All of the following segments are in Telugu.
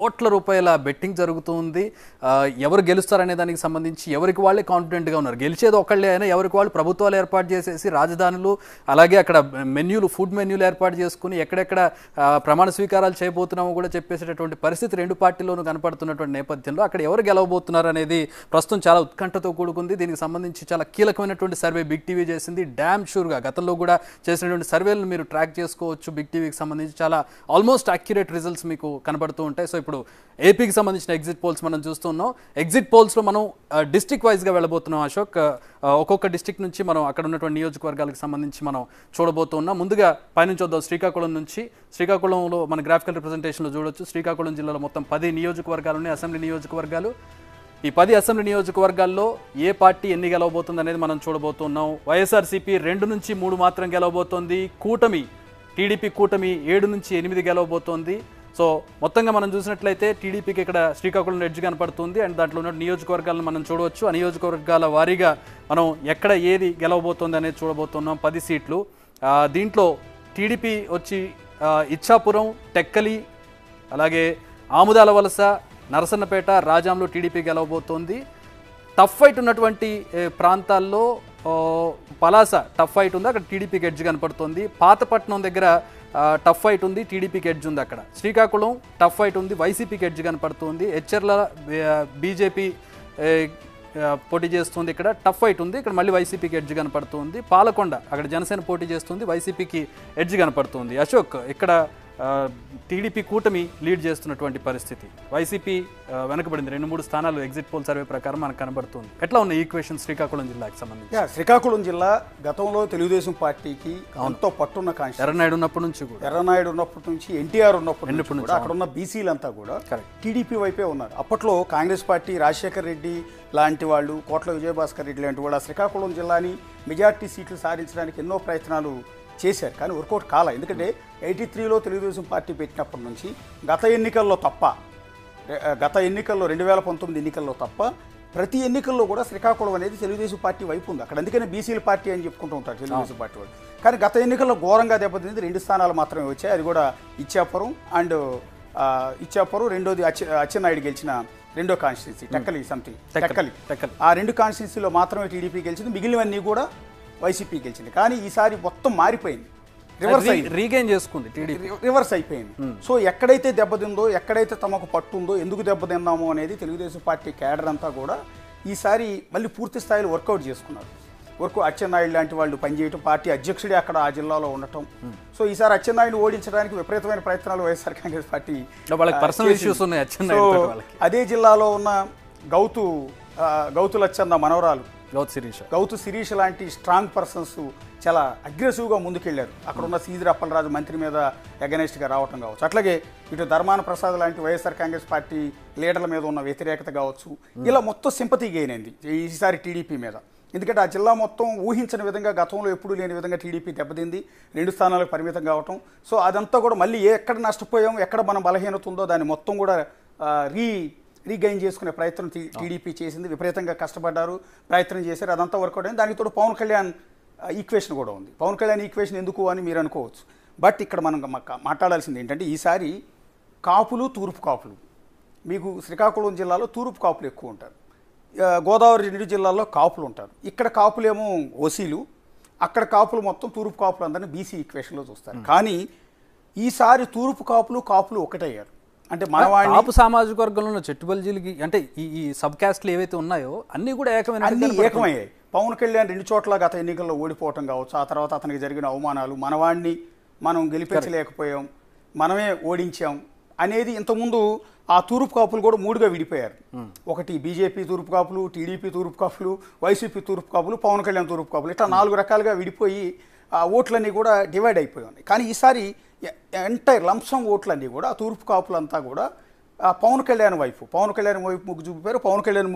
కోట్ల రూపాయల బెట్టింగ్ జరుగుతుంది ఎవరు గెలుస్తారనే దానికి సంబంధించి ఎవరికి వాళ్ళే కాన్ఫిడెంట్గా ఉన్నారు గెలిచేది ఒకళ్ళే అయినా ఎవరికి వాళ్ళు ప్రభుత్వాలు ఏర్పాటు చేసేసి రాజధానులు అలాగే అక్కడ మెన్యూలు ఫుడ్ మెన్యూలు ఏర్పాటు చేసుకుని ఎక్కడెక్కడ ప్రమాణ స్వీకారాలు చేయబోతున్నామో కూడా చెప్పేసేటటువంటి పరిస్థితి రెండు పార్టీలోనూ కనపడుతున్నటువంటి నేపథ్యంలో అక్కడ ఎవరు గెలవబోతున్నారు అనేది ప్రస్తుతం చాలా ఉత్కంఠతో కూడుకుంది దీనికి సంబంధించి చాలా కీలకమైనటువంటి సర్వే బిగ్ టీవీ చేసింది డ్యామ్ షూర్గా గతంలో కూడా చేసినటువంటి సర్వేలను మీరు ట్రాక్ చేసుకోవచ్చు బిగ్ టీవీకి సంబంధించి చాలా ఆల్మోస్ట్ అక్యురేట్ రిజల్ట్స్ మీకు కనబడుతూ ఉంటాయి సో ఇప్పుడు ఏపీకి సంబంధించిన ఎగ్జిట్ పోల్స్ మనం చూస్తున్నాం ఎగ్జిట్ పోల్స్లో మనం డిస్టిక్ వైజ్గా వెళ్ళబోతున్నాం అశోక్ ఒక్కొక్క డిస్టిక్ నుంచి మనం అక్కడ ఉన్నటువంటి నియోజకవర్గాలకు సంబంధించి మనం చూడబోతున్నాం ముందుగా పైనుంచి వద్దాం శ్రీకాకుళం నుంచి శ్రీకాకుళంలో మన గ్రాఫికల్ రిప్రజెంటేషన్లో చూడొచ్చు శ్రీకాకుళం జిల్లాలో మొత్తం పది నియోజకవర్గాలు అసెంబ్లీ నియోజకవర్గాలు ఈ పది అసెంబ్లీ నియోజకవర్గాల్లో ఏ పార్టీ ఎన్ని గెలవబోతుంది అనేది మనం చూడబోతున్నాం వైఎస్ఆర్సీపీ రెండు నుంచి మూడు మాత్రం గెలవబోతోంది కూటమి టీడీపీ కూటమి ఏడు నుంచి ఎనిమిది గెలవబోతోంది సో మొత్తంగా మనం చూసినట్లయితే టీడీపీకి ఇక్కడ శ్రీకాకుళం ఎడ్జ్ కనపడుతుంది అండ్ దాంట్లో ఉన్న నియోజకవర్గాలను మనం చూడవచ్చు ఆ నియోజకవర్గాల వారీగా మనం ఎక్కడ ఏది గెలవబోతోంది అనేది చూడబోతున్నాం పది సీట్లు దీంట్లో టీడీపీ వచ్చి ఇచ్చాపురం టెక్కలి అలాగే ఆముదాల వలస నరసన్నపేట రాజాంలో టీడీపీ గెలవబోతోంది టఫ్ ఫైట్ ఉన్నటువంటి ప్రాంతాల్లో పలాస టఫ్ ఫైట్ ఉంది అక్కడ టీడీపీ గెడ్జ్ కనపడుతుంది పాతపట్నం దగ్గర టఫ్ ఫైట్ ఉంది టీడీపీకి ఎడ్జ్ ఉంది అక్కడ శ్రీకాకుళం టఫ్ ఫైట్ ఉంది వైసీపీకి ఎడ్జ్ కనపడుతుంది హెచ్ఆర్ల బీజేపీ పోటీ చేస్తుంది ఇక్కడ టఫ్ ఫైట్ ఉంది ఇక్కడ మళ్ళీ వైసీపీకి ఎడ్జ్ కనపడుతుంది పాలకొండ అక్కడ జనసేన పోటీ చేస్తుంది వైసీపీకి ఎడ్జ్ కనపడుతుంది అశోక్ ఇక్కడ టీడీపీ కూటమి లీడ్ చేస్తున్నటువంటి పరిస్థితి వైసీపీ వెనకబడింది రెండు మూడు స్థానాలు ఎగ్జిట్ పోల్ సర్వే ప్రకారం మనకు కనబడుతుంది ఎట్లా ఉన్న ఈక్వేషన్ శ్రీకాకుళం జిల్లాకి సంబంధించి శ్రీకాకుళం జిల్లా గతంలో తెలుగుదేశం పార్టీకి ఎంతో పట్టున్న కాంక్ష ఎర్రనాయుడు ఉన్నప్పటి నుంచి కూడా ఎర్రనాయుడు ఉన్నప్పటి నుంచి ఎన్టీఆర్ ఉన్నప్పుడు నుంచి కూడా అక్కడ ఉన్న బీసీలంతా కూడా టీడీపీ వైపే ఉన్నారు అప్పట్లో కాంగ్రెస్ పార్టీ రాజశేఖర్ రెడ్డి లాంటి వాళ్ళు కోట్ల విజయభాస్కర్ రెడ్డి లాంటి వాళ్ళు శ్రీకాకుళం జిల్లాని మెజార్టీ సీట్లు సాధించడానికి ఎన్నో ప్రయత్నాలు చేశారు కానీ వర్కౌట్ కాల ఎందుకంటే ఎయిటీ త్రీలో తెలుగుదేశం పార్టీ పెట్టినప్పటి నుంచి గత ఎన్నికల్లో తప్ప గత ఎన్నికల్లో రెండు వేల పంతొమ్మిది ఎన్నికల్లో తప్ప ప్రతి ఎన్నికల్లో కూడా శ్రీకాకుళం అనేది తెలుగుదేశం పార్టీ వైపు ఉంది అక్కడ అందుకనే బీసీల పార్టీ అని చెప్పుకుంటూ ఉంటారు తెలుగుదేశం పార్టీ వాళ్ళు కానీ గత ఎన్నికల్లో ఘోరంగా దెబ్బతింది రెండు స్థానాలు మాత్రమే వచ్చాయి అది కూడా ఇచ్చాపురం అండ్ ఇచ్చాపురం రెండోది అచ్చ అచ్చెన్నాయుడు గెలిచిన రెండో కాన్స్టిట్యున్సీ టెక్కలి సంథింగ్ టెక్కలి టెక్కలి ఆ రెండు కాన్స్టిట్యున్సీలో మాత్రమే టీడీపీ గెలిచింది మిగిలినవన్నీ కూడా వైసీపీ గెలిచింది కానీ ఈసారి మొత్తం మారిపోయింది రివర్స్ రీగైన్ చేసుకుంది టీడీపీ రివర్స్ అయిపోయింది సో ఎక్కడైతే దెబ్బతిందో ఎక్కడైతే తమకు పట్టుందో ఎందుకు దెబ్బతిన్నామో అనేది తెలుగుదేశం పార్టీ క్యాడర్ అంతా కూడా ఈసారి మళ్ళీ పూర్తి స్థాయిలో వర్కౌట్ చేసుకున్నారు వరకు అచ్చెన్నాయుడు లాంటి వాళ్ళు పనిచేయటం పార్టీ అధ్యక్షుడే అక్కడ ఆ జిల్లాలో ఉండటం సో ఈసారి అచ్చెన్నాయుడు ఓడించడానికి విపరీతమైన ప్రయత్నాలు YSR Congress party personal issues ఉన్నాయి అదే జిల్లాలో ఉన్న గౌతు గౌతులచ్చన్న మనవరాలు గౌత్ శిరీష గౌతు శిరీష లాంటి స్ట్రాంగ్ పర్సన్స్ చాలా అగ్రెసివ్గా ముందుకెళ్లారు అక్కడ ఉన్న సీదిరి అప్పలరాజు మంత్రి మీద అగెనెస్ట్గా రావటం కావచ్చు అట్లాగే ఇటు ధర్మాన ప్రసాద్ లాంటి వైఎస్ఆర్ కాంగ్రెస్ పార్టీ లీడర్ల మీద ఉన్న వ్యతిరేకత కావచ్చు ఇలా మొత్తం సింపతి గెయిన్ అయింది ఈసారి టీడీపీ మీద ఎందుకంటే ఆ జిల్లా మొత్తం ఊహించిన విధంగా గతంలో ఎప్పుడూ లేని విధంగా టీడీపీ దెబ్బతింది రెండు స్థానాలకు పరిమితం కావటం సో అదంతా కూడా మళ్ళీ ఎక్కడ నష్టపోయాం ఎక్కడ మనం బలహీనత ఉందో దాన్ని మొత్తం కూడా రీ రీగైన్ చేసుకునే ప్రయత్నం టీడీపీ చేసింది విపరీతంగా కష్టపడ్డారు ప్రయత్నం చేశారు అదంతా వర్కౌట్ అయింది దానికి తోడు పవన్ కళ్యాణ్ ఈక్వేషన్ కూడా ఉంది పవన్ కళ్యాణ్ ఈక్వేషన్ ఎందుకు అని మీరు అనుకోవచ్చు బట్ ఇక్కడ మనం మాట్లాడాల్సింది ఏంటంటే ఈసారి కాపులు తూర్పు కాపులు మీకు శ్రీకాకుళం జిల్లాలో తూర్పు కాపులు ఎక్కువ ఉంటారు గోదావరి రెండు జిల్లాల్లో కాపులు ఉంటారు ఇక్కడ కాపులేమో ఓసీలు అక్కడ కాపులు మొత్తం తూర్పు కాపులు అందరినీ బీసీ ఈక్వేషన్లో చూస్తారు కానీ ఈసారి తూర్పు కాపులు కాపులు ఒకటయ్యారు అంటే మనవాడి ఆపు సామాజిక వర్గంలో చెట్టుబల్జీలకి అంటే ఈ ఈ సబ్ క్యాస్ట్లు ఏవైతే ఉన్నాయో అన్నీ కూడా ఏకమైన అన్నీ ఏకమయ్యాయి పవన్ కళ్యాణ్ రెండు చోట్ల గత ఎన్నికల్లో ఓడిపోవటం కావచ్చు ఆ తర్వాత అతనికి జరిగిన అవమానాలు మనవాడిని మనం గెలిపించలేకపోయాం మనమే ఓడించాం అనేది ఇంతకుముందు ఆ తూర్పు కాపులు కూడా మూడుగా విడిపోయారు ఒకటి బీజేపీ తూర్పు కాపులు టీడీపీ తూర్పు కాపులు వైసీపీ తూర్పు కాపులు పవన్ కళ్యాణ్ తూర్పు కాపులు ఇట్లా నాలుగు రకాలుగా విడిపోయి ఆ ఓట్లన్నీ కూడా డివైడ్ అయిపోయి ఉన్నాయి కానీ ఈసారి ఎంటైర్ లంసం ఓట్లన్నీ కూడా తూర్పు కాపులంతా కూడా పవన్ కళ్యాణ్ వైపు పవన్ కళ్యాణ్ వైపు ముగ్గు చూపారు పవన్ కళ్యాణ్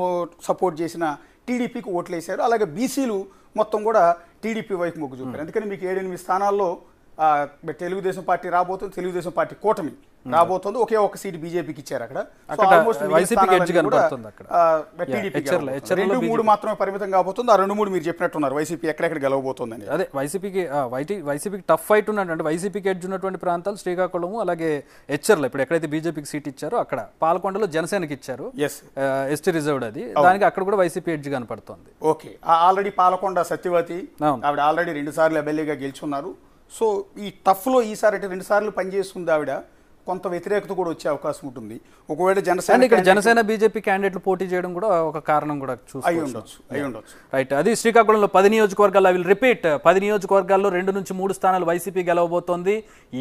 సపోర్ట్ చేసిన టీడీపీకి ఓట్లు వేశారు అలాగే బీసీలు మొత్తం కూడా టీడీపీ వైపు మొగ్గు చూపారు అందుకని మీకు ఏడెనిమిది స్థానాల్లో తెలుగుదేశం పార్టీ రాబోతుంది తెలుగుదేశం పార్టీ కూటమి hmm. రాబోతుంది ఒకే ఒక సీట్ బీజేపీకి ఇచ్చారు అక్కడ రెండు మూడు మాత్రమే పరిమితం కాబోతుంది ఆ రెండు మూడు మీరు చెప్పినట్టున్నారు వైసీపీ ఎక్కడెక్కడ గెలవబోతుందని అదే వైసీపీకి వైటీ వైసీపీకి టఫ్ ఫైట్ అంటే వైసీపీకి ఎడ్జ్ ఉన్నటువంటి ప్రాంతాలు శ్రీకాకుళము అలాగే హెచ్చర్ల ఇప్పుడు ఎక్కడైతే బీజేపీకి సీట్ ఇచ్చారో అక్కడ పాల్కొండలో జనసేనకి ఇచ్చారు ఎస్టీ రిజర్వ్డ్ అది దానికి అక్కడ కూడా వైసీపీ ఎడ్జ్ కనపడుతుంది ఓకే ఆల్రెడీ పాలకొండ సత్యవతి ఆవిడ ఆల్రెడీ రెండు సార్లు ఎమ్మెల్యేగా గెలుచున్నారు సో ఈ టఫ్లో ఈసారి అంటే రెండుసార్లు పనిచేస్తుంది ఆవిడ కొంత వ్యతిరేకత కూడా వచ్చే అవకాశం ఉంటుంది ఒకవేళ జనసేన ఇక్కడ జనసేన బీజేపీ క్యాండిడేట్లు పోటీ చేయడం కూడా ఒక కారణం కూడా అయి ఉండొచ్చు అయి ఉండొచ్చు రైట్ అది శ్రీకాకుళంలో పది నియోజకవర్గాల్లో విల్ రిపీట్ పది నియోజకవర్గాల్లో రెండు నుంచి మూడు స్థానాలు వైసీపీ గెలవబోతోంది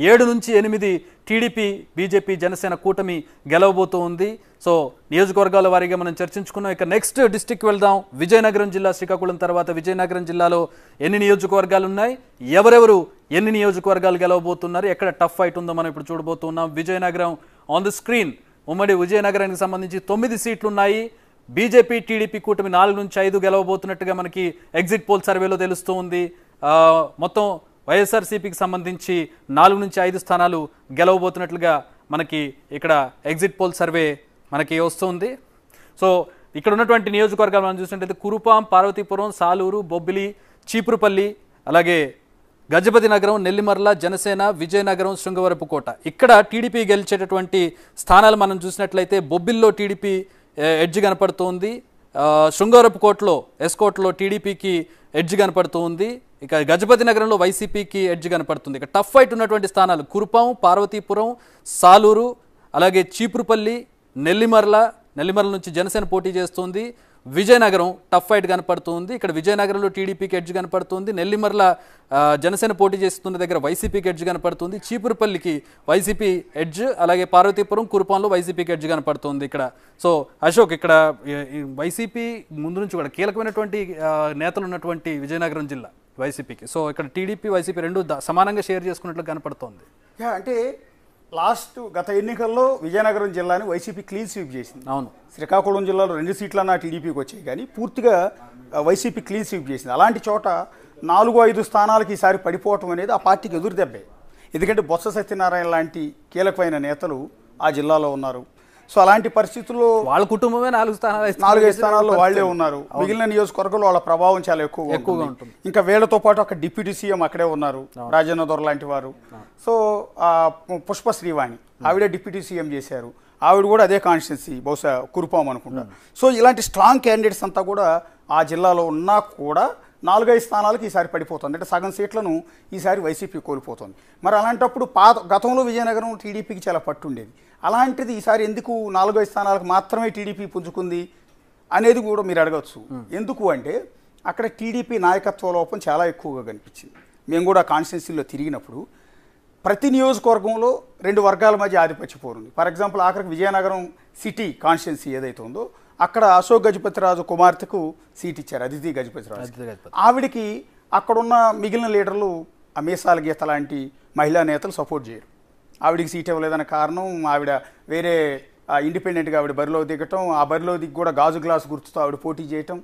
ఏడు నుంచి ఎనిమిది టీడీపీ బీజేపీ జనసేన కూటమి గెలవబోతోంది సో నియోజకవర్గాల వారీగా మనం చర్చించుకున్నాం ఇక నెక్స్ట్ డిస్టిక్ వెళ్దాం విజయనగరం జిల్లా శ్రీకాకుళం తర్వాత విజయనగరం జిల్లాలో ఎన్ని నియోజకవర్గాలు ఉన్నాయి ఎవరెవరు ఎన్ని నియోజకవర్గాలు గెలవబోతున్నారు ఎక్కడ టఫ్ ఫైట్ ఉందో మనం ఇప్పుడు చూడబోతున్నాం విజయనగరం ఆన్ ద స్క్రీన్ ఉమ్మడి విజయనగరానికి సంబంధించి తొమ్మిది సీట్లు ఉన్నాయి బీజేపీ టీడీపీ కూటమి నాలుగు నుంచి ఐదు గెలవబోతున్నట్టుగా మనకి ఎగ్జిట్ పోల్ సర్వేలో తెలుస్తూ ఉంది మొత్తం వైఎస్ఆర్సీపీకి సంబంధించి నాలుగు నుంచి ఐదు స్థానాలు గెలవబోతున్నట్లుగా మనకి ఇక్కడ ఎగ్జిట్ పోల్ సర్వే మనకి వస్తుంది సో ఇక్కడ ఉన్నటువంటి నియోజకవర్గాలు మనం చూసినట్లయితే కురుపాం పార్వతీపురం సాలూరు బొబ్బిలి చీపురుపల్లి అలాగే గజపతి నగరం నెల్లిమర్ల జనసేన విజయనగరం శృంగవరపుకోట ఇక్కడ టీడీపీ గెలిచేటటువంటి స్థానాలు మనం చూసినట్లయితే బొబ్బిల్లో టీడీపీ ఎడ్జ్ కనపడుతోంది శృంగవరపుకోటలో ఎస్కోట్లో టీడీపీకి ఎడ్జ్ కనపడుతుంది ఇక గజపతి నగరంలో వైసీపీకి ఎడ్జ్ కనపడుతుంది ఇక టఫ్ ఫైట్ ఉన్నటువంటి స్థానాలు కురుపాం పార్వతీపురం సాలూరు అలాగే చీపురుపల్లి నెల్లిమర్ల నెల్లిమర్ల నుంచి జనసేన పోటీ చేస్తుంది విజయనగరం టఫ్ ఫైట్ కనపడుతుంది ఇక్కడ విజయనగరంలో టీడీపీకి ఎడ్జ్ కనపడుతుంది నెల్లిమర్ల జనసేన పోటీ చేస్తున్న దగ్గర వైసీపీకి ఎడ్జ్ కనపడుతుంది చీపురుపల్లికి వైసీపీ ఎడ్జ్ అలాగే పార్వతీపురం కురుపాన్లో వైసీపీకి ఎడ్జ్ కనపడుతుంది ఇక్కడ సో అశోక్ ఇక్కడ వైసీపీ ముందు నుంచి కూడా కీలకమైనటువంటి నేతలు ఉన్నటువంటి విజయనగరం జిల్లా వైసీపీకి సో ఇక్కడ టీడీపీ వైసీపీ రెండు సమానంగా షేర్ చేసుకున్నట్లు కనపడుతోంది అంటే లాస్ట్ గత ఎన్నికల్లో విజయనగరం జిల్లాని వైసీపీ క్లీన్ స్వీప్ చేసింది అవును శ్రీకాకుళం జిల్లాలో రెండు సీట్లన్నా టీడీపీకి వచ్చాయి కానీ పూర్తిగా వైసీపీ క్లీన్ స్వీప్ చేసింది అలాంటి చోట నాలుగు ఐదు స్థానాలకు ఈసారి పడిపోవటం అనేది ఆ పార్టీకి ఎదురు ఎందుకంటే బొత్స సత్యనారాయణ లాంటి కీలకమైన నేతలు ఆ జిల్లాలో ఉన్నారు సో అలాంటి పరిస్థితుల్లో వాళ్ళ కుటుంబమే నాలుగు స్థానాలు నాలుగు స్థానాల్లో వాళ్ళే ఉన్నారు మిగిలిన నియోజకవర్గంలో వాళ్ళ ప్రభావం చాలా ఎక్కువగా ఎక్కువగా ఉంటుంది ఇంకా వీళ్ళతో పాటు అక్కడ డిప్యూటీ సీఎం అక్కడే ఉన్నారు రాజేంద్ర దొర లాంటి వారు సో పుష్ప శ్రీవాణి ఆవిడే డిప్యూటీ సీఎం చేశారు ఆవిడ కూడా అదే కాన్స్టిట్యున్సీ బహుశా కురుపాం అనుకుంటా సో ఇలాంటి స్ట్రాంగ్ క్యాండిడేట్స్ అంతా కూడా ఆ జిల్లాలో ఉన్నా కూడా నాలుగైదు స్థానాలకు ఈసారి పడిపోతుంది అంటే సగం సీట్లను ఈసారి వైసీపీ కోల్పోతుంది మరి అలాంటప్పుడు పాత గతంలో విజయనగరం టీడీపీకి చాలా పట్టుండేది అలాంటిది ఈసారి ఎందుకు నాలుగో స్థానాలకు మాత్రమే టీడీపీ పుంజుకుంది అనేది కూడా మీరు అడగచ్చు ఎందుకు అంటే అక్కడ టీడీపీ నాయకత్వ లోపం చాలా ఎక్కువగా కనిపించింది మేము కూడా కాన్స్టిట్యున్సీలో తిరిగినప్పుడు ప్రతి నియోజకవర్గంలో రెండు వర్గాల మధ్య ఆధిపత్య పోరుంది ఫర్ ఎగ్జాంపుల్ ఆఖరికి విజయనగరం సిటీ కాన్స్టిట్యున్సీ ఏదైతే ఉందో అక్కడ అశోక్ గజపతిరాజు కుమార్తెకు సీట్ ఇచ్చారు అదితి గజపతిరాజు ఆవిడికి అక్కడున్న మిగిలిన లీడర్లు ఆ మీసాల గీత లాంటి మహిళా నేతలు సపోర్ట్ చేయరు ఆవిడికి సీట్ ఇవ్వలేదన్న కారణం ఆవిడ వేరే ఇండిపెండెంట్గా ఆవిడ బరిలో దిగటం ఆ బరిలో దిగి కూడా గాజు గ్లాస్ గుర్తుతో ఆవిడ పోటీ చేయటం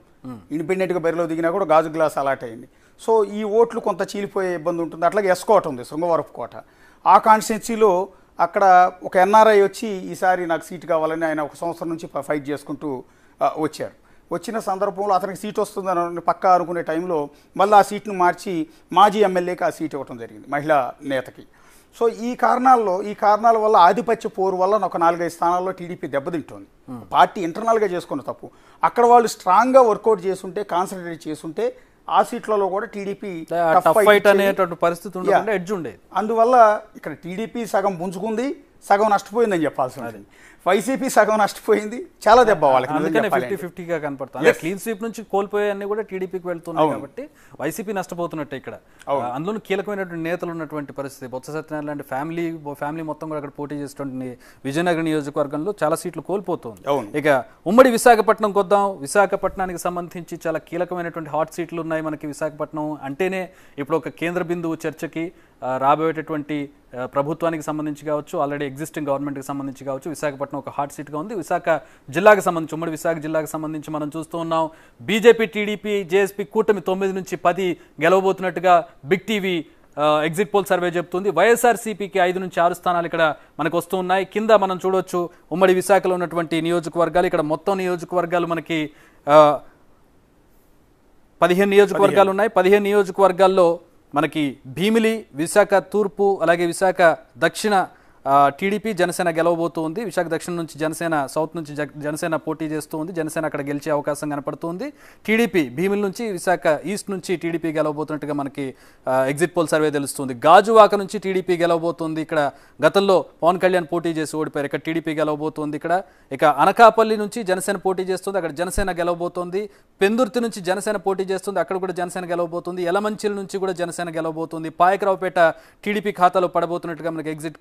ఇండిపెండెంట్గా బరిలో దిగినా కూడా గాజు గ్లాస్ అలాట్ అయింది సో ఈ ఓట్లు కొంత చీలిపోయే ఇబ్బంది ఉంటుంది అట్లాగే ఎస్కోట ఉంది శృంగవరపు కోట ఆ కాన్స్టిట్యున్సీలో అక్కడ ఒక ఎన్ఆర్ఐ వచ్చి ఈసారి నాకు సీట్ కావాలని ఆయన ఒక సంవత్సరం నుంచి ఫైట్ చేసుకుంటూ వచ్చారు వచ్చిన సందర్భంలో అతనికి సీట్ వస్తుందని పక్కా అనుకునే టైంలో మళ్ళీ ఆ సీట్ను మార్చి మాజీ ఎమ్మెల్యేకి ఆ సీట్ ఇవ్వడం జరిగింది మహిళా నేతకి సో ఈ కారణాల్లో ఈ కారణాల వల్ల ఆధిపత్య పోరు వల్ల ఒక నాలుగైదు స్థానాల్లో టీడీపీ దెబ్బతింటుంది hmm. పార్టీ ఇంటర్నల్గా చేసుకున్న తప్పు అక్కడ వాళ్ళు స్ట్రాంగ్గా వర్కౌట్ చేస్తుంటే కాన్సన్ట్రేట్ చేస్తుంటే ఆ సీట్లలో కూడా టీడీపీ అనేటువంటి పరిస్థితి ఉండేది అందువల్ల ఇక్కడ టీడీపీ సగం పుంజుకుంది సగం నష్టపోయిందని చెప్పాల్సిన వైసీపీ సగం నష్టపోయింది చాలా దెబ్బ వాళ్ళకి ఫిఫ్టీ ఫిఫ్టీగా కనపడుతుంది క్లీన్ స్వీప్ నుంచి కోల్పోయే అన్ని కూడా టీడీపీకి వెళ్తున్నాయి కాబట్టి వైసీపీ నష్టపోతున్నట్టు ఇక్కడ అందులో కీలకమైనటువంటి నేతలు ఉన్నటువంటి పరిస్థితి బొత్స సత్యనారాయణ లాంటి ఫ్యామిలీ ఫ్యామిలీ మొత్తం కూడా అక్కడ పోటీ చేసేటువంటి విజయనగరం నియోజకవర్గంలో చాలా సీట్లు కోల్పోతుంది ఇక ఉమ్మడి విశాఖపట్నం కొద్దాం విశాఖపట్నానికి సంబంధించి చాలా కీలకమైనటువంటి హాట్ సీట్లు ఉన్నాయి మనకి విశాఖపట్నం అంటేనే ఇప్పుడు ఒక కేంద్ర బిందువు చర్చకి రాబోయేటటువంటి ప్రభుత్వానికి సంబంధించి కావచ్చు ఆల్రెడీ ఎగ్జిస్టింగ్ గవర్నమెంట్కి సంబంధించి కావచ్చు విశాఖపట్నం విశాఖపట్నం ఒక హాట్ సీట్గా ఉంది విశాఖ జిల్లాకు సంబంధించి ఉమ్మడి విశాఖ జిల్లాకు సంబంధించి మనం చూస్తూ ఉన్నాం బీజేపీ టీడీపీ జేఎస్పీ కూటమి తొమ్మిది నుంచి పది గెలవబోతున్నట్టుగా big TV exit poll survey చెప్తుంది వైఎస్ఆర్సీపీకి ఐదు నుంచి ఆరు స్థానాలు ఇక్కడ మనకు వస్తూ ఉన్నాయి కింద మనం చూడొచ్చు ఉమ్మడి విశాఖలో ఉన్నటువంటి నియోజకవర్గాలు ఇక్కడ మొత్తం నియోజకవర్గాలు మనకి పదిహేను నియోజకవర్గాలు ఉన్నాయి పదిహేను నియోజకవర్గాల్లో మనకి భీమిలి విశాఖ తూర్పు అలాగే విశాఖ దక్షిణ టీడీపీ జనసేన గెలవబోతోంది విశాఖ దక్షిణ నుంచి జనసేన సౌత్ నుంచి జనసేన పోటీ చేస్తుంది జనసేన అక్కడ గెలిచే అవకాశం కనపడుతుంది టీడీపీ భీముల నుంచి విశాఖ ఈస్ట్ నుంచి టీడీపీ గెలవబోతున్నట్టుగా మనకి ఎగ్జిట్ పోల్ సర్వే తెలుస్తుంది గాజువాక నుంచి టీడీపీ గెలవబోతుంది ఇక్కడ గతంలో పవన్ కళ్యాణ్ పోటీ చేసి ఓడిపోయారు ఇక్కడ టీడీపీ గెలవబోతుంది ఇక్కడ ఇక అనకాపల్లి నుంచి జనసేన పోటీ చేస్తుంది అక్కడ జనసేన గెలవబోతోంది పెందుర్తి నుంచి జనసేన పోటీ చేస్తుంది అక్కడ కూడా జనసేన గెలవబోతుంది ఎలమంచిల నుంచి కూడా జనసేన గెలవబోతుంది పాయకరావుపేట టీడీపీ ఖాతాలో పడబోతున్నట్టుగా మనకి ఎగ్జిట్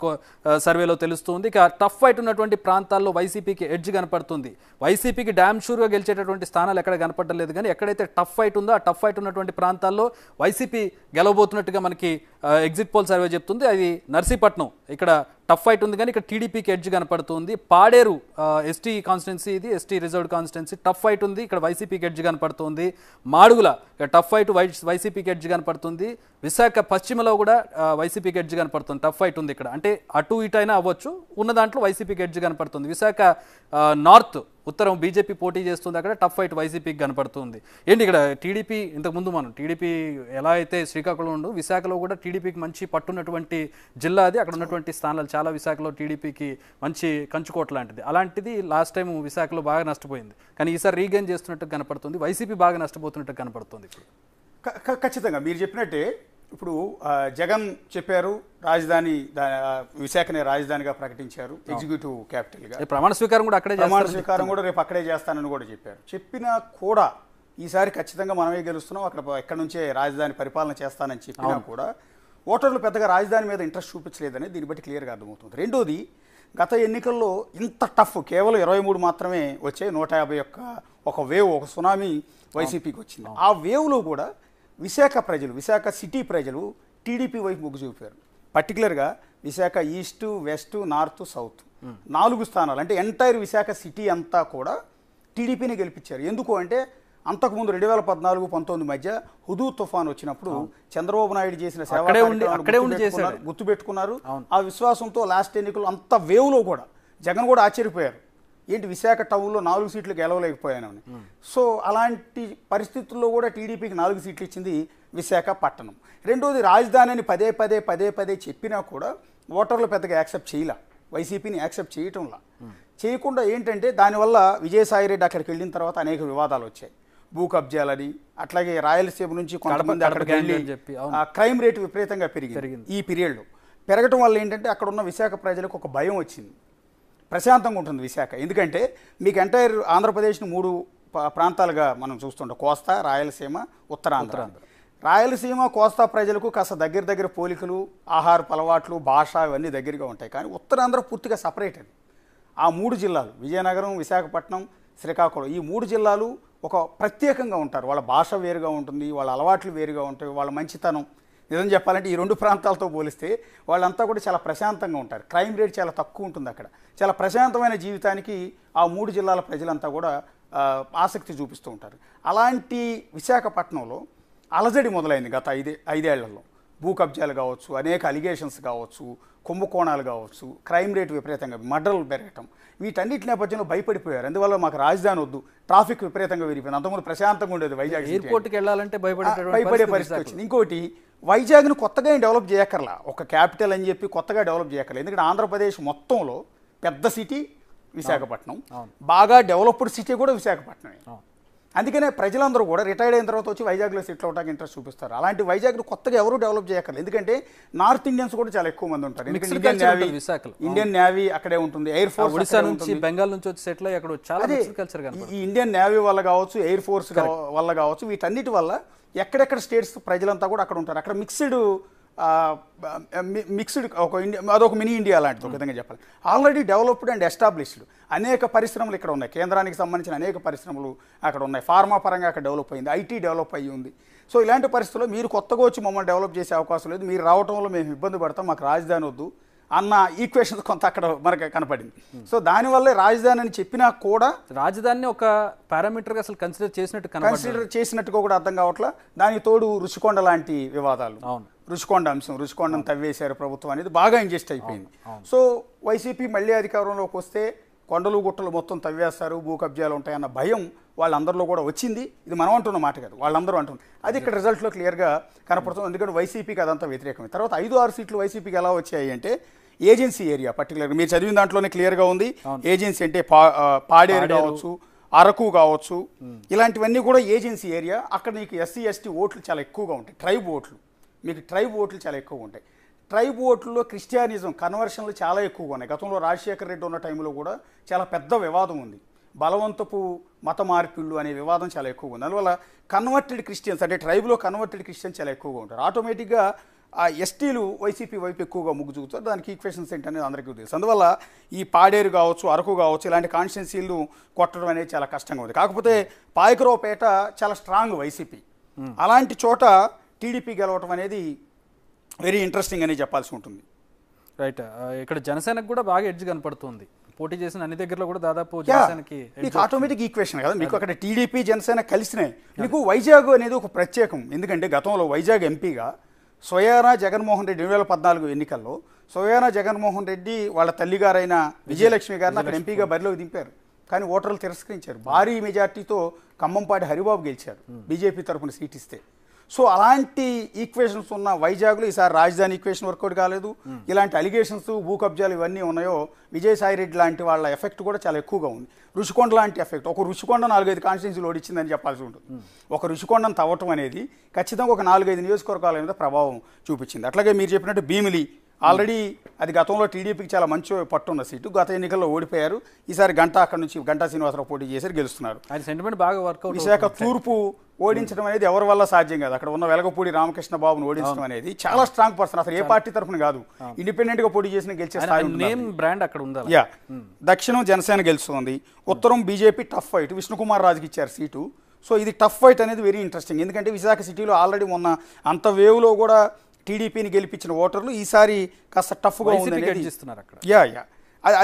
సర్వేలో తెలుస్తుంది ఇక టఫ్ ఫైట్ ఉన్నటువంటి ప్రాంతాల్లో వైసీపీకి ఎడ్జ్ కనపడుతుంది వైసీపీకి డ్యామ్ షూర్గా గెలిచేటటువంటి స్థానాలు ఎక్కడ కనపడలేదు కానీ ఎక్కడైతే టఫ్ ఫైట్ ఉందో ఆ టఫ్ ఫైట్ ఉన్నటువంటి ప్రాంతాల్లో వైసీపీ గెలవబోతున్నట్టుగా మనకి ఎగ్జిట్ పోల్ సర్వే చెప్తుంది అది నర్సీపట్నం ఇక్కడ టఫ్ ఫైట్ ఉంది కానీ ఇక్కడ టీడీపీకి ఎడ్జ్ కనపడుతుంది పాడేరు ఎస్టీ కాన్స్టిట్యున్సీ ఇది ST reserved constituency tough fight ఉంది ఇక్కడ వైసీపీకి ఎడ్జ్ కనపడుతుంది మాడుగుల టఫ్ ఫైట్ వై వైసీపీకి ఎడ్జ్ కనపడుతుంది విశాఖ పశ్చిమలో కూడా వైసీపీకి ఎడ్జ్ కనపడుతుంది టఫ్ ఫైట్ ఉంది ఇక్కడ అంటే అటు ఇటు అయినా అవ్వచ్చు ఉన్న దాంట్లో వైసీపీకి ఎడ్జ్ కనపడుతుంది విశాఖ నార్త్ ఉత్తరం బీజేపీ పోటీ చేస్తుంది అక్కడ టఫ్ ఫైట్ వైసీపీకి కనపడుతుంది ఏంటి ఇక్కడ టీడీపీ ఇంతకుముందు మనం టీడీపీ ఎలా అయితే శ్రీకాకుళం ఉండు విశాఖలో కూడా టీడీపీకి మంచి పట్టున్నటువంటి జిల్లా అది అక్కడ ఉన్నటువంటి స్థానాలు చాలా విశాఖలో టీడీపీకి మంచి కంచుకోట లాంటిది అలాంటిది లాస్ట్ టైం విశాఖలో బాగా నష్టపోయింది కానీ ఈసారి రీగెయిన్ చేస్తున్నట్టు కనపడుతుంది వైసీపీ బాగా నష్టపోతున్నట్టు కనపడుతుంది ఇప్పుడు ఖచ్చితంగా మీరు చెప్పినట్టే ఇప్పుడు జగన్ చెప్పారు రాజధాని విశాఖనే రాజధానిగా ప్రకటించారు ఎగ్జిక్యూటివ్ క్యాపిటల్గా ప్రమాణ స్వీకారం కూడా అక్కడే ప్రమాణ స్వీకారం కూడా రేపు అక్కడే చేస్తానని కూడా చెప్పారు చెప్పినా కూడా ఈసారి ఖచ్చితంగా మనమే గెలుస్తున్నాం అక్కడ ఎక్కడి నుంచే రాజధాని పరిపాలన చేస్తానని చెప్పినా కూడా ఓటర్లు పెద్దగా రాజధాని మీద ఇంట్రెస్ట్ చూపించలేదని దీన్ని బట్టి క్లియర్గా అర్థమవుతుంది రెండోది గత ఎన్నికల్లో ఇంత టఫ్ కేవలం ఇరవై మూడు మాత్రమే వచ్చే నూట యాభై ఒక్క ఒక వేవ్ ఒక సునామీ వైసీపీకి వచ్చింది ఆ వేవ్లో కూడా విశాఖ ప్రజలు విశాఖ సిటీ ప్రజలు టీడీపీ వైపు మొగ్గు చూపారు పర్టికులర్గా Visakha east west north south నాలుగు స్థానాలు అంటే ఎంటైర్ విశాఖ సిటీ అంతా కూడా టీడీపీని గెలిపించారు ఎందుకు అంటే అంతకుముందు రెండు వేల పద్నాలుగు పంతొమ్మిది మధ్య హుదూ తుఫాన్ వచ్చినప్పుడు చంద్రబాబు నాయుడు చేసిన సేవ గుర్తుపెట్టుకున్నారు ఆ విశ్వాసంతో లాస్ట్ ఎన్నికలు అంత వేవ్లో కూడా జగన్ కూడా ఆశ్చర్యపోయారు ఏంటి విశాఖ టౌన్లో నాలుగు సీట్లు అని hmm. సో అలాంటి పరిస్థితుల్లో కూడా టీడీపీకి నాలుగు సీట్లు ఇచ్చింది విశాఖ పట్టణం రెండోది రాజధానిని పదే పదే పదే పదే చెప్పినా కూడా ఓటర్లు పెద్దగా యాక్సెప్ట్ చేయలే వైసీపీని యాక్సెప్ట్ చేయటంలా hmm. చేయకుండా ఏంటంటే దానివల్ల విజయసాయిరెడ్డి అక్కడికి వెళ్ళిన తర్వాత అనేక వివాదాలు వచ్చాయి భూ కబ్జాలని అట్లాగే రాయలసీమ నుంచి కొంతమంది అక్కడికి వెళ్ళి క్రైమ్ రేటు విపరీతంగా పెరిగింది ఈ పీరియడ్లో పెరగటం వల్ల ఏంటంటే అక్కడ ఉన్న విశాఖ ప్రజలకు ఒక భయం వచ్చింది ప్రశాంతంగా ఉంటుంది విశాఖ ఎందుకంటే మీకు ఎంటైర్ ఆంధ్రప్రదేశ్ను మూడు ప్రాంతాలుగా మనం చూస్తుంటాం కోస్తా రాయలసీమ ఉత్తరాంధ్ర రాయలసీమ కోస్తా ప్రజలకు కాస్త దగ్గర దగ్గర పోలికలు ఆహారపు అలవాట్లు భాష ఇవన్నీ దగ్గరగా ఉంటాయి కానీ ఉత్తరాంధ్ర పూర్తిగా సపరేట్ అది ఆ మూడు జిల్లాలు విజయనగరం విశాఖపట్నం శ్రీకాకుళం ఈ మూడు జిల్లాలు ఒక ప్రత్యేకంగా ఉంటారు వాళ్ళ భాష వేరుగా ఉంటుంది వాళ్ళ అలవాట్లు వేరుగా ఉంటాయి వాళ్ళ మంచితనం నిజం చెప్పాలంటే ఈ రెండు ప్రాంతాలతో పోలిస్తే వాళ్ళంతా కూడా చాలా ప్రశాంతంగా ఉంటారు క్రైమ్ రేట్ చాలా తక్కువ ఉంటుంది అక్కడ చాలా ప్రశాంతమైన జీవితానికి ఆ మూడు జిల్లాల ప్రజలంతా కూడా ఆసక్తి చూపిస్తూ ఉంటారు అలాంటి విశాఖపట్నంలో అలజడి మొదలైంది గత ఐదే ఐదేళ్లలో భూ కబ్జాలు కావచ్చు అనేక అలిగేషన్స్ కావచ్చు కుంభకోణాలు కావచ్చు క్రైమ్ రేట్ విపరీతంగా మర్డర్లు పెరగటం వీటన్నిటి నేపథ్యంలో భయపడిపోయారు అందువల్ల మాకు రాజధాని వద్దు ట్రాఫిక్ విపరీతంగా విరిగిపోయింది అంతకుముందు ప్రశాంతంగా ఉండేది వైజాగ్ ఎయిర్పోర్ట్కి వెళ్ళాలంటే భయపడే భయపడే పరిస్థితి వచ్చింది ఇంకోటి వైజాగ్ను కొత్తగా డెవలప్ చేయక్కర్లా ఒక క్యాపిటల్ అని చెప్పి కొత్తగా డెవలప్ చేయక్కర్లేదు ఎందుకంటే ఆంధ్రప్రదేశ్ మొత్తంలో పెద్ద సిటీ విశాఖపట్నం బాగా డెవలప్డ్ సిటీ కూడా విశాఖపట్నమే అందుకనే ప్రజలందరూ కూడా రిటైర్డ్ అయిన తర్వాత వచ్చి వైజాగ్లో సెటిల్ అవడానికి ఇంట్రెస్ట్ చూపిస్తారు అలాంటి వైజాగ్ను కొత్తగా ఎవరు డెవలప్ చేయక్కర్లేదు ఎందుకంటే నార్త్ ఇండియన్స్ కూడా చాలా ఎక్కువ మంది ఉంటారు ఇండియన్ నేవీ ఇండియన్ నేవీ అక్కడే ఉంటుంది ఎయిర్ ఫోర్స్ ఒడిశా నుంచి బెంగాల్ నుంచి వచ్చి సెటిల్ అయ్యి అక్కడ చాలా కల్చర్ ఈ ఇండియన్ నేవీ వల్ల కావచ్చు ఎయిర్ ఫోర్స్ వల్ల కావచ్చు వీటన్నిటి వల్ల ఎక్కడెక్కడ స్టేట్స్ ప్రజలంతా కూడా అక్కడ ఉంటారు అక్కడ మిక్స్డ్ మిక్స్డ్ ఒక ఇండియా అదొక మినీ ఇండియా లాంటిది ఒక hmm. విధంగా చెప్పాలి ఆల్రెడీ డెవలప్డ్ అండ్ ఎస్టాబ్లిష్డ్ అనేక పరిశ్రమలు ఇక్కడ ఉన్నాయి కేంద్రానికి సంబంధించిన అనేక పరిశ్రమలు అక్కడ ఉన్నాయి ఫార్మా పరంగా అక్కడ డెవలప్ అయింది ఐటీ డెవలప్ అయ్యి ఉంది సో ఇలాంటి పరిస్థితుల్లో మీరు కొత్తగా వచ్చి మమ్మల్ని డెవలప్ చేసే అవకాశం లేదు మీరు రావడంలో మేము ఇబ్బంది పడతాం మాకు రాజధాని వద్దు అన్న ఈక్వేషన్స్ కొంత అక్కడ మనకు కనపడింది సో hmm. దానివల్లే రాజధాని అని చెప్పినా కూడా రాజధానిని ఒక పారామీటర్గా అసలు కన్సిడర్ చేసినట్టు కన్సిడర్ చేసినట్టుగా కూడా అర్థం కావట్లా దానికి తోడు రుచికొండ లాంటి వివాదాలు అవును రుచికొండ అంశం రుచికొండం తవ్వేశారు ప్రభుత్వం అనేది బాగా ఇంజెస్ట్ అయిపోయింది సో వైసీపీ మళ్ళీ అధికారంలోకి వస్తే కొండలు గుట్టలు మొత్తం తవ్వేస్తారు భూ కబ్జాలు ఉంటాయన్న భయం వాళ్ళందరిలో కూడా వచ్చింది ఇది మనం అంటున్న మాట కాదు వాళ్ళందరూ అంటున్నారు అది ఇక్కడ రిజల్ట్లో క్లియర్గా కనపడుతుంది ఎందుకంటే వైసీపీకి అదంతా వ్యతిరేకమే తర్వాత ఐదు ఆరు సీట్లు వైసీపీకి ఎలా వచ్చాయి అంటే ఏజెన్సీ ఏరియా పర్టికులర్ మీరు చదివిన దాంట్లోనే క్లియర్గా ఉంది ఏజెన్సీ అంటే పా పాడేరు కావచ్చు అరకు కావచ్చు ఇలాంటివన్నీ కూడా ఏజెన్సీ ఏరియా అక్కడ నీకు ఎస్సీ ఎస్టీ ఓట్లు చాలా ఎక్కువగా ఉంటాయి ట్రైబ్ ఓట్లు మీకు ట్రైబ్ ఓట్లు చాలా ఎక్కువ ఉంటాయి ట్రైబ్ ఓట్లలో క్రిస్టియానిజం కన్వర్షన్లు చాలా ఎక్కువగా ఉన్నాయి గతంలో రాజశేఖర రెడ్డి ఉన్న టైంలో కూడా చాలా పెద్ద వివాదం ఉంది బలవంతపు మత మార్పిళ్ళు అనే వివాదం చాలా ఎక్కువగా ఉంది అందువల్ల కన్వర్టెడ్ క్రిస్టియన్స్ అంటే ట్రైబ్లో కన్వర్టెడ్ క్రిస్టియన్స్ చాలా ఎక్కువగా ఉంటారు ఆటోమేటిక్గా ఆ ఎస్టీలు వైసీపీ వైపు ఎక్కువగా ముగ్గు చూపుతారు దానికి ఈక్వేషన్స్ ఏంటనేది అందరికీ తెలుసు అందువల్ల ఈ పాడేరు కావచ్చు అరకు కావచ్చు ఇలాంటి కాన్స్టిట్యున్సీలు కొట్టడం అనేది చాలా కష్టంగా ఉంది కాకపోతే పాయకరావుపేట చాలా స్ట్రాంగ్ వైసీపీ అలాంటి చోట టీడీపీ గెలవటం అనేది వెరీ ఇంట్రెస్టింగ్ అని చెప్పాల్సి ఉంటుంది రైట్ ఇక్కడ జనసేనకు కూడా బాగా ఎడ్జ్ కనపడుతుంది పోటీ చేసిన అన్ని దగ్గరలో కూడా దాదాపు జనసేనకి మీకు ఆటోమేటిక్ ఈక్వేషన్ కదా మీకు అక్కడ టీడీపీ జనసేన కలిసినాయి మీకు వైజాగ్ అనేది ఒక ప్రత్యేకం ఎందుకంటే గతంలో వైజాగ్ ఎంపీగా సోయానా జగన్మోహన్ రెడ్డి రెండు వేల పద్నాలుగు ఎన్నికల్లో సోయానా జగన్మోహన్ రెడ్డి వాళ్ళ తల్లిగారైన విజయలక్ష్మి గారిని అక్కడ ఎంపీగా బరిలోకి దింపారు కానీ ఓటర్లు తిరస్కరించారు భారీ మెజార్టీతో ఖమ్మంపాటి హరిబాబు గెలిచారు బీజేపీ తరఫున సీట్ ఇస్తే సో అలాంటి ఈక్వేషన్స్ ఉన్న వైజాగ్లో ఈసారి రాజధాని ఈక్వేషన్ వర్కౌట్ కాలేదు ఇలాంటి అలిగేషన్స్ భూ కబ్జాలు ఇవన్నీ ఉన్నాయో విజయసాయిరెడ్డి లాంటి వాళ్ళ ఎఫెక్ట్ కూడా చాలా ఎక్కువగా ఉంది రుషికొండ లాంటి ఎఫెక్ట్ ఒక రుషికొండ నాలుగైదు కాన్స్టిట్యూన్సీలు ఓడిచ్చిందని చెప్పాల్సి ఉంటుంది ఒక రుషికొండను తవ్వటం అనేది ఖచ్చితంగా ఒక నాలుగైదు నియోజకవర్గాల మీద ప్రభావం చూపించింది అట్లాగే మీరు చెప్పినట్టు భీమిలి ఆల్రెడీ అది గతంలో టీడీపీకి చాలా మంచి పట్టున్న సీటు గత ఎన్నికల్లో ఓడిపోయారు ఈసారి గంట అక్కడ నుంచి గంటా శ్రీనివాసరావు పోటీ చేసి గెలుస్తున్నారు అది సెంటిమెంట్ బాగా వర్క్ విశాఖ తూర్పు ఓడించడం అనేది ఎవరి వల్ల సాధ్యం కాదు అక్కడ ఉన్న వెలగపూడి రామకృష్ణ బాబును ఓడించడం అనేది చాలా స్ట్రాంగ్ పర్సన్ అసలు ఏ పార్టీ తరఫున కాదు ఇండిపెండెంట్ గా పోటీ చేసిన గెలిచే నేమ్ బ్రాండ్ అక్కడ ఉంది యా దక్షిణం జనసేన గెలుస్తుంది ఉత్తరం బీజేపీ టఫ్ ఫైట్ విష్ణుకుమార్ రాజుకి ఇచ్చారు సీటు సో ఇది టఫ్ ఫైట్ అనేది వెరీ ఇంట్రెస్టింగ్ ఎందుకంటే విశాఖ సిటీలో ఆల్రెడీ మొన్న అంత వేవ్లో కూడా టీడీపీని గెలిపించిన ఓటర్లు ఈసారి కాస్త టఫ్గా యా యా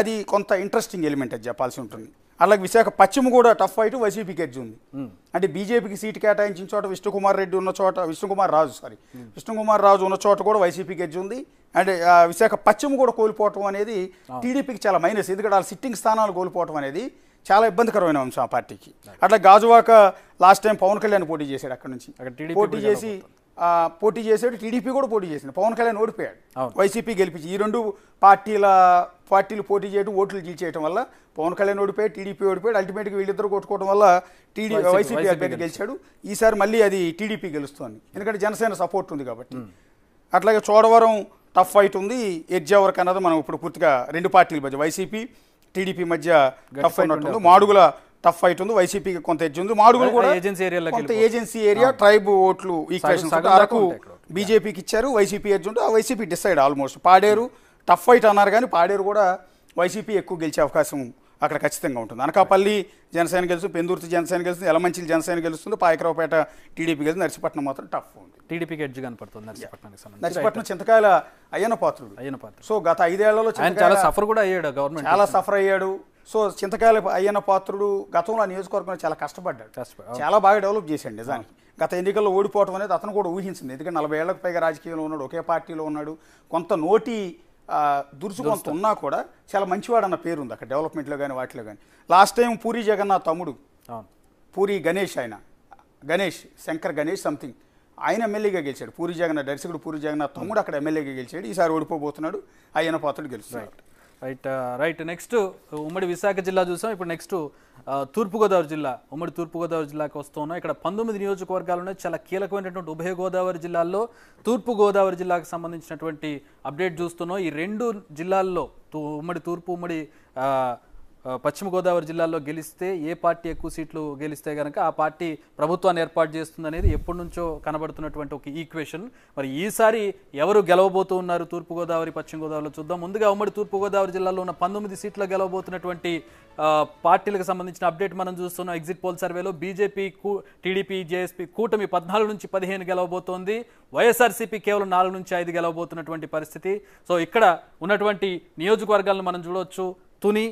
అది కొంత ఇంట్రెస్టింగ్ ఎలిమెంట్ అది చెప్పాల్సి ఉంటుంది అలాగే విశాఖ పశ్చిమ కూడా టఫ్ ఫైట్ వైసీపీకి ఎడ్జ్ ఉంది hmm. అంటే బీజేపీకి సీటు కేటాయించిన చోట విష్ణుకుమార్ రెడ్డి ఉన్న చోట విష్ణుకుమార్ రాజు సారీ hmm. విష్ణుకుమార్ రాజు ఉన్న చోట కూడా వైసీపీకి ఎడ్జ్ ఉంది అండ్ విశాఖ పశ్చిమ కూడా కోల్పోవటం అనేది ah. టీడీపీకి చాలా మైనస్ ఎందుకంటే వాళ్ళ సిట్టింగ్ స్థానాలు కోల్పోవటం అనేది చాలా ఇబ్బందికరమైన అంశం ఆ పార్టీకి అట్లా గాజువాక లాస్ట్ టైం పవన్ కళ్యాణ్ పోటీ చేశాడు అక్కడ నుంచి పోటీ చేసి పోటీ చేసాడు టీడీపీ కూడా పోటీ చేసింది పవన్ కళ్యాణ్ ఓడిపోయాడు వైసీపీ గెలిపించి ఈ రెండు పార్టీల పార్టీలు పోటీ చేయడం ఓట్లు గెలిచేయడం వల్ల పవన్ కళ్యాణ్ ఓడిపోయాడు టీడీపీ ఓడిపోయాడు అల్టిమేట్గా వీళ్ళిద్దరు కొట్టుకోవడం వల్ల టీడీ వైసీపీ అభ్యర్థి గెలిచాడు ఈసారి మళ్ళీ అది టీడీపీ గెలుస్తుంది ఎందుకంటే జనసేన సపోర్ట్ ఉంది కాబట్టి అట్లాగే చోడవరం టఫ్ ఫైట్ ఉంది ఎడ్జా వరకు అన్నది మనం ఇప్పుడు పూర్తిగా రెండు పార్టీల మధ్య వైసీపీ టీడీపీ మధ్య టఫ్ అయినట్టుంది మాడుగుల టఫ్ ఫైట్ ఉంది వైసీపీకి కొంత ఎడ్జ్ ఉంది మాడుగులు కూడా ఏజెన్సీ ఏరియా కొంత ఏజెన్సీ ఏరియా ట్రైబ్ ఓట్లు ఈక్వేషన్ అరకు బీజేపీకి ఇచ్చారు వైసీపీ ఎడ్జ్ ఉంటే ఆ YCP decide almost Paderu tough fight అన్నారు కానీ పాడేరు కూడా వైసీపీ ఎక్కువ గెలిచే అవకాశం అక్కడ ఖచ్చితంగా ఉంటుంది అనకాపల్లి జనసేన గెలుస్తుంది పెందుర్తి జనసేన గెలుస్తుంది ఎలమంచిలి జనసేన గెలుస్తుంది పాయకరావుపేట టీడీపీ గెలుస్తుంది నర్సిపట్నం మాత్రం టఫ్ ఉంది టీడీపీకి ఎడ్జ్ కనపడుతుంది నర్సిపట్నం నర్సిపట్నం చింతకాయల అయ్యన పాత్రుడు అయ్యన పాత్రుడు సో గత ఐదేళ్లలో చాలా సఫర్ కూడా అయ్యాడు గవర్నమెంట్ చాలా సఫర్ అయ్యాడు సో చింతకాయల అయ్యన్న పాత్రుడు గతంలో ఆ నియోజకవర్గంలో చాలా కష్టపడ్డాడు చాలా బాగా డెవలప్ చేశాడు నిజానికి గత ఎన్నికల్లో ఓడిపోవడం అనేది అతను కూడా ఊహించింది ఎందుకంటే నలభై ఏళ్లకు పైగా రాజకీయంలో ఉన్నాడు ఒకే పార్టీలో ఉన్నాడు కొంత నోటి దురుసు కొంత ఉన్నా కూడా చాలా మంచివాడు అన్న పేరు ఉంది అక్కడ డెవలప్మెంట్లో కానీ వాటిలో కానీ లాస్ట్ టైం పూరి జగన్నాథ్ తమ్ముడు పూరి గణేష్ ఆయన గణేష్ శంకర్ గణేష్ సంథింగ్ ఆయన ఎమ్మెల్యేగా గెలిచాడు పూరి జగన్నాథ్ దర్శకుడు పూరి జగన్నాథ్ తమ్ముడు అక్కడ ఎమ్మెల్యేగా గెలిచాడు ఈసారి ఓడిపోబోతున్నాడు ఆయన పాత్రుడు గెలుస్తున్నాడు రైట్ రైట్ నెక్స్ట్ ఉమ్మడి విశాఖ జిల్లా చూసాం ఇప్పుడు నెక్స్ట్ uh, తూర్పుగోదావరి జిల్లా ఉమ్మడి తూర్పుగోదావరి జిల్లాకు వస్తున్నాం ఇక్కడ పంతొమ్మిది నియోజకవర్గాలు ఉన్నాయి చాలా కీలకమైనటువంటి ఉభయ గోదావరి జిల్లాల్లో తూర్పుగోదావరి జిల్లాకు సంబంధించినటువంటి అప్డేట్ చూస్తున్నాం ఈ రెండు జిల్లాల్లో ఉమ్మడి తూర్పు ఉమ్మడి uh, పశ్చిమ గోదావరి జిల్లాలో గెలిస్తే ఏ పార్టీ ఎక్కువ సీట్లు గెలిస్తే కనుక ఆ పార్టీ ప్రభుత్వాన్ని ఏర్పాటు చేస్తుంది అనేది ఎప్పటి నుంచో కనబడుతున్నటువంటి ఒక ఈక్వేషన్ మరి ఈసారి ఎవరు గెలవబోతూ ఉన్నారు తూర్పుగోదావరి పశ్చిమ గోదావరిలో చూద్దాం ముందుగా ఉమ్మడి తూర్పుగోదావరి జిల్లాలో ఉన్న పంతొమ్మిది సీట్లో గెలవబోతున్నటువంటి పార్టీలకు సంబంధించిన అప్డేట్ మనం చూస్తున్నాం ఎగ్జిట్ పోల్ సర్వేలో బీజేపీ టీడీపీ జేఎస్పీ కూటమి పద్నాలుగు నుంచి పదిహేను గెలవబోతోంది వైఎస్ఆర్సీపీ కేవలం నాలుగు నుంచి ఐదు గెలవబోతున్నటువంటి పరిస్థితి సో ఇక్కడ ఉన్నటువంటి నియోజకవర్గాలను మనం చూడవచ్చు తుని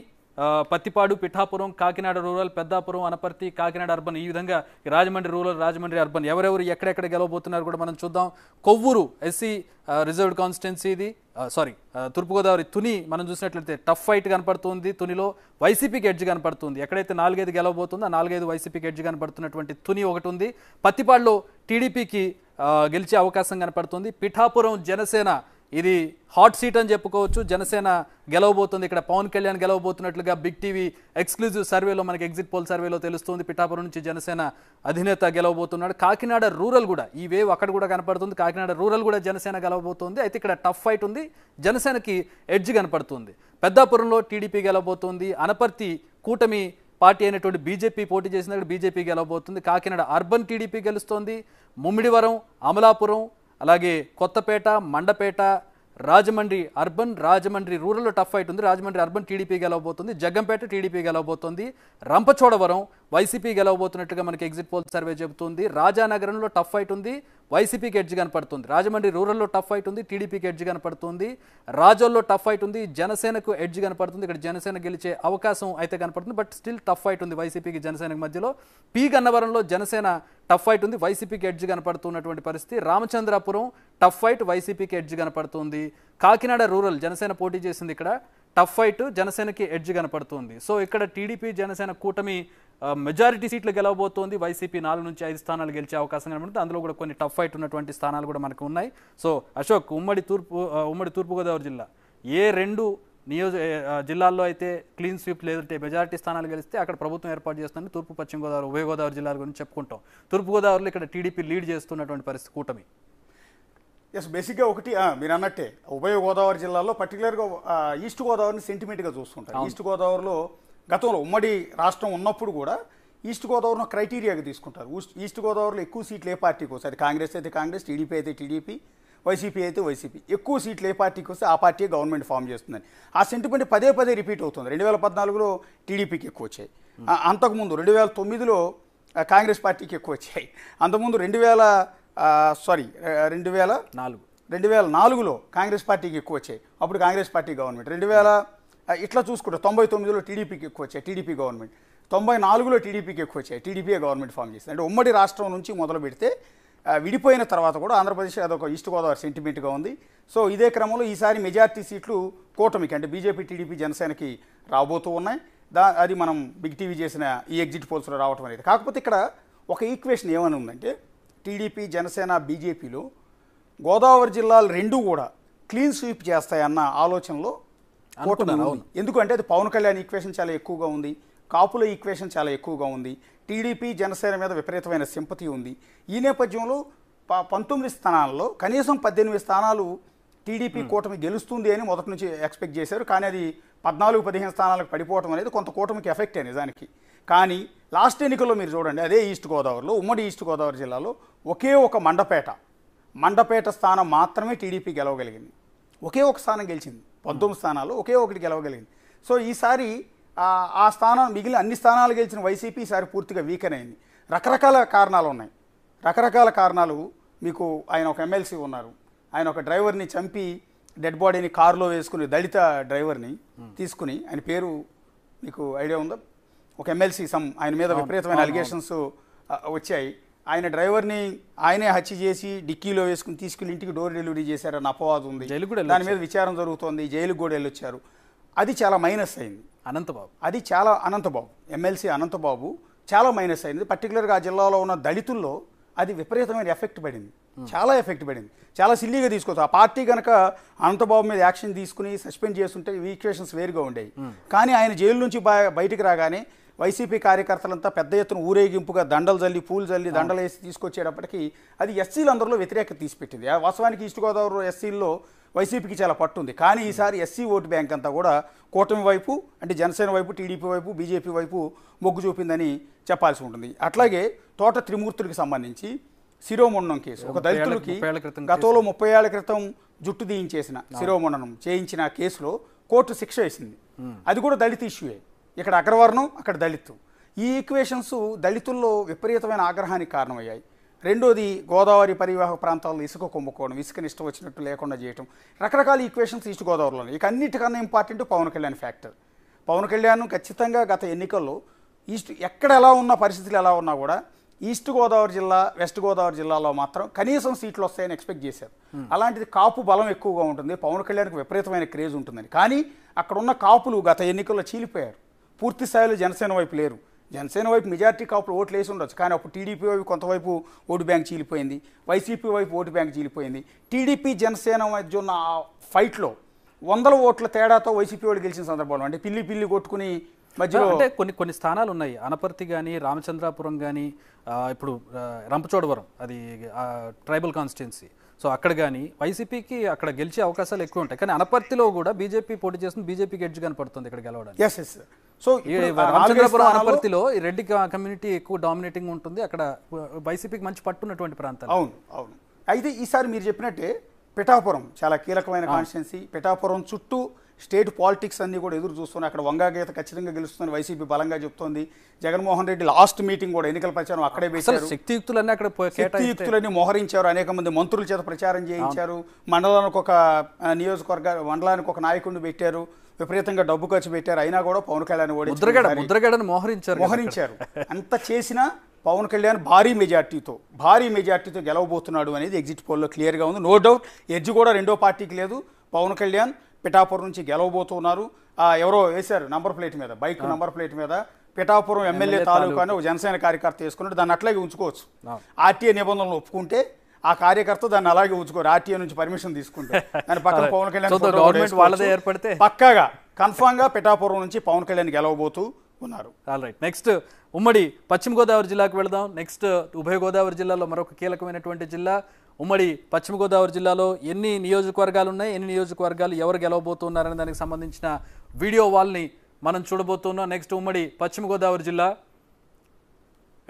పత్తిపాడు పిఠాపురం కాకినాడ రూరల్ పెద్దాపురం అనపర్తి కాకినాడ అర్బన్ ఈ విధంగా రాజమండ్రి రూరల్ రాజమండ్రి అర్బన్ ఎవరెవరు ఎక్కడెక్కడ గెలవబోతున్నారు కూడా మనం చూద్దాం కొవ్వూరు ఎస్సీ రిజర్వ్డ్ కాన్స్టిట్యున్సీది సారీ తూర్పుగోదావరి తుని మనం చూసినట్లయితే టఫ్ ఫైట్ కనపడుతుంది తునిలో వైసీపీకి ఎడ్జ్ కనపడుతుంది ఎక్కడైతే నాలుగైదు గెలవబోతుందో ఆ నాలుగైదు వైసీపీకి ఎడ్జ్ కనపడుతున్నటువంటి తుని ఒకటి ఉంది పత్తిపాడులో టీడీపీకి గెలిచే అవకాశం కనపడుతుంది పిఠాపురం జనసేన ఇది హాట్ సీట్ అని చెప్పుకోవచ్చు జనసేన గెలవబోతుంది ఇక్కడ పవన్ కళ్యాణ్ గెలవబోతున్నట్లుగా బిగ్ టీవీ ఎక్స్క్లూజివ్ సర్వేలో మనకి ఎగ్జిట్ పోల్ సర్వేలో తెలుస్తుంది పిఠాపురం నుంచి జనసేన అధినేత గెలవబోతున్నాడు కాకినాడ రూరల్ కూడా ఈ వేవ్ అక్కడ కూడా కనపడుతుంది కాకినాడ రూరల్ కూడా జనసేన గెలవబోతుంది అయితే ఇక్కడ టఫ్ ఫైట్ ఉంది జనసేనకి ఎడ్జ్ కనపడుతుంది పెద్దాపురంలో టీడీపీ గెలవబోతుంది అనపర్తి కూటమి పార్టీ అయినటువంటి బీజేపీ పోటీ చేసినప్పుడు BJP గెలవబోతుంది Kakinada urban TDP గెలుస్తోంది Mummidivaram Amalapuram అలాగే కొత్తపేట మండపేట రాజమండ్రి అర్బన్ రాజమండ్రి రూరల్లో టఫ్ అయిట్ ఉంది Rajahmundry urban TDP గెలవబోతుంది Jaggampeta TDP గెలవబోతుంది Rampachodavaram YCP గెలవబోతున్నట్టుగా మనకి ఎగ్జిట్ పోల్ సర్వే చెబుతుంది రాజానగరంలో టఫ్ అయిట్ ఉంది వైసీపీకి ఎడ్జ్ కనపడుతుంది రాజమండ్రి రూరల్లో టఫ్ ఫైట్ ఉంది టీడీపీకి ఎడ్జ్ కనపడుతుంది రాజోల్లో టఫ్ ఫైట్ ఉంది జనసేనకు ఎడ్జ్ కనపడుతుంది ఇక్కడ జనసేన గెలిచే అవకాశం అయితే కనపడుతుంది బట్ స్టిల్ టఫ్ ఫైట్ ఉంది వైసీపీకి జనసేనకు మధ్యలో పీ గన్నవరంలో జనసేన టఫ్ ఫైట్ ఉంది వైసీపీకి ఎడ్జ్ కనపడుతున్నటువంటి పరిస్థితి రామచంద్రాపురం టఫ్ ఫైట్ వైసీపీకి ఎడ్జ్ కనపడుతుంది కాకినాడ రూరల్ జనసేన పోటీ చేసింది ఇక్కడ టఫ్ ఫైట్ జనసేనకి ఎడ్జ్ కనపడుతుంది సో ఇక్కడ టీడీపీ జనసేన కూటమి మెజారిటీ సీట్లు గెలవబోతోంది వైసీపీ నాలుగు నుంచి ఐదు స్థానాలు గెలిచే అవకాశం కనబడుతుంది అందులో కూడా కొన్ని టఫ్ ఫైట్ ఉన్నటువంటి స్థానాలు కూడా మనకు ఉన్నాయి సో అశోక్ ఉమ్మడి తూర్పు ఉమ్మడి తూర్పుగోదావరి జిల్లా ఏ రెండు నియోజ జిల్లాల్లో అయితే క్లీన్ స్వీప్ లేదంటే మెజారిటీ స్థానాలు గెలిస్తే అక్కడ ప్రభుత్వం ఏర్పాటు చేస్తుందని తూర్పు పశ్చిమ గోదావరి ఉభయ గోదావరి జిల్లాల గురించి చెప్పుకుంటాం తూర్పుగోదావరిలో ఇక్కడ టీడీపీ లీడ్ చేస్తున్నటువంటి పరిస్థితి కూటమి ఎస్ బేసిక్గా ఒకటి మీరు అన్నట్టే ఉభయ గోదావరి జిల్లాలో పర్టికులర్గా ఈస్ట్ గోదావరిని సెంటిమెంట్గా చూసుకుంటారు ఈస్ట్ గోదావరిలో గతంలో ఉమ్మడి రాష్ట్రం ఉన్నప్పుడు కూడా ఈస్ట్ గోదావరిని క్రైటీరియాగా తీసుకుంటారు ఈస్ట్ గోదావరిలో ఎక్కువ సీట్లు ఏ పార్టీకి వస్తాయి కాంగ్రెస్ అయితే కాంగ్రెస్ టీడీపీ అయితే టీడీపీ వైసీపీ అయితే వైసీపీ ఎక్కువ సీట్లు ఏ పార్టీకి వస్తే ఆ పార్టీ గవర్నమెంట్ ఫామ్ చేస్తుందని ఆ సెంటిమెంట్ పదే పదే రిపీట్ అవుతుంది రెండు వేల పద్నాలుగులో టీడీపీకి ఎక్కువ వచ్చాయి అంతకుముందు రెండు వేల తొమ్మిదిలో కాంగ్రెస్ పార్టీకి ఎక్కువ వచ్చాయి అంతకుముందు రెండు వేల సారీ రెండు వేల నాలుగు రెండు వేల నాలుగులో కాంగ్రెస్ పార్టీకి ఎక్కువ వచ్చాయి అప్పుడు కాంగ్రెస్ పార్టీ గవర్నమెంట్ రెండు వేల ఇట్లా చూసుకుంటే తొంభై తొమ్మిదిలో టీడీపీకి ఎక్కువ వచ్చాయి టీడీపీ గవర్నమెంట్ తొంభై నాలుగులో టీడీపీకి ఎక్కువ వచ్చాయి టీడీపీ గవర్నమెంట్ ఫామ్ చేసింది అంటే ఉమ్మడి రాష్ట్రం నుంచి మొదలు పెడితే విడిపోయిన తర్వాత కూడా ఆంధ్రప్రదేశ్ అదొక ఈస్ట్ గోదావరి సెంటిమెంట్గా ఉంది సో ఇదే క్రమంలో ఈసారి మెజార్టీ సీట్లు కూటమికి అంటే బీజేపీ టీడీపీ జనసేనకి రాబోతూ ఉన్నాయి దా అది మనం బిగ్ టీవీ చేసిన ఈ ఎగ్జిట్ పోల్స్లో రావటం అనేది కాకపోతే ఇక్కడ ఒక ఈక్వేషన్ ఏమని ఉందంటే టీడీపీ జనసేన బీజేపీలో గోదావరి జిల్లాలు రెండు కూడా క్లీన్ స్వీప్ చేస్తాయన్న ఆలోచనలో ఎందుకంటే అది పవన్ కళ్యాణ్ ఈక్వేషన్ చాలా ఎక్కువగా ఉంది కాపుల ఈక్వేషన్ చాలా ఎక్కువగా ఉంది టీడీపీ జనసేన మీద విపరీతమైన సింపతి ఉంది ఈ నేపథ్యంలో పంతొమ్మిది స్థానాల్లో కనీసం పద్దెనిమిది స్థానాలు టీడీపీ hmm. కూటమి గెలుస్తుంది అని మొదటి నుంచి ఎక్స్పెక్ట్ చేశారు కానీ అది పద్నాలుగు పదిహేను స్థానాలకు పడిపోవడం అనేది కొంత కూటమికి ఎఫెక్ట్ ఎఫెక్టే దానికి కానీ లాస్ట్ ఎన్నికల్లో మీరు చూడండి అదే ఈస్ట్ గోదావరిలో ఉమ్మడి ఈస్ట్ గోదావరి జిల్లాలో ఒకే ఒక మండపేట మండపేట స్థానం మాత్రమే టీడీపీ గెలవగలిగింది ఒకే ఒక స్థానం గెలిచింది పంతొమ్మిది స్థానాలు ఒకే ఒకటి గెలవగలిగింది సో ఈసారి ఆ స్థానం మిగిలిన అన్ని స్థానాలు గెలిచిన వైసీపీ ఈసారి పూర్తిగా వీకన్ అయింది రకరకాల కారణాలు ఉన్నాయి రకరకాల కారణాలు మీకు ఆయన ఒక ఎమ్మెల్సీ ఉన్నారు ఆయన ఒక డ్రైవర్ని చంపి డెడ్ బాడీని కారులో వేసుకుని దళిత డ్రైవర్ని hmm. తీసుకుని ఆయన పేరు మీకు ఐడియా ఉందా ఒక ఎమ్మెల్సీ సమ్ ఆయన మీద విపరీతమైన అలిగేషన్స్ వచ్చాయి ఆయన డ్రైవర్ని ఆయనే హత్య చేసి డిక్కీలో వేసుకుని తీసుకెళ్లి ఇంటికి డోర్ డెలివరీ చేశారని అపవాదం ఉంది జైలు కూడా దాని మీద విచారం జరుగుతోంది జైలుకు కూడా వెళ్ళొచ్చారు అది చాలా మైనస్ అయింది అనంతబాబు అది చాలా అనంతబాబు ఎమ్మెల్సీ అనంతబాబు చాలా మైనస్ అయింది పర్టికులర్గా ఆ జిల్లాలో ఉన్న దళితుల్లో అది విపరీతమైన ఎఫెక్ట్ పడింది చాలా ఎఫెక్ట్ పడింది చాలా సిల్లీగా తీసుకోవచ్చు ఆ పార్టీ కనుక అనంతబాబు మీద యాక్షన్ తీసుకుని సస్పెండ్ చేస్తుంటే ఈక్వేషన్స్ వేరుగా ఉండేవి కానీ ఆయన జైలు నుంచి బయటికి రాగానే వైసీపీ కార్యకర్తలంతా పెద్ద ఎత్తున ఊరేగింపుగా దండలు జల్లి పూలు జల్లి దండలు వేసి తీసుకొచ్చేటప్పటికి అది అందరిలో వ్యతిరేకత తీసిపెట్టింది వాస్తవానికి ఈస్ట్ గోదావరి ఎస్సీల్లో వైసీపీకి చాలా పట్టుంది కానీ ఈసారి ఎస్సీ ఓటు బ్యాంక్ అంతా కూడా కూటమి వైపు అంటే జనసేన వైపు టీడీపీ వైపు బీజేపీ వైపు మొగ్గు చూపిందని చెప్పాల్సి ఉంటుంది అట్లాగే తోట త్రిమూర్తులకు సంబంధించి శిరోముండం కేసు ఒక దళితులకి గతంలో ముప్పై ఏళ్ల క్రితం జుట్టు దీయించేసిన శిరోముండనం చేయించిన కేసులో కోర్టు శిక్ష వేసింది అది కూడా దళిత ఇష్యూయే ఇక్కడ అగ్రవర్ణం అక్కడ దళితు ఈ ఈక్వేషన్స్ దళితుల్లో విపరీతమైన ఆగ్రహానికి కారణమయ్యాయి రెండోది గోదావరి పరివాహక ప్రాంతాల్లో ఇసుక కొమ్ముకోవడం ఇసుకని ఇష్టం వచ్చినట్టు లేకుండా చేయటం రకరకాల ఈక్వేషన్స్ ఈస్ట్ గోదావరిలోనే ఇక అన్నిటికన్నా ఇంపార్టెంట్ పవన్ కళ్యాణ్ ఫ్యాక్టర్ పవన్ కళ్యాణ్ ఖచ్చితంగా గత ఎన్నికల్లో ఈస్ట్ ఎక్కడ ఎలా ఉన్న పరిస్థితులు ఎలా ఉన్నా కూడా ఈస్ట్ గోదావరి జిల్లా వెస్ట్ గోదావరి జిల్లాలో మాత్రం కనీసం సీట్లు వస్తాయని ఎక్స్పెక్ట్ చేశారు అలాంటిది కాపు బలం ఎక్కువగా ఉంటుంది పవన్ కళ్యాణ్కి విపరీతమైన క్రేజ్ ఉంటుందని కానీ అక్కడ ఉన్న కాపులు గత ఎన్నికల్లో చీలిపోయారు పూర్తి స్థాయిలో జనసేన వైపు లేరు జనసేన వైపు మెజార్టీ కాపులు ఓట్లు వేసి ఉండొచ్చు కానీ అప్పుడు టీడీపీ వైపు కొంతవైపు ఓటు బ్యాంక్ చీలిపోయింది వైసీపీ వైపు ఓటు బ్యాంక్ చీలిపోయింది టీడీపీ జనసేన మధ్య ఉన్న ఆ ఫైట్లో వందల ఓట్ల తేడాతో వైసీపీ వాళ్ళు గెలిచిన సందర్భంలో అంటే పిల్లి పిల్లి కొట్టుకుని మధ్యలో అంటే కొన్ని కొన్ని స్థానాలు ఉన్నాయి అనపర్తి కానీ రామచంద్రాపురం కానీ ఇప్పుడు రంపచోడవరం అది ట్రైబల్ కాన్స్టిట్యున్సీ సో అక్కడ కానీ వైసీపీకి అక్కడ గెలిచే అవకాశాలు ఎక్కువ ఉంటాయి కానీ అనపర్తిలో కూడా బీజేపీ పోటీ చేస్తుంది బీజేపీకి ఎడ్జ్ కనపడుతుంది ఇక్కడ గెలవడానికి ఎస్ ఎస్ సో రామచంద్రపురం అనపర్తిలో రెడ్డి కమ్యూనిటీ ఎక్కువ డామినేటింగ్ ఉంటుంది అక్కడ వైసీపీకి మంచి పట్టున్నటువంటి ప్రాంతం అవును అవును అయితే ఈసారి మీరు చెప్పినట్టే పిఠాపురం చాలా కీలకమైన కాన్స్టిట్యున్సీ పిఠాపురం చుట్టూ స్టేట్ పాలిటిక్స్ అన్నీ కూడా ఎదురు చూస్తున్నాయి అక్కడ వంగాగీత ఖచ్చితంగా గెలుస్తుంది వైసీపీ బలంగా చెప్తోంది జగన్మోహన్ రెడ్డి లాస్ట్ మీటింగ్ కూడా ఎన్నికల ప్రచారం అక్కడే వేశారు శక్తియుక్తులన్నీ అక్కడ శక్తియుక్తులన్నీ మోహరించారు అనేక మంది మంత్రుల చేత ప్రచారం చేయించారు మండలానికి ఒక నియోజకవర్గ మండలానికి ఒక నాయకుడిని పెట్టారు విపరీతంగా డబ్బు ఖర్చు పెట్టారు అయినా కూడా పవన్ కళ్యాణ్ ఓడి ముద్రగడ ముద్రగడను మోహరించారు మోహరించారు అంత చేసినా పవన్ కళ్యాణ్ భారీ మెజార్టీతో భారీ మెజార్టీతో గెలవబోతున్నాడు అనేది ఎగ్జిట్ పోల్లో క్లియర్గా ఉంది నో డౌట్ ఎడ్జ్ కూడా రెండో పార్టీకి లేదు పవన్ కళ్యాణ్ పిఠాపురం నుంచి గెలవబోతున్నారు ఎవరో వేశారు నంబర్ ప్లేట్ మీద బైక్ నంబర్ ప్లేట్ మీద పిఠాపురం ఎమ్మెల్యే తాలూకా అని ఒక జనసేన కార్యకర్త వేసుకున్నాడు దాన్ని అట్లాగే ఉంచుకోవచ్చు ఆర్టీఏ నిబంధనలు ఒప్పుకుంటే ఆ కార్యకర్త దాన్ని అలాగే ఉంచుకోరు ఆర్టీఏ నుంచి పర్మిషన్ తీసుకుంటారు దాని పక్కన పవన్ కళ్యాణ్ వాళ్ళదే ఏర్పడితే పక్కాగా కన్ఫామ్గా పిఠాపురం నుంచి పవన్ కళ్యాణ్ గెలవబోతూ ఉన్నారు నెక్స్ట్ ఉమ్మడి పశ్చిమ గోదావరి జిల్లాకు వెళదాం నెక్స్ట్ ఉభయ గోదావరి జిల్లాలో మరొక కీలకమైనటువంటి జిల్లా ఉమ్మడి పశ్చిమ గోదావరి జిల్లాలో ఎన్ని నియోజకవర్గాలు ఉన్నాయి ఎన్ని నియోజకవర్గాలు ఎవరు గెలవబోతున్నారనే దానికి సంబంధించిన వీడియో వాళ్ళని మనం చూడబోతున్నాం నెక్స్ట్ ఉమ్మడి పశ్చిమ గోదావరి జిల్లా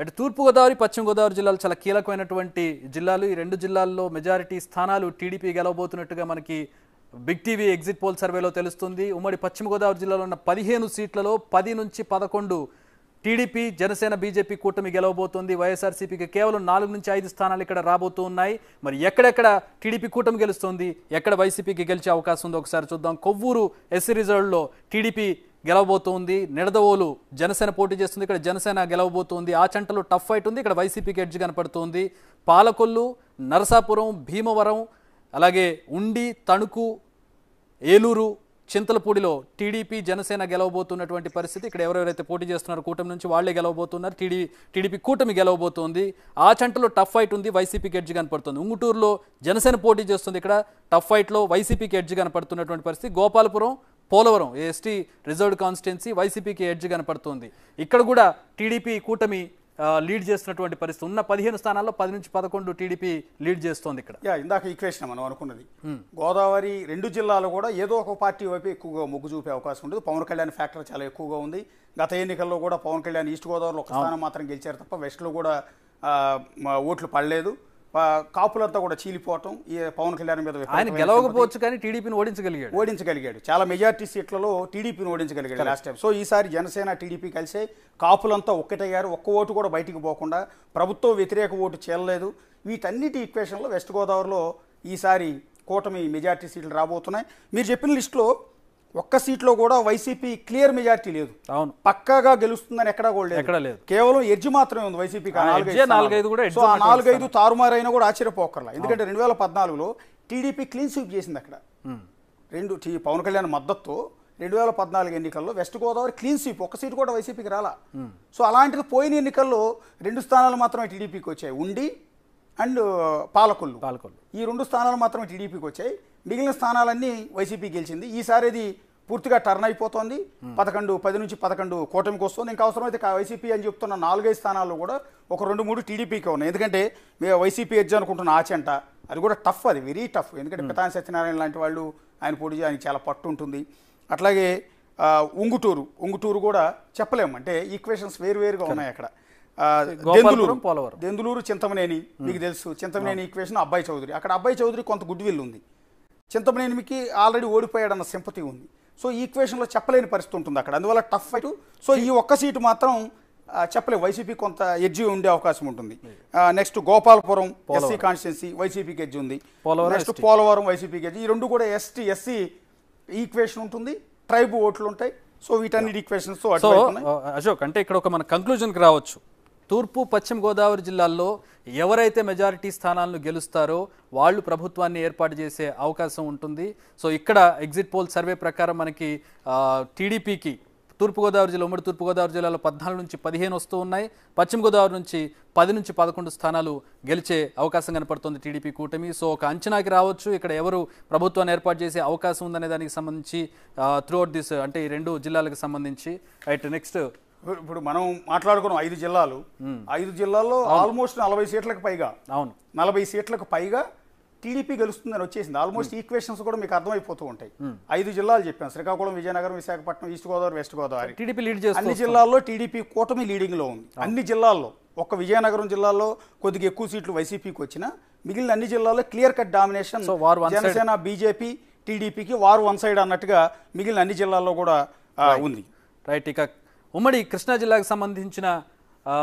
అటు తూర్పుగోదావరి పశ్చిమ గోదావరి జిల్లాలు చాలా కీలకమైనటువంటి జిల్లాలు ఈ రెండు జిల్లాల్లో మెజారిటీ స్థానాలు టీడీపీ గెలవబోతున్నట్టుగా మనకి బిగ్ టీవీ ఎగ్జిట్ పోల్ సర్వేలో తెలుస్తుంది ఉమ్మడి పశ్చిమ గోదావరి జిల్లాలో ఉన్న పదిహేను సీట్లలో పది నుంచి పదకొండు టీడీపీ జనసేన బీజేపీ కూటమి గెలవబోతుంది వైఎస్ఆర్సీపీకి కేవలం నాలుగు నుంచి ఐదు స్థానాలు ఇక్కడ రాబోతూ ఉన్నాయి మరి ఎక్కడెక్కడ టీడీపీ కూటమి గెలుస్తుంది ఎక్కడ వైసీపీకి గెలిచే అవకాశం ఉందో ఒకసారి చూద్దాం కొవ్వూరు ఎస్సీ రిజర్వ్లో టీడీపీ గెలవబోతోంది నిడదవోలు జనసేన పోటీ చేస్తుంది ఇక్కడ జనసేన గెలవబోతోంది ఆ చంటలో టఫ్ ఫైట్ ఉంది ఇక్కడ వైసీపీకి ఎడ్జ్ కనపడుతోంది పాలకొల్లు నరసాపురం భీమవరం అలాగే ఉండి తణుకు ఏలూరు చింతలపూడిలో టీడీపీ జనసేన గెలవబోతున్నటువంటి పరిస్థితి ఇక్కడ ఎవరెవరైతే పోటీ చేస్తున్నారో కూటమి నుంచి వాళ్లే గెలవబోతున్నారు టీడీ టీడీపీ కూటమి గెలవబోతోంది ఆ చంటలో టఫ్ ఫైట్ ఉంది వైసీపీకి ఎడ్జ్ కనపడుతుంది ఉంగుటూరులో జనసేన పోటీ చేస్తుంది ఇక్కడ టఫ్ ఫైట్లో వైసీపీకి ఎడ్జ్ కనపడుతున్నటువంటి పరిస్థితి Gopalapuram Polavaram ST reserved constituency వైసీపీకి ఎడ్జ్ కనపడుతుంది ఇక్కడ కూడా టీడీపీ కూటమి లీడ్ చేస్తున్నటువంటి పరిస్థితి ఉన్న పదిహేను స్థానాల్లో పది నుంచి పదకొండు టీడీపీ లీడ్ చేస్తోంది ఇక్కడ యా ఇందాక ఈక్వేషన్ మనం అనుకున్నది గోదావరి రెండు జిల్లాలు కూడా ఏదో ఒక పార్టీ వైపు ఎక్కువగా మొగ్గు చూపే అవకాశం ఉండదు పవన్ కళ్యాణ్ ఫ్యాక్టర్ చాలా ఎక్కువగా ఉంది గత ఎన్నికల్లో కూడా పవన్ కళ్యాణ్ ఈస్ట్ గోదావరిలో ఒక స్థానం మాత్రం గెలిచారు తప్ప వెస్ట్లో కూడా ఓట్లు పడలేదు కాపులతో కూడా చీలిపోవటం ఈ పవన్ కళ్యాణ్ మీద ఆయన గెలవకపోవచ్చు కానీ టీడీపీని ఓడించగలిగాడు ఓడించగలిగాడు చాలా మెజార్టీ సీట్లలో టీడీపీని ఓడించగలిగాడు లాస్ట్ టైం సో ఈసారి జనసేన టీడీపీ కలిసే కాపులంతా ఒక్కటయ్యారు ఒక్క ఓటు కూడా బయటికి పోకుండా ప్రభుత్వం వ్యతిరేక ఓటు చేయలేదు వీటన్నిటి ఈక్వేషన్లో వెస్ట్ గోదావరిలో ఈసారి కూటమి మెజార్టీ సీట్లు రాబోతున్నాయి మీరు చెప్పిన లిస్టులో ఒక్క సీట్లో కూడా వైసీపీ క్లియర్ మెజార్టీ లేదు అవును పక్కాగా గెలుస్తుందని ఎక్కడ కూడా లేదు ఎక్కడ లేదు కేవలం ఎడ్జ్ మాత్రమే ఉంది వైసీపీ సో ఆ నాలుగైదు అయినా కూడా ఆశ్చర్యపోకర్లా ఎందుకంటే రెండు వేల పద్నాలుగులో టీడీపీ క్లీన్ స్వీప్ చేసింది అక్కడ రెండు పవన్ కళ్యాణ్ మద్దతు రెండు వేల పద్నాలుగు ఎన్నికల్లో వెస్ట్ గోదావరి క్లీన్ స్వీప్ ఒక్క సీటు కూడా వైసీపీకి రాలా సో అలాంటిది పోయిన ఎన్నికల్లో రెండు స్థానాలు మాత్రమే టీడీపీకి వచ్చాయి ఉండి అండ్ పాలకొల్లు పాలకొల్లు ఈ రెండు స్థానాలు మాత్రమే టీడీపీకి వచ్చాయి మిగిలిన స్థానాలన్నీ వైసీపీ గెలిచింది ఈసారి అది పూర్తిగా టర్న్ అయిపోతుంది hmm. పదకొండు పది నుంచి పదకొండు కూటమికి వస్తుంది ఇంకా అవసరమైతే వైసీపీ అని చెప్తున్న నాలుగైదు స్థానాల్లో కూడా ఒక రెండు మూడు టీడీపీకి ఉన్నాయి ఎందుకంటే మేము వైసీపీ ఎడ్జ్ అనుకుంటున్న ఆచంట అది కూడా టఫ్ అది వెరీ టఫ్ ఎందుకంటే hmm. పితాని సత్యనారాయణ లాంటి వాళ్ళు ఆయన పోటీ ఆయన చాలా పట్టు ఉంటుంది అట్లాగే ఉంగుటూరు ఉంగుటూరు కూడా చెప్పలేము అంటే ఈక్వేషన్స్ వేరువేరుగా ఉన్నాయి అక్కడ దెందులూరు దెందులూరు చింతమనేని hmm. మీకు తెలుసు చింతమనేని ఈక్వేషన్ అబ్బాయి చౌదరి అక్కడ అబ్బాయి చౌదరి కొంత గుడ్ విల్ ఉంది చింతమనేనికి ఆల్రెడీ ఓడిపోయాడన్న సింపతి ఉంది సో ఈక్వేషన్లో చెప్పలేని పరిస్థితి ఉంటుంది అక్కడ అందువల్ల టఫ్ ఫైట్ సో ఈ ఒక్క సీటు మాత్రం చెప్పలేము వైసీపీ కొంత ఎడ్జి ఉండే అవకాశం ఉంటుంది నెక్స్ట్ గోపాలపురం ఎస్సీ కాన్స్టిట్యున్సీ వైసీపీకి ఎడ్జి ఉంది నెక్స్ట్ పోలవరం వైసీపీకి ఎడ్జి ఈ రెండు కూడా ఎస్టీ ఎస్సీ ఈక్వేషన్ ఉంటుంది ట్రైబు ఓట్లు ఉంటాయి సో వీటన్నిటి ఈక్వేషన్స్ అశోక్ అంటే ఇక్కడ ఒక మన కంక్లూజన్కి రావచ్చు తూర్పు పశ్చిమ గోదావరి జిల్లాల్లో ఎవరైతే మెజారిటీ స్థానాలను గెలుస్తారో వాళ్ళు ప్రభుత్వాన్ని ఏర్పాటు చేసే అవకాశం ఉంటుంది సో ఇక్కడ ఎగ్జిట్ పోల్ సర్వే ప్రకారం మనకి టీడీపీకి తూర్పుగోదావరి జిల్లా ఉమ్మడి తూర్పుగోదావరి జిల్లాలో పద్నాలుగు నుంచి పదిహేను వస్తూ ఉన్నాయి పశ్చిమ గోదావరి నుంచి పది నుంచి పదకొండు స్థానాలు గెలిచే అవకాశం కనపడుతుంది టీడీపీ కూటమి సో ఒక అంచనాకి రావచ్చు ఇక్కడ ఎవరు ప్రభుత్వాన్ని ఏర్పాటు చేసే అవకాశం ఉందనే దానికి సంబంధించి త్రూఅవుట్ దిస్ అంటే ఈ రెండు జిల్లాలకు సంబంధించి అయితే నెక్స్ట్ ఇప్పుడు మనం మాట్లాడుకున్నాం ఐదు జిల్లాలు ఐదు జిల్లాల్లో ఆల్మోస్ట్ నలభై సీట్లకు పైగా అవును నలభై సీట్లకు పైగా టీడీపీ గెలుస్తుందని వచ్చేసింది ఆల్మోస్ట్ ఈక్వేషన్స్ కూడా మీకు అర్థమైపోతూ ఉంటాయి ఐదు జిల్లాలు చెప్పాను Srikakulam Vizianagaram Visakhapatnam east Godavari west Godavari TDP lead అన్ని జిల్లాల్లో టీడీపీ కూటమి లీడింగ్ లో ఉంది అన్ని జిల్లాల్లో ఒక్క విజయనగరం జిల్లాలో కొద్దిగా ఎక్కువ సీట్లు వైసీపీకి వచ్చిన మిగిలిన అన్ని జిల్లాల్లో clear cut domination Janasena BJP టీడీపీకి వారు వన్ సైడ్ అన్నట్టుగా మిగిలిన అన్ని జిల్లాల్లో కూడా ఉంది రైట్ ఇక ఉమ్మడి కృష్ణా జిల్లాకు సంబంధించిన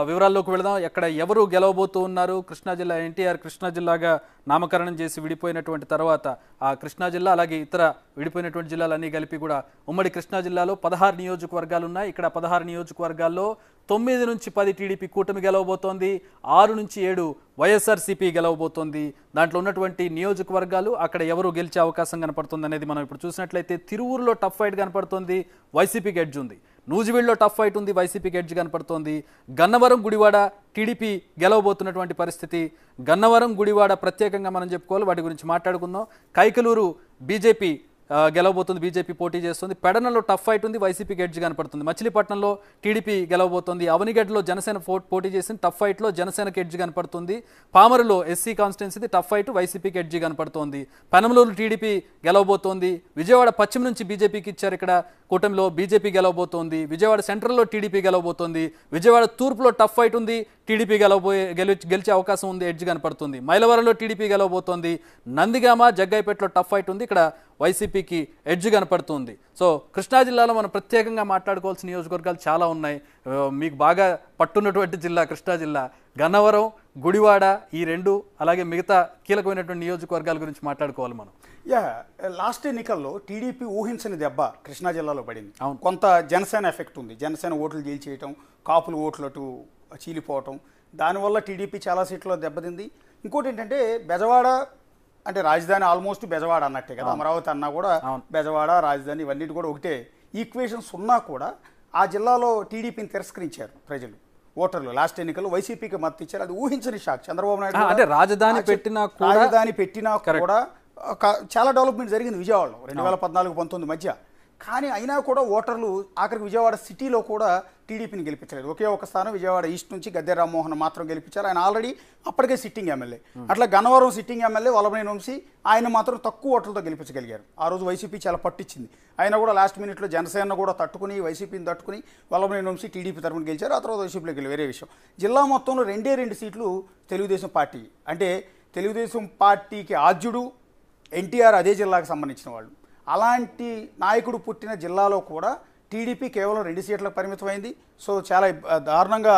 వివరాల్లోకి వెళదాం ఎక్కడ ఎవరు గెలవబోతూ ఉన్నారు కృష్ణా జిల్లా ఎన్టీఆర్ కృష్ణా జిల్లాగా నామకరణం చేసి విడిపోయినటువంటి తర్వాత ఆ కృష్ణా జిల్లా అలాగే ఇతర విడిపోయినటువంటి జిల్లాలన్నీ కలిపి కూడా ఉమ్మడి కృష్ణా జిల్లాలో పదహారు నియోజకవర్గాలు ఉన్నాయి ఇక్కడ పదహారు నియోజకవర్గాల్లో తొమ్మిది నుంచి పది టీడీపీ కూటమి గెలవబోతోంది ఆరు నుంచి ఏడు వైఎస్ఆర్సీపీ గెలవబోతోంది దాంట్లో ఉన్నటువంటి నియోజకవర్గాలు అక్కడ ఎవరు గెలిచే అవకాశం కనపడుతుంది అనేది మనం ఇప్పుడు చూసినట్లయితే తిరువూరులో టఫ్ ఫైట్ కనపడుతుంది వైసీపీకి ఎడ్జ్ ఉంది నూజివీడులో టఫ్ ఫైట్ ఉంది వైసీపీకి ఎడ్జ్ కనపడుతోంది గన్నవరం గుడివాడ టీడీపీ గెలవబోతున్నటువంటి పరిస్థితి గన్నవరం గుడివాడ ప్రత్యేకంగా మనం చెప్పుకోవాలి వాటి గురించి మాట్లాడుకుందాం కైకలూరు బీజేపీ గెలవబోతుంది బీజేపీ పోటీ చేస్తుంది పెడనలో టఫ్ ఫైట్ ఉంది వైసీపీకి ఎడ్జ్ కనపడుతుంది మచిలీపట్నంలో టీడీపీ గెలవబోతుంది అవనిగడ్లో జనసేన పోటీ చేసింది టఫ్ ఫైట్లో జనసేనకి ఎడ్జ్ కనపడుతుంది పామరులో ఎస్సీ కాన్స్టిట్యున్సీది టఫ్ ఫైట్ వైసీపీకి ఎడ్జ్ కనపడుతోంది పెనంలూరు టీడీపీ గెలవబోతోంది విజయవాడ పశ్చిమ నుంచి బీజేపీకి ఇచ్చారు ఇక్కడ కూటమిలో బీజేపీ గెలవబోతోంది విజయవాడ సెంట్రల్లో టీడీపీ గెలవబోతోంది విజయవాడ తూర్పులో టఫ్ ఫైట్ ఉంది టీడీపీ గెలవబోయే గెలిచే అవకాశం ఉంది ఎడ్జ్ కనపడుతుంది మైలవరంలో టీడీపీ గెలవబోతోంది నందిగామ జగ్గాయిపేటలో టఫ్ ఫైట్ ఉంది ఇక్కడ వైసీపీకి ఎడ్జ్ కనపడుతుంది సో కృష్ణా జిల్లాలో మనం ప్రత్యేకంగా మాట్లాడుకోవాల్సిన నియోజకవర్గాలు చాలా ఉన్నాయి మీకు బాగా పట్టున్నటువంటి జిల్లా కృష్ణా జిల్లా గన్నవరం గుడివాడ ఈ రెండు అలాగే మిగతా కీలకమైనటువంటి నియోజకవర్గాల గురించి మాట్లాడుకోవాలి మనం యా లాస్ట్ ఎన్నికల్లో టీడీపీ ఊహించని దెబ్బ కృష్ణా జిల్లాలో పడింది అవును కొంత జనసేన ఎఫెక్ట్ ఉంది జనసేన ఓట్లు గెలిచేయటం కాపులు ఓట్లు అటు చీలిపోవటం దానివల్ల టీడీపీ చాలా సీట్లో దెబ్బతింది ఇంకోటి ఏంటంటే బెజవాడ అంటే రాజధాని ఆల్మోస్ట్ బెజవాడ అన్నట్టే కదా అమరావతి అన్నా కూడా బెజవాడ రాజధాని ఇవన్నీ కూడా ఒకటే ఈక్వేషన్ సున్నా కూడా ఆ జిల్లాలో టీడీపీని తిరస్కరించారు ప్రజలు ఓటర్లు లాస్ట్ ఎన్నికల్లో వైసీపీకి మద్దతు ఇచ్చారు అది ఊహించని షాక్ చంద్రబాబు నాయుడు అంటే రాజధాని పెట్టినా రాజధాని పెట్టినా కూడా చాలా డెవలప్మెంట్ జరిగింది విజయవాడలో రెండు వేల పద్నాలుగు పంతొమ్మిది మధ్య కానీ అయినా కూడా ఓటర్లు ఆఖరికి విజయవాడ సిటీలో కూడా టీడీపీని గెలిపించలేదు ఒకే ఒక స్థానం విజయవాడ ఈస్ట్ నుంచి గద్దె రామ్మోహన్ మాత్రం గెలిపించారు ఆయన ఆల్రెడీ అప్పటికే సిట్టింగ్ ఎమ్మెల్యే అట్లా గన్నవరం సిట్టింగ్ ఎమ్మెల్యే వలభనే వంశీ ఆయన మాత్రం తక్కువ ఓటర్లతో గెలిపించగలిగారు ఆ రోజు వైసీపీ చాలా పట్టించింది ఆయన కూడా లాస్ట్ మినిట్లో జనసేన కూడా తట్టుకుని వైసీపీని తట్టుకుని వలభనే వంశీ టీడీపీ తరఫున గెలిచారు ఆ తర్వాత వైసీపీలో గెలి వేరే విషయం జిల్లా మొత్తంలో రెండే రెండు సీట్లు తెలుగుదేశం పార్టీ అంటే తెలుగుదేశం పార్టీకి ఆద్యుడు ఎన్టీఆర్ అదే జిల్లాకు సంబంధించిన వాళ్ళు అలాంటి నాయకుడు పుట్టిన జిల్లాలో కూడా టీడీపీ కేవలం రెండు సీట్లకు పరిమితమైంది సో చాలా దారుణంగా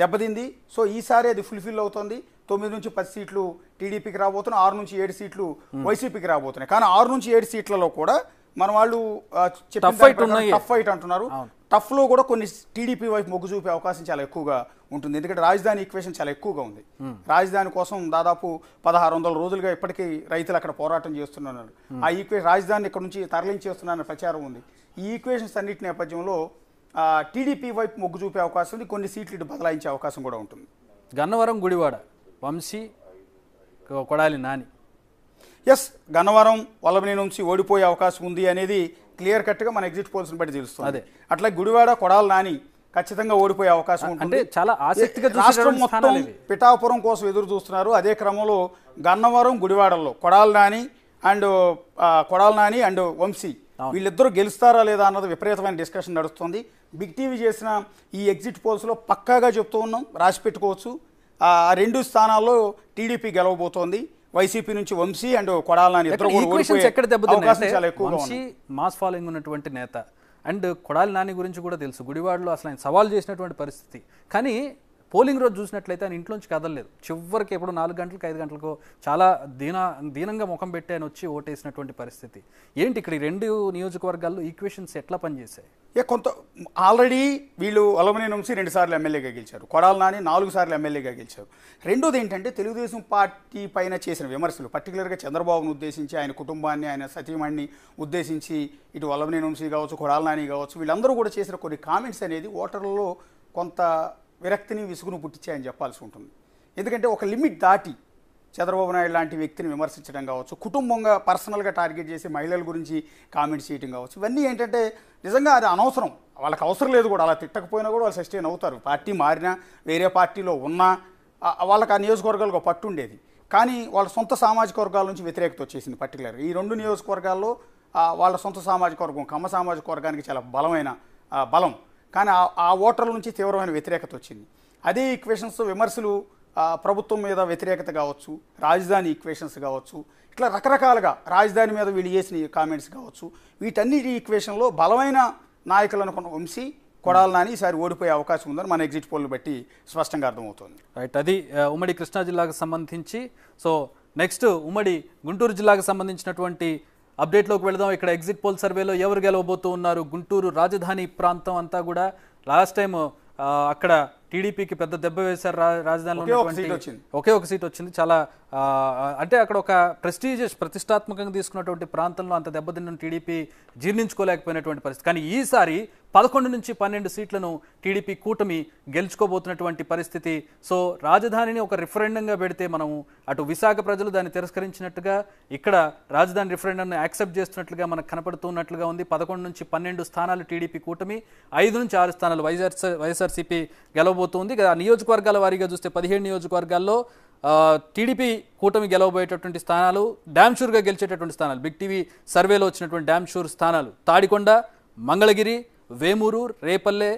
దెబ్బతింది సో ఈసారి అది ఫుల్ఫిల్ అవుతుంది తొమ్మిది నుంచి పది సీట్లు టీడీపీకి రాబోతున్నాయి ఆరు నుంచి ఏడు సీట్లు వైసీపీకి రాబోతున్నాయి కానీ ఆరు నుంచి ఏడు సీట్లలో కూడా మన వాళ్ళు టఫ్ ఫైట్ అంటున్నారు టఫ్లో కూడా కొన్ని టీడీపీ వైపు మొగ్గు చూపే అవకాశం చాలా ఎక్కువగా ఉంటుంది ఎందుకంటే రాజధాని ఈక్వేషన్ చాలా ఎక్కువగా ఉంది రాజధాని కోసం దాదాపు పదహారు వందల రోజులుగా ఇప్పటికీ రైతులు అక్కడ పోరాటం చేస్తున్నారు ఆ ఈక్వేషన్ రాజధాని ఇక్కడ నుంచి తరలించేస్తున్నారనే ప్రచారం ఉంది ఈ ఈక్వేషన్స్ అన్నిటి నేపథ్యంలో టీడీపీ వైపు మొగ్గు చూపే అవకాశం ఉంది కొన్ని సీట్లు ఇటు బదలాయించే అవకాశం కూడా ఉంటుంది గన్నవరం గుడివాడ వంశీ కొడాలి నాని ఎస్ గన్నవరం వల్లభనేని నుంచి ఓడిపోయే అవకాశం ఉంది అనేది క్లియర్ కట్గా మన ఎగ్జిట్ పోల్స్ని బట్టి తెలుస్తుంది అదే అట్లా గుడివాడ కొడాలి నాని ఖచ్చితంగా ఓడిపోయే అవకాశం అంటే చాలా ఆసక్తిగా రాష్ట్రం మొత్తం పిఠాపురం కోసం ఎదురు చూస్తున్నారు అదే క్రమంలో గన్నవరం గుడివాడల్లో కొడాలి నాని అండ్ కొడాలి నాని అండ్ వంశీ వీళ్ళిద్దరూ గెలుస్తారా లేదా అన్నది విపరీతమైన డిస్కషన్ నడుస్తుంది బిగ్ టీవీ చేసిన ఈ ఎగ్జిట్ పోల్స్లో పక్కాగా చెప్తూ ఉన్నాం రాసి పెట్టుకోవచ్చు ఆ రెండు స్థానాల్లో టీడీపీ గెలవబోతోంది వైసీపీ నుంచి వంశీ అండ్ కొడాలని ఎక్కడ మాస్ ఫాలోయింగ్ ఉన్నటువంటి నేత అండ్ కొడాలి నాని గురించి కూడా తెలుసు గుడివాడలో అసలు ఆయన సవాల్ చేసినటువంటి పరిస్థితి కానీ పోలింగ్ రోజు చూసినట్లయితే ఆయన ఇంట్లోంచి కదలలేదు చివరికి ఎప్పుడు నాలుగు గంటలకు ఐదు గంటలకు చాలా దీన దీనంగా ముఖం పెట్టి ఆయన వచ్చి ఓటేసినటువంటి పరిస్థితి ఏంటి ఇక్కడ ఈ రెండు నియోజకవర్గాల్లో ఈక్వేషన్స్ ఎట్లా పనిచేశాయి ఏ కొంత ఆల్రెడీ వీళ్ళు అలమని నుంచి రెండు సార్లు ఎమ్మెల్యేగా గెలిచారు కొడాల నాని నాలుగు సార్లు ఎమ్మెల్యేగా గెలిచారు రెండోది ఏంటంటే తెలుగుదేశం పార్టీ పైన చేసిన విమర్శలు పర్టికులర్గా చంద్రబాబును ఉద్దేశించి ఆయన కుటుంబాన్ని ఆయన సతీమణిని ఉద్దేశించి ఇటు వల్లభనే నుంచి కావచ్చు కొడాల నాని కావచ్చు వీళ్ళందరూ కూడా చేసిన కొన్ని కామెంట్స్ అనేది ఓటర్లలో కొంత విరక్తిని విసుగును పుట్టించాయని చెప్పాల్సి ఉంటుంది ఎందుకంటే ఒక లిమిట్ దాటి చంద్రబాబు నాయుడు లాంటి వ్యక్తిని విమర్శించడం కావచ్చు కుటుంబంగా పర్సనల్గా టార్గెట్ చేసి మహిళల గురించి కామెంట్స్ చేయడం కావచ్చు ఇవన్నీ ఏంటంటే నిజంగా అది అనవసరం వాళ్ళకి అవసరం లేదు కూడా అలా తిట్టకపోయినా కూడా వాళ్ళు సస్టైన్ అవుతారు పార్టీ మారినా వేరే పార్టీలో ఉన్నా వాళ్ళకి ఆ నియోజకవర్గాలకు పట్టు ఉండేది కానీ వాళ్ళ సొంత సామాజిక వర్గాల నుంచి వ్యతిరేకత వచ్చేసింది పర్టికులర్ ఈ రెండు నియోజకవర్గాల్లో వాళ్ళ సొంత సామాజిక వర్గం కమ్మ సామాజిక వర్గానికి చాలా బలమైన బలం కానీ ఆ ఓటర్ల నుంచి తీవ్రమైన వ్యతిరేకత వచ్చింది అదే ఈక్వేషన్స్ విమర్శలు ప్రభుత్వం మీద వ్యతిరేకత కావచ్చు రాజధాని ఈక్వేషన్స్ కావచ్చు ఇట్లా రకరకాలుగా రాజధాని మీద వీళ్ళు చేసిన కామెంట్స్ కావచ్చు వీటన్నిటి ఈక్వేషన్లో బలమైన నాయకులు అనుకున్న వంశీ కొడాలని hmm. ఈసారి ఓడిపోయే అవకాశం ఉందని మన ఎగ్జిట్ పోల్ని బట్టి స్పష్టంగా అర్థమవుతుంది రైట్ అది ఉమ్మడి కృష్ణా జిల్లాకు సంబంధించి సో నెక్స్ట్ ఉమ్మడి గుంటూరు జిల్లాకు సంబంధించినటువంటి అప్డేట్లోకి వెళదాం ఇక్కడ ఎగ్జిట్ పోల్ సర్వేలో ఎవరు గెలవబోతూ ఉన్నారు గుంటూరు రాజధాని ప్రాంతం అంతా కూడా లాస్ట్ టైం అక్కడ టీడీపీకి పెద్ద దెబ్బ వేశారు రాజధానిలో ఒకే ఒక సీట్ వచ్చింది చాలా అంటే అక్కడ ఒక ప్రెస్టీజియస్ ప్రతిష్టాత్మకంగా తీసుకున్నటువంటి ప్రాంతంలో అంత దెబ్బతిన్న టీడీపీ జీర్ణించుకోలేకపోయినటువంటి పరిస్థితి కానీ ఈసారి పదకొండు నుంచి పన్నెండు సీట్లను టీడీపీ కూటమి గెలుచుకోబోతున్నటువంటి పరిస్థితి సో రాజధానిని ఒక రిఫరెండంగా పెడితే మనము అటు విశాఖ ప్రజలు దాన్ని తిరస్కరించినట్టుగా ఇక్కడ రాజధాని రిఫరెండంను యాక్సెప్ట్ చేస్తున్నట్లుగా మనకు కనపడుతున్నట్లుగా ఉంది పదకొండు నుంచి పన్నెండు స్థానాలు టీడీపీ కూటమి ఐదు నుంచి ఆరు స్థానాలు వైఎస్ఆర్ వైఎస్ఆర్సీపీ గెలవబోతున్నారు ఉండబోతోంది నియోజకవర్గాల వారీగా చూస్తే పదిహేడు నియోజకవర్గాల్లో టీడీపీ కూటమి గెలవబోయేటటువంటి స్థానాలు డ్యామ్షూర్గా గెలిచేటటువంటి స్థానాలు బిగ్ టీవీ సర్వేలో వచ్చినటువంటి డ్యామ్షూర్ స్థానాలు తాడికొండ మంగళగిరి వేమూరు రేపల్లె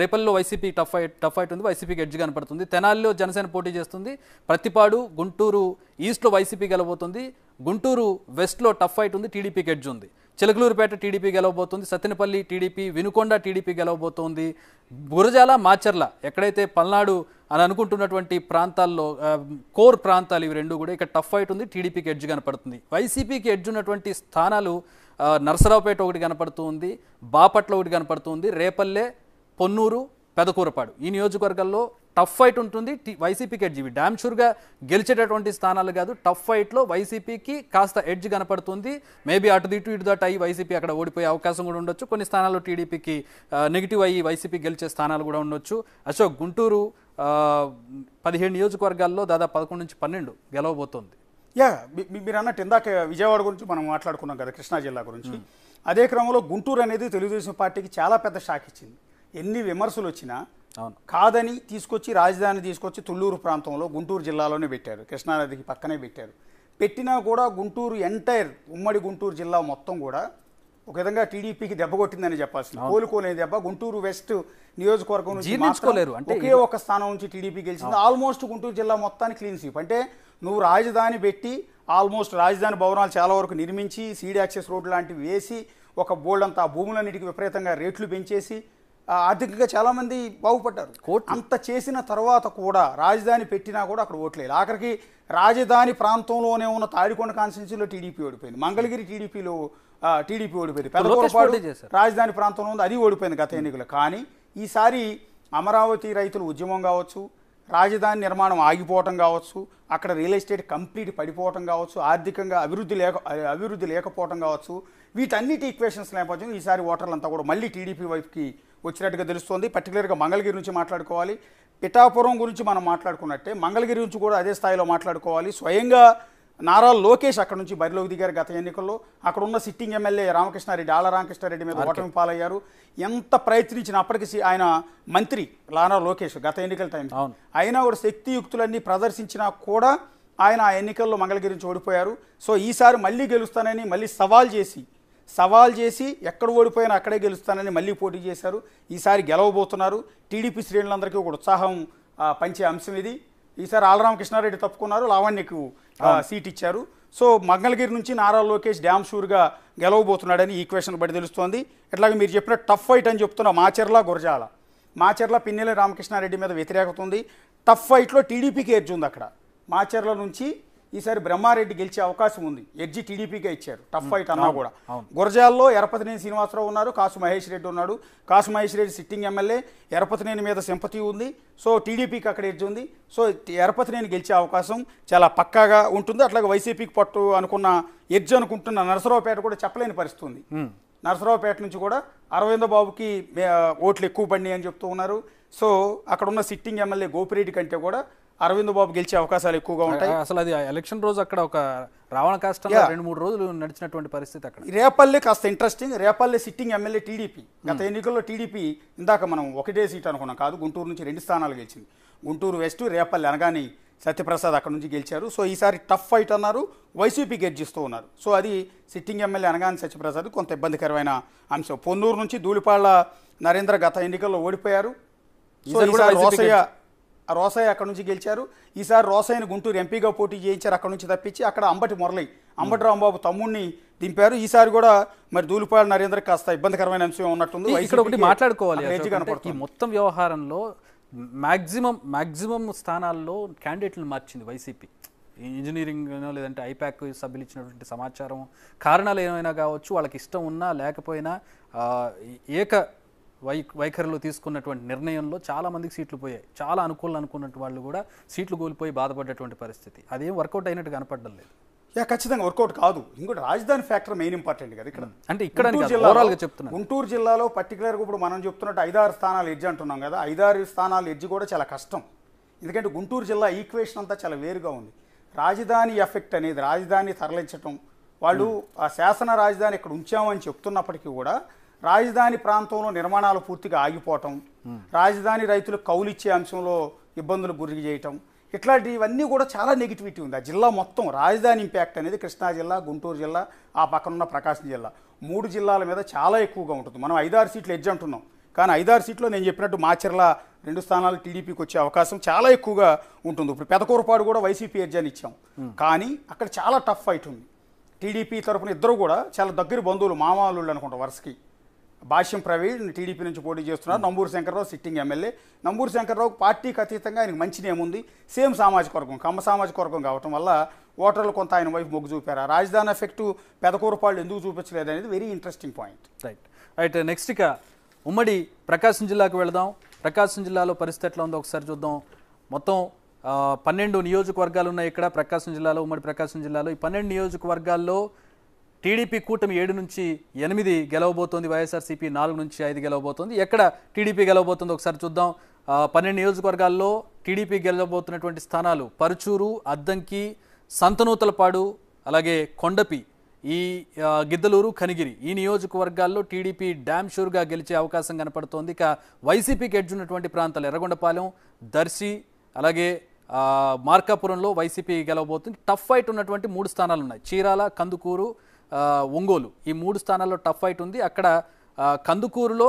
రేపల్లెలో వైసీపీ టఫ్ అయి టఫ్ ఫైట్ ఉంది వైసీపీకి ఎడ్జ్ కనపడుతుంది తెనాలిలో జనసేన పోటీ చేస్తుంది ప్రతిపాడు గుంటూరు ఈస్ట్లో వైసీపీ గెలబోతుంది గుంటూరు వెస్ట్లో టఫ్ అయిట్ ఉంది టీడీపీకి ఎడ్జ్ ఉంది చిలకలూరుపేట టీడీపీ గెలవబోతుంది సత్తెనపల్లి టీడీపీ వినుకొండ టీడీపీ గెలవబోతోంది గురజాల మాచర్ల ఎక్కడైతే పల్నాడు అని అనుకుంటున్నటువంటి ప్రాంతాల్లో కోర్ ప్రాంతాలు ఇవి రెండు కూడా ఇక్కడ టఫ్ ఫైట్ ఉంది టీడీపీకి ఎడ్జ్ కనపడుతుంది వైసీపీకి ఎడ్జ్ ఉన్నటువంటి స్థానాలు నర్సరావుపేట ఒకటి కనపడుతుంది బాపట్ల ఒకటి కనపడుతుంది రేపల్లె పొన్నూరు పెదకూరపాడు ఈ నియోజకవర్గాల్లో టఫ్ ఫైట్ ఉంటుంది వైసీపీకి ఎడ్జ్ ఇవి డ్యామ్ షూర్గా గెలిచేటటువంటి స్థానాలు కాదు టఫ్ ఫైట్లో వైసీపీకి కాస్త ఎడ్జ్ కనపడుతుంది మేబీ అటు ఇటు ఇటు దట్ అయ్యి వైసీపీ అక్కడ ఓడిపోయే అవకాశం కూడా ఉండొచ్చు కొన్ని స్థానాల్లో టీడీపీకి నెగిటివ్ అయ్యి వైసీపీ గెలిచే స్థానాలు కూడా ఉండొచ్చు అశోక్ గుంటూరు పదిహేడు నియోజకవర్గాల్లో దాదాపు పదకొండు నుంచి పన్నెండు గెలవబోతోంది యా మీరు అన్నట్టు ఇందాక విజయవాడ గురించి మనం మాట్లాడుకున్నాం కదా కృష్ణా జిల్లా గురించి అదే క్రమంలో గుంటూరు అనేది తెలుగుదేశం పార్టీకి చాలా పెద్ద షాక్ ఇచ్చింది ఎన్ని విమర్శలు వచ్చినా కాదని తీసుకొచ్చి రాజధాని తీసుకొచ్చి తుళ్ళూరు ప్రాంతంలో గుంటూరు జిల్లాలోనే పెట్టారు కృష్ణానదికి పక్కనే పెట్టారు పెట్టినా కూడా గుంటూరు ఎంటైర్ ఉమ్మడి గుంటూరు జిల్లా మొత్తం కూడా ఒక విధంగా టీడీపీకి దెబ్బ కొట్టిందని చెప్పాల్సింది కోలుకోలేని దెబ్బ గుంటూరు వెస్ట్ నియోజకవర్గం నుంచి అంటే ఒకే ఒక స్థానం నుంచి టీడీపీ గెలిచింది ఆల్మోస్ట్ గుంటూరు జిల్లా మొత్తాన్ని క్లీన్ స్వీప్ అంటే నువ్వు రాజధాని పెట్టి ఆల్మోస్ట్ రాజధాని భవనాలు చాలా వరకు నిర్మించి సీడ్ యాక్సెస్ రోడ్ లాంటివి వేసి ఒక బోల్డ్ అంతా భూములన్నిటికీ విపరీతంగా రేట్లు పెంచేసి ఆర్థికంగా చాలామంది బాగుపడ్డారు అంత చేసిన తర్వాత కూడా రాజధాని పెట్టినా కూడా అక్కడ ఓట్లేదు ఆఖరికి రాజధాని ప్రాంతంలోనే ఉన్న తాడికొండ కాన్స్టిట్యూన్సీలో టీడీపీ ఓడిపోయింది మంగళగిరి టీడీపీలో టీడీపీ ఓడిపోయింది పెద్దపాటు రాజధాని ప్రాంతంలో ఉంది అది ఓడిపోయింది గత ఎన్నికలు కానీ ఈసారి అమరావతి రైతుల ఉద్యమం కావచ్చు రాజధాని నిర్మాణం ఆగిపోవటం కావచ్చు అక్కడ రియల్ ఎస్టేట్ కంప్లీట్ పడిపోవటం కావచ్చు ఆర్థికంగా అభివృద్ధి లేక అభివృద్ధి లేకపోవటం కావచ్చు వీటన్నిటి ఈక్వేషన్స్ నేపథ్యంలో ఈసారి ఓటర్లంతా కూడా మళ్ళీ టీడీపీ వైపుకి వచ్చినట్టుగా తెలుస్తోంది పర్టికులర్గా మంగళగిరి నుంచి మాట్లాడుకోవాలి పిఠాపురం గురించి మనం మాట్లాడుకున్నట్టే మంగళగిరి నుంచి కూడా అదే స్థాయిలో మాట్లాడుకోవాలి స్వయంగా నారా లోకేష్ అక్కడ నుంచి బరిలోకి దిగారు గత ఎన్నికల్లో అక్కడ ఉన్న సిట్టింగ్ ఎమ్మెల్యే రామకృష్ణారెడ్డి ఆల రామకృష్ణారెడ్డి మీద ఓటమి పాలయ్యారు ఎంత ప్రయత్నించినప్పటికీ ఆయన మంత్రి లానా లోకేష్ గత ఎన్నికల టైం అయినా కూడా శక్తియుక్తులన్నీ ప్రదర్శించినా కూడా ఆయన ఆ ఎన్నికల్లో మంగళగిరి నుంచి ఓడిపోయారు సో ఈసారి మళ్ళీ గెలుస్తానని మళ్ళీ సవాల్ చేసి సవాల్ చేసి ఎక్కడ ఓడిపోయినా అక్కడే గెలుస్తానని మళ్ళీ పోటీ చేశారు ఈసారి గెలవబోతున్నారు టీడీపీ శ్రేణులందరికీ ఒక ఉత్సాహం పంచే అంశం ఇది ఈసారి ఆలరామకృష్ణారెడ్డి తప్పుకున్నారు లావణ్యకు సీట్ ఇచ్చారు సో మంగళగిరి నుంచి నారా లోకేష్ డ్యామ్ షూర్గా గెలవబోతున్నాడని ఈక్వేషన్ బట్టి తెలుస్తోంది ఇట్లాగే మీరు చెప్పిన టఫ్ ఫైట్ అని చెప్తున్న మాచెర్ల గురజాల మాచెర్ల పిన్నెల రామకృష్ణారెడ్డి మీద వ్యతిరేకత ఉంది టఫ్ ఫైట్లో టీడీపీకి ఏర్చుంది ఉంది అక్కడ మాచెర్ల నుంచి ఈసారి బ్రహ్మారెడ్డి గెలిచే అవకాశం ఉంది ఎడ్జి టీడీపీకే ఇచ్చారు టఫ్ ఫైట్ అన్నా కూడా గురజాల్లో ఎరపతినేని శ్రీనివాసరావు ఉన్నారు కాసు మహేష్ రెడ్డి ఉన్నాడు కాసు మహేష్ రెడ్డి సిట్టింగ్ ఎమ్మెల్యే ఎరపతినేని మీద సింపతి ఉంది సో టీడీపీకి అక్కడ ఎడ్జ్ ఉంది సో ఎరపతినేని గెలిచే అవకాశం చాలా పక్కాగా ఉంటుంది అట్లాగే వైసీపీకి పట్టు అనుకున్న ఎడ్జ్ అనుకుంటున్న నరసరావుపేట కూడా చెప్పలేని పరిస్థితి ఉంది నరసరావుపేట నుంచి కూడా అరవింద బాబుకి ఓట్లు ఎక్కువ పడినాయి అని చెప్తూ ఉన్నారు సో అక్కడ ఉన్న సిట్టింగ్ ఎమ్మెల్యే గోపిరెడ్డి కంటే కూడా అరవింద్ బాబు గెలిచే అవకాశాలు ఎక్కువగా ఉంటాయి అసలు అది ఎలక్షన్ రోజు అక్కడ ఒక రావణ కాస్టం రెండు మూడు రోజులు నడిచినటువంటి పరిస్థితి అక్కడ రేపల్లి కాస్త interesting Repalle sitting MLA TDP గత hmm. ఎన్నికల్లో టీడీపీ ఇందాక మనం ఒకటే సీట్ అనుకున్నాం కాదు గుంటూరు నుంచి రెండు స్థానాలు గెలిచింది గుంటూరు వెస్ట్ రేపల్లె అనగానే సత్యప్రసాద్ అక్కడ నుంచి గెలిచారు సో ఈసారి టఫ్ ఫైట్ అన్నారు వైసీపీ గెర్జిస్తూ ఉన్నారు సో అది సిట్టింగ్ ఎమ్మెల్యే అనగానే సత్యప్రసాద్ కొంత ఇబ్బందికరమైన అంశం పొన్నూరు నుంచి ధూళిపాళ్ల నరేంద్ర గత ఎన్నికల్లో ఓడిపోయారు రోసయ్య రోసయ్య అక్కడ నుంచి గెలిచారు ఈసారి రోసయ్యను గుంటూరు ఎంపీగా పోటీ చేయించారు అక్కడ నుంచి తప్పించి అక్కడ అంబటి మురళి అంబటి రాంబాబు తమ్ముడిని దింపారు ఈసారి కూడా మరి దూలిపాల నరేంద్ర కాస్త ఇబ్బందికరమైన అంశం ఉన్నట్టుంది ఇక్కడ ఒకటి మాట్లాడుకోవాలి ఈ మొత్తం వ్యవహారంలో మ్యాక్సిమం మ్యాక్సిమం స్థానాల్లో క్యాండిడేట్లను మార్చింది వైసీపీ ఇంజనీరింగ్ లేదంటే ఐపాక్ సభ్యులు ఇచ్చినటువంటి సమాచారం కారణాలు ఏమైనా కావచ్చు వాళ్ళకి ఇష్టం ఉన్నా లేకపోయినా ఏక వై వైఖరిలో తీసుకున్నటువంటి నిర్ణయంలో చాలామందికి సీట్లు పోయాయి చాలా అనుకూలం అనుకున్నట్టు వాళ్ళు కూడా సీట్లు కోల్పోయి బాధపడేటువంటి పరిస్థితి అదేం వర్కౌట్ అయినట్టు కనపడడం లేదు యా ఖచ్చితంగా వర్కౌట్ కాదు ఇంకోటి రాజధాని ఫ్యాక్టర్ మెయిన్ ఇంపార్టెంట్ కదా ఇక్కడ అంటే ఇక్కడ ఓవరాల్గా చెప్తున్నా గుంటూరు జిల్లాలో పర్టికులర్గా ఇప్పుడు మనం చెప్తున్నట్టు ఐదారు స్థానాలు ఎడ్జ్ అంటున్నాం కదా ఐదారు స్థానాలు ఎడ్జ్ కూడా చాలా కష్టం ఎందుకంటే గుంటూరు జిల్లా ఈక్వేషన్ అంతా చాలా వేరుగా ఉంది రాజధాని ఎఫెక్ట్ అనేది రాజధాని తరలించటం వాళ్ళు ఆ శాసన రాజధాని ఇక్కడ ఉంచామని చెప్తున్నప్పటికీ కూడా రాజధాని ప్రాంతంలో నిర్మాణాలు పూర్తిగా ఆగిపోవటం రాజధాని రైతులు కౌలిచ్చే అంశంలో ఇబ్బందులు గురి చేయటం ఇట్లాంటివన్నీ కూడా చాలా నెగిటివిటీ ఉంది ఆ జిల్లా మొత్తం రాజధాని ఇంపాక్ట్ అనేది కృష్ణా జిల్లా గుంటూరు జిల్లా ఆ పక్కన ఉన్న ప్రకాశం జిల్లా మూడు జిల్లాల మీద చాలా ఎక్కువగా ఉంటుంది మనం ఐదారు సీట్లు ఎడ్జ్ అంటున్నాం కానీ ఐదారు సీట్లో నేను చెప్పినట్టు మాచర్ల రెండు స్థానాలు టీడీపీకి వచ్చే అవకాశం చాలా ఎక్కువగా ఉంటుంది ఇప్పుడు పెదకూరపాడు కూడా వైసీపీ ఎడ్జ్ అని ఇచ్చాం కానీ అక్కడ చాలా టఫ్ ఫైట్ ఉంది టీడీపీ తరఫున ఇద్దరు కూడా చాలా దగ్గర బంధువులు మామూలు అనుకుంటాం వరుసకి భాష్యం ప్రవీణ్ టీడీపీ నుంచి పోటీ చేస్తున్నారు నంబూరు శంకర్రావు సిట్టింగ్ ఎమ్మెల్యే నంబూరు శంకర్రావు పార్టీకి అతీతంగా ఆయనకు మంచి ఉంది సేమ్ సామాజిక వర్గం కమ్మ సామాజిక వర్గం కావటం వల్ల ఓటర్లు కొంత ఆయన వైపు మొగ్గు చూపారు రాజధాని ఎఫెక్ట్ పెదకూరపాళ్ళు ఎందుకు చూపించలేదు అనేది very interesting point right right next ఇక ఉమ్మడి ప్రకాశం జిల్లాకు వెళదాం ప్రకాశం జిల్లాలో పరిస్థితి ఎట్లా ఉందో ఒకసారి చూద్దాం మొత్తం పన్నెండు నియోజకవర్గాలు ఉన్నాయి ఇక్కడ ప్రకాశం జిల్లాలో ఉమ్మడి ప్రకాశం జిల్లాలో ఈ పన్నెండు నియోజకవర్గాల్లో టీడీపీ కూటమి ఏడు నుంచి ఎనిమిది గెలవబోతోంది వైఎస్ఆర్సీపీ నాలుగు నుంచి ఐదు గెలవబోతోంది ఎక్కడ టీడీపీ గెలవబోతుంది ఒకసారి చూద్దాం పన్నెండు నియోజకవర్గాల్లో టీడీపీ గెలవబోతున్నటువంటి స్థానాలు పరుచూరు అద్దంకి సంతనూతలపాడు అలాగే కొండపి ఈ గిద్దలూరు కనిగిరి ఈ నియోజకవర్గాల్లో టీడీపీ డ్యామ్ షూర్గా గెలిచే అవకాశం కనపడుతోంది ఇక వైసీపీకి ఉన్నటువంటి ప్రాంతాలు ఎర్రగొండపాలెం దర్శి అలాగే మార్కాపురంలో వైసీపీ గెలవబోతుంది టఫ్ ఫైట్ ఉన్నటువంటి మూడు స్థానాలు ఉన్నాయి చీరాల కందుకూరు ఒంగోలు ఈ మూడు స్థానాల్లో టఫ్ ఫైట్ ఉంది అక్కడ కందుకూరులో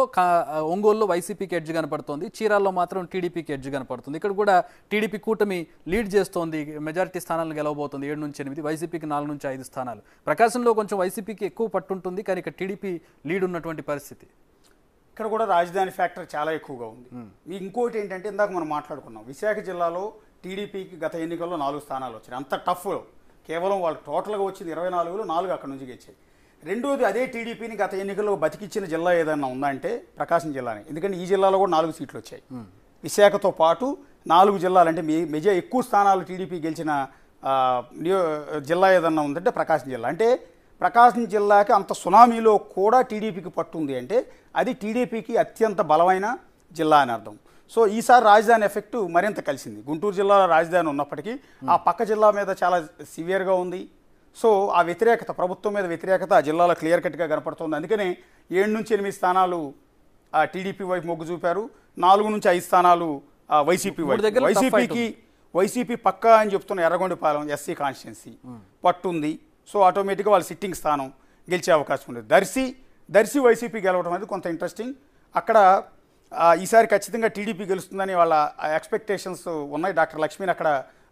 ఒంగోలులో వైసీపీకి ఎడ్జ్ కనపడుతుంది చీరాల్లో మాత్రం టీడీపీకి ఎడ్జ్ కనపడుతుంది ఇక్కడ కూడా టీడీపీ కూటమి లీడ్ చేస్తోంది మెజారిటీ స్థానాలను గెలవబోతుంది ఏడు నుంచి ఎనిమిది వైసీపీకి నాలుగు నుంచి ఐదు స్థానాలు ప్రకాశంలో కొంచెం వైసీపీకి ఎక్కువ పట్టుంటుంది కానీ ఇక్కడ టీడీపీ లీడ్ ఉన్నటువంటి పరిస్థితి ఇక్కడ కూడా రాజధాని ఫ్యాక్టర్ చాలా ఎక్కువగా ఉంది ఇంకోటి ఏంటంటే ఇందాక మనం మాట్లాడుకున్నాం విశాఖ జిల్లాలో టీడీపీకి గత ఎన్నికల్లో నాలుగు స్థానాలు వచ్చినాయి అంత టఫ్ కేవలం వాళ్ళు టోటల్గా వచ్చింది ఇరవై నాలుగులో నాలుగు అక్కడి నుంచి గెలిచాయి రెండోది అదే టీడీపీని గత ఎన్నికల్లో బతికిచ్చిన జిల్లా ఏదైనా ఉందంటే ప్రకాశం జిల్లానే ఎందుకంటే ఈ జిల్లాలో కూడా నాలుగు సీట్లు వచ్చాయి విశాఖతో పాటు నాలుగు జిల్లాలు అంటే మెజా ఎక్కువ స్థానాలు టీడీపీ గెలిచిన జిల్లా ఏదన్నా ఉందంటే ప్రకాశం జిల్లా అంటే ప్రకాశం జిల్లాకి అంత సునామీలో కూడా టీడీపీకి పట్టుంది అంటే అది టీడీపీకి అత్యంత బలమైన జిల్లా అని అర్థం సో ఈసారి రాజధాని ఎఫెక్ట్ మరింత కలిసింది గుంటూరు జిల్లాలో రాజధాని ఉన్నప్పటికీ ఆ hmm. పక్క జిల్లా మీద చాలా సివియర్గా ఉంది సో ఆ వ్యతిరేకత ప్రభుత్వం మీద వ్యతిరేకత ఆ జిల్లాలో క్లియర్ కట్గా కనపడుతుంది అందుకనే ఏడు నుంచి ఎనిమిది స్థానాలు టీడీపీ వైపు మొగ్గు చూపారు నాలుగు నుంచి ఐదు స్థానాలు వైసీపీ వైపు వైసీపీకి వైసీపీ పక్క అని చెప్తున్న ఎర్రగొండపాలెం ఎస్సీ కాన్స్టిట్యున్సీ hmm. పట్టుంది సో ఆటోమేటిక్గా వాళ్ళు సిట్టింగ్ స్థానం గెలిచే అవకాశం ఉంది దర్శి దర్శి వైసీపీ గెలవడం అనేది కొంత ఇంట్రెస్టింగ్ అక్కడ ఈసారి ఖచ్చితంగా టీడీపీ గెలుస్తుందని వాళ్ళ ఎక్స్పెక్టేషన్స్ ఉన్నాయి డాక్టర్ లక్ష్మిని అక్కడ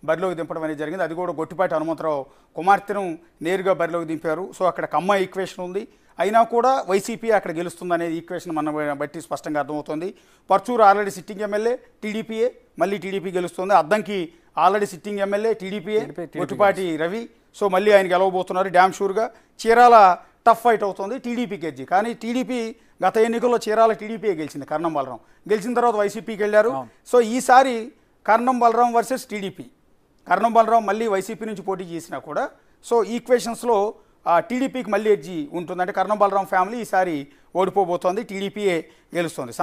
బరిలోకి దింపడం అనేది జరిగింది అది కూడా గొట్టిపాటి హనుమంతరావు కుమార్తెను నేరుగా బరిలోకి దింపారు సో అక్కడ కమ్మ ఈక్వేషన్ ఉంది అయినా కూడా వైసీపీ అక్కడ గెలుస్తుంది అనేది ఈక్వేషన్ మనం బట్టి స్పష్టంగా అర్థమవుతుంది పర్చూరు ఆల్రెడీ సిట్టింగ్ ఎమ్మెల్యే టీడీపీఏ మళ్ళీ టీడీపీ గెలుస్తుంది అద్దంకి ఆల్రెడీ సిట్టింగ్ ఎమ్మెల్యే టీడీపీఏ గొట్టిపాటి రవి సో మళ్ళీ ఆయన గెలవబోతున్నారు డ్యామ్ షూర్గా చీరాల టఫ్ ఫైట్ అవుతుంది టీడీపీ గెజ్జి కానీ టీడీపీ గత ఎన్నికల్లో చీరాల టీడీపీ గెలిచింది కర్ణం బలరాం గెలిచిన తర్వాత వైసీపీకి వెళ్ళారు సో ఈసారి కర్ణం బలరాం వర్సెస్ టీడీపీ కర్ణం బలరాం మళ్ళీ వైసీపీ నుంచి పోటీ చేసినా కూడా సో ఈక్వేషన్స్లో టీడీపీకి మళ్ళీ ఎడ్జి ఉంటుంది అంటే కర్ణం బలరాం ఫ్యామిలీ ఈసారి ఓడిపోబోతోంది టీడీపీయే గెలుస్తుంది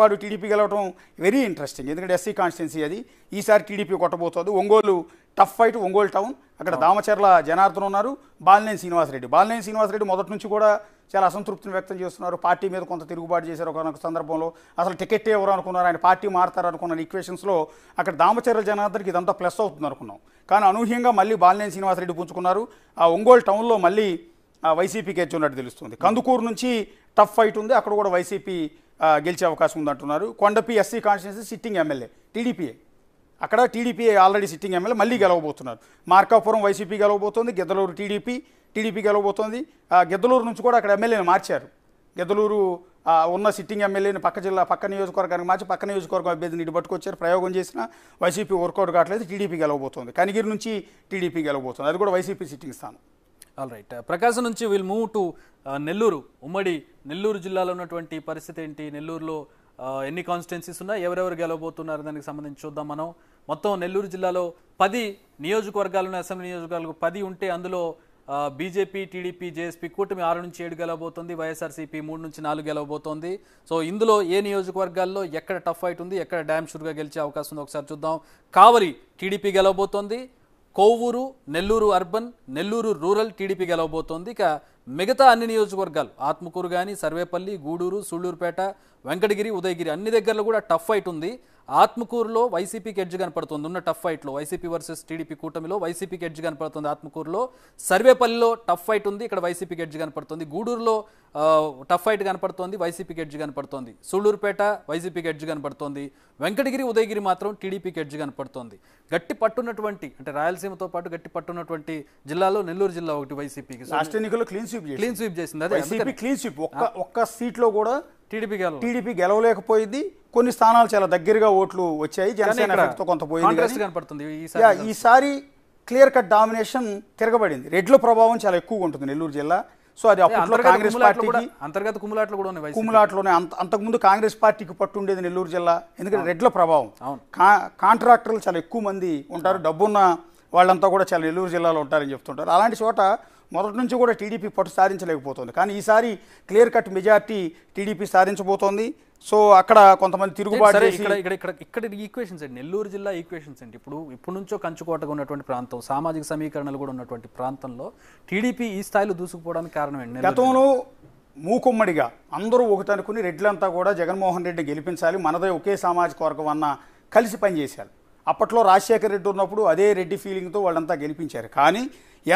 పాటు టీడీపీ గెలవడం వెరీ ఇంట్రెస్టింగ్ ఎందుకంటే ఎస్సీ కాన్స్టిట్యున్సీ అది ఈసారి టీడీపీ కొట్టబోతోంది Ongole tough fight Ongole town అక్కడ దామచర్ల జనార్దన్ ఉన్నారు బాలినేని శ్రీనివాసరెడ్డి బాలినేని శ్రీనివాసరెడ్డి మొదటి నుంచి కూడా చాలా అసంతృప్తిని వ్యక్తం చేస్తున్నారు పార్టీ మీద కొంత తిరుగుబాటు చేశారు ఒక సందర్భంలో అసలు టికెట్ ఎవరు అనుకున్నారు ఆయన పార్టీ మారుతారు అనుకున్న ఈక్వేషన్స్లో అక్కడ దామచర్య జనార్దనికి ఇదంతా ప్లస్ అవుతుంది అనుకున్నాం కానీ అనూహ్యంగా మళ్ళీ బాలినేని శ్రీనివాసరెడ్డి పుంజుకున్నారు ఆ ఒంగోలు టౌన్లో మళ్ళీ వైసీపీ ఉన్నట్టు తెలుస్తుంది కందుకూరు నుంచి టఫ్ ఫైట్ ఉంది అక్కడ కూడా వైసీపీ గెలిచే అవకాశం ఉందంటున్నారు Kondapi SC constituency sitting MLA టీడీపీఏ అక్కడ టీడీపీ ఆల్రెడీ సిట్టింగ్ ఎమ్మెల్యే మళ్ళీ గెలవబోతున్నారు మార్కాపురం వైసీపీ గెలవబోతోంది గిద్దలూరు టీడీపీ టీడీపీ గెలవబోతోంది గెద్దలూరు నుంచి కూడా అక్కడ ఎమ్మెల్యేని మార్చారు గెద్దలూరు ఉన్న సిట్టింగ్ ఎమ్మెల్యేని పక్క జిల్లా పక్క నియోజకవర్గానికి మార్చి పక్క నియోజకవర్గం అభ్యర్థిని ఇటు పట్టుకొచ్చారు ప్రయోగం చేసిన వైసీపీ వర్కౌట్ కావట్లేదు టీడీపీ వెళ్ళబోతోంది కనిగిరి నుంచి టీడీపీ గెలవబోతోంది అది కూడా వైసీపీ సిట్టింగ్ స్థానం ఆల్ రైట్ ప్రకాశం నుంచి విల్ మూవ్ టు నెల్లూరు ఉమ్మడి నెల్లూరు జిల్లాలో ఉన్నటువంటి పరిస్థితి ఏంటి నెల్లూరులో ఎన్ని కాన్స్టిట్యున్సీస్ ఉన్నాయి ఎవరెవరు గెలవబోతున్నారు దానికి సంబంధించి చూద్దాం మనం మొత్తం నెల్లూరు జిల్లాలో పది నియోజకవర్గాలు అసెంబ్లీ నియోజకవర్గాలు పది ఉంటే అందులో బీజేపీ టీడీపీ జేఎస్పీ కూటమి ఆరు నుంచి ఏడు గెలవబోతోంది వైఎస్ఆర్సీపీ మూడు నుంచి నాలుగు గెలవబోతోంది సో ఇందులో ఏ నియోజకవర్గాల్లో ఎక్కడ టఫ్ ఫైట్ ఉంది ఎక్కడ డ్యామ్ షూర్గా గెలిచే అవకాశం ఉంది ఒకసారి చూద్దాం కావలి టీడీపీ గెలవబోతోంది Kovvur Nellore urban Nellore rural TDP గెలవబోతోంది ఇక మిగతా అన్ని నియోజకవర్గాలు ఆత్మకూరు కానీ సర్వేపల్లి గూడూరు సూళ్లూరుపేట వెంకటగిరి ఉదయగిరి అన్ని దగ్గరలో కూడా టఫ్ ఫైట్ ఉంది ఆత్మకూరులో వైసీపీకి ఎడ్జ్ కనపడుతుంది ఉన్న టఫ్ ఫైట్లో వైసీపీ వర్సెస్ టీడీపీ కూటమిలో వైసీపీకి ఎడ్జ్ కనపడుతుంది ఆత్మకూరులో సర్వేపల్లిలో టఫ్ ఫైట్ ఉంది ఇక్కడ వైసీపీకి ఎడ్జ్ కనపడుతుంది గూడూరులో టఫ్ ఫైట్ కనపడుతోంది వైసీపీకి ఎడ్జ్ కనపడుతోంది సూళ్లూరుపేట వైసీపీకి ఎడ్జ్ కనపడుతోంది వెంకటగిరి ఉదయగిరి మాత్రం టీడీపీకి ఎడ్జ్ కనపడుతోంది గట్టి పట్టున్నటువంటి అంటే రాయలసీమతో పాటు గట్టి పట్టున్నటువంటి జిల్లాలో నెల్లూరు జిల్లా ఒకటి వైసీపీకి లాస్ట్ ఎన్నికల్లో క్లీన్ స్వీప్ క్లీన్ స్వీప్ చేసింది అదే క్లీన్ స్వీప్ ఒక్క ఒక్క సీట్లో కూడా టీడీపీ టీడీపీ గెలవలేకపోయింది కొన్ని స్థానాలు చాలా దగ్గరగా ఓట్లు వచ్చాయి జనసేన కొంత పోయింది ఈసారి క్లియర్ కట్ డామినేషన్ తిరగబడింది రెడ్ల ప్రభావం చాలా ఎక్కువగా ఉంటుంది నెల్లూరు జిల్లా సో అది అప్పట్లో కాంగ్రెస్ పార్టీకి అంతర్గత కుమ్ములాట్లు కూడా ఉన్నాయి అంత అంతకుముందు కాంగ్రెస్ పార్టీకి పట్టు ఉండేది నెల్లూరు జిల్లా ఎందుకంటే రెడ్ల ప్రభావం కాంట్రాక్టర్లు చాలా ఎక్కువ మంది ఉంటారు డబ్బున్న వాళ్ళంతా కూడా చాలా నెల్లూరు జిల్లాలో ఉంటారని చెప్తుంటారు అలాంటి చోట మొదటి నుంచి కూడా టీడీపీ పట్టు సాధించలేకపోతుంది కానీ ఈసారి క్లియర్ కట్ మెజార్టీ టీడీపీ సాధించబోతోంది సో అక్కడ కొంతమంది తిరుగుబాటు ఇక్కడ ఇక్కడ ఇక్కడ ఈక్వేషన్స్ అండి నెల్లూరు జిల్లా ఈక్వేషన్స్ అండి ఇప్పుడు ఇప్పుడు నుంచో కంచుకోటగా ఉన్నటువంటి ప్రాంతం సామాజిక సమీకరణలు కూడా ఉన్నటువంటి ప్రాంతంలో టీడీపీ ఈ స్థాయిలో దూసుకుపోవడానికి కారణం ఏంటి గతంలో మూకుమ్మడిగా అందరూ ఒకటనుకుని రెడ్లంతా కూడా జగన్మోహన్ రెడ్డి గెలిపించాలి మనదే ఒకే సామాజిక వర్గం అన్న కలిసి పనిచేశారు అప్పట్లో రాజశేఖర రెడ్డి ఉన్నప్పుడు అదే రెడ్డి ఫీలింగ్తో వాళ్ళంతా గెలిపించారు కానీ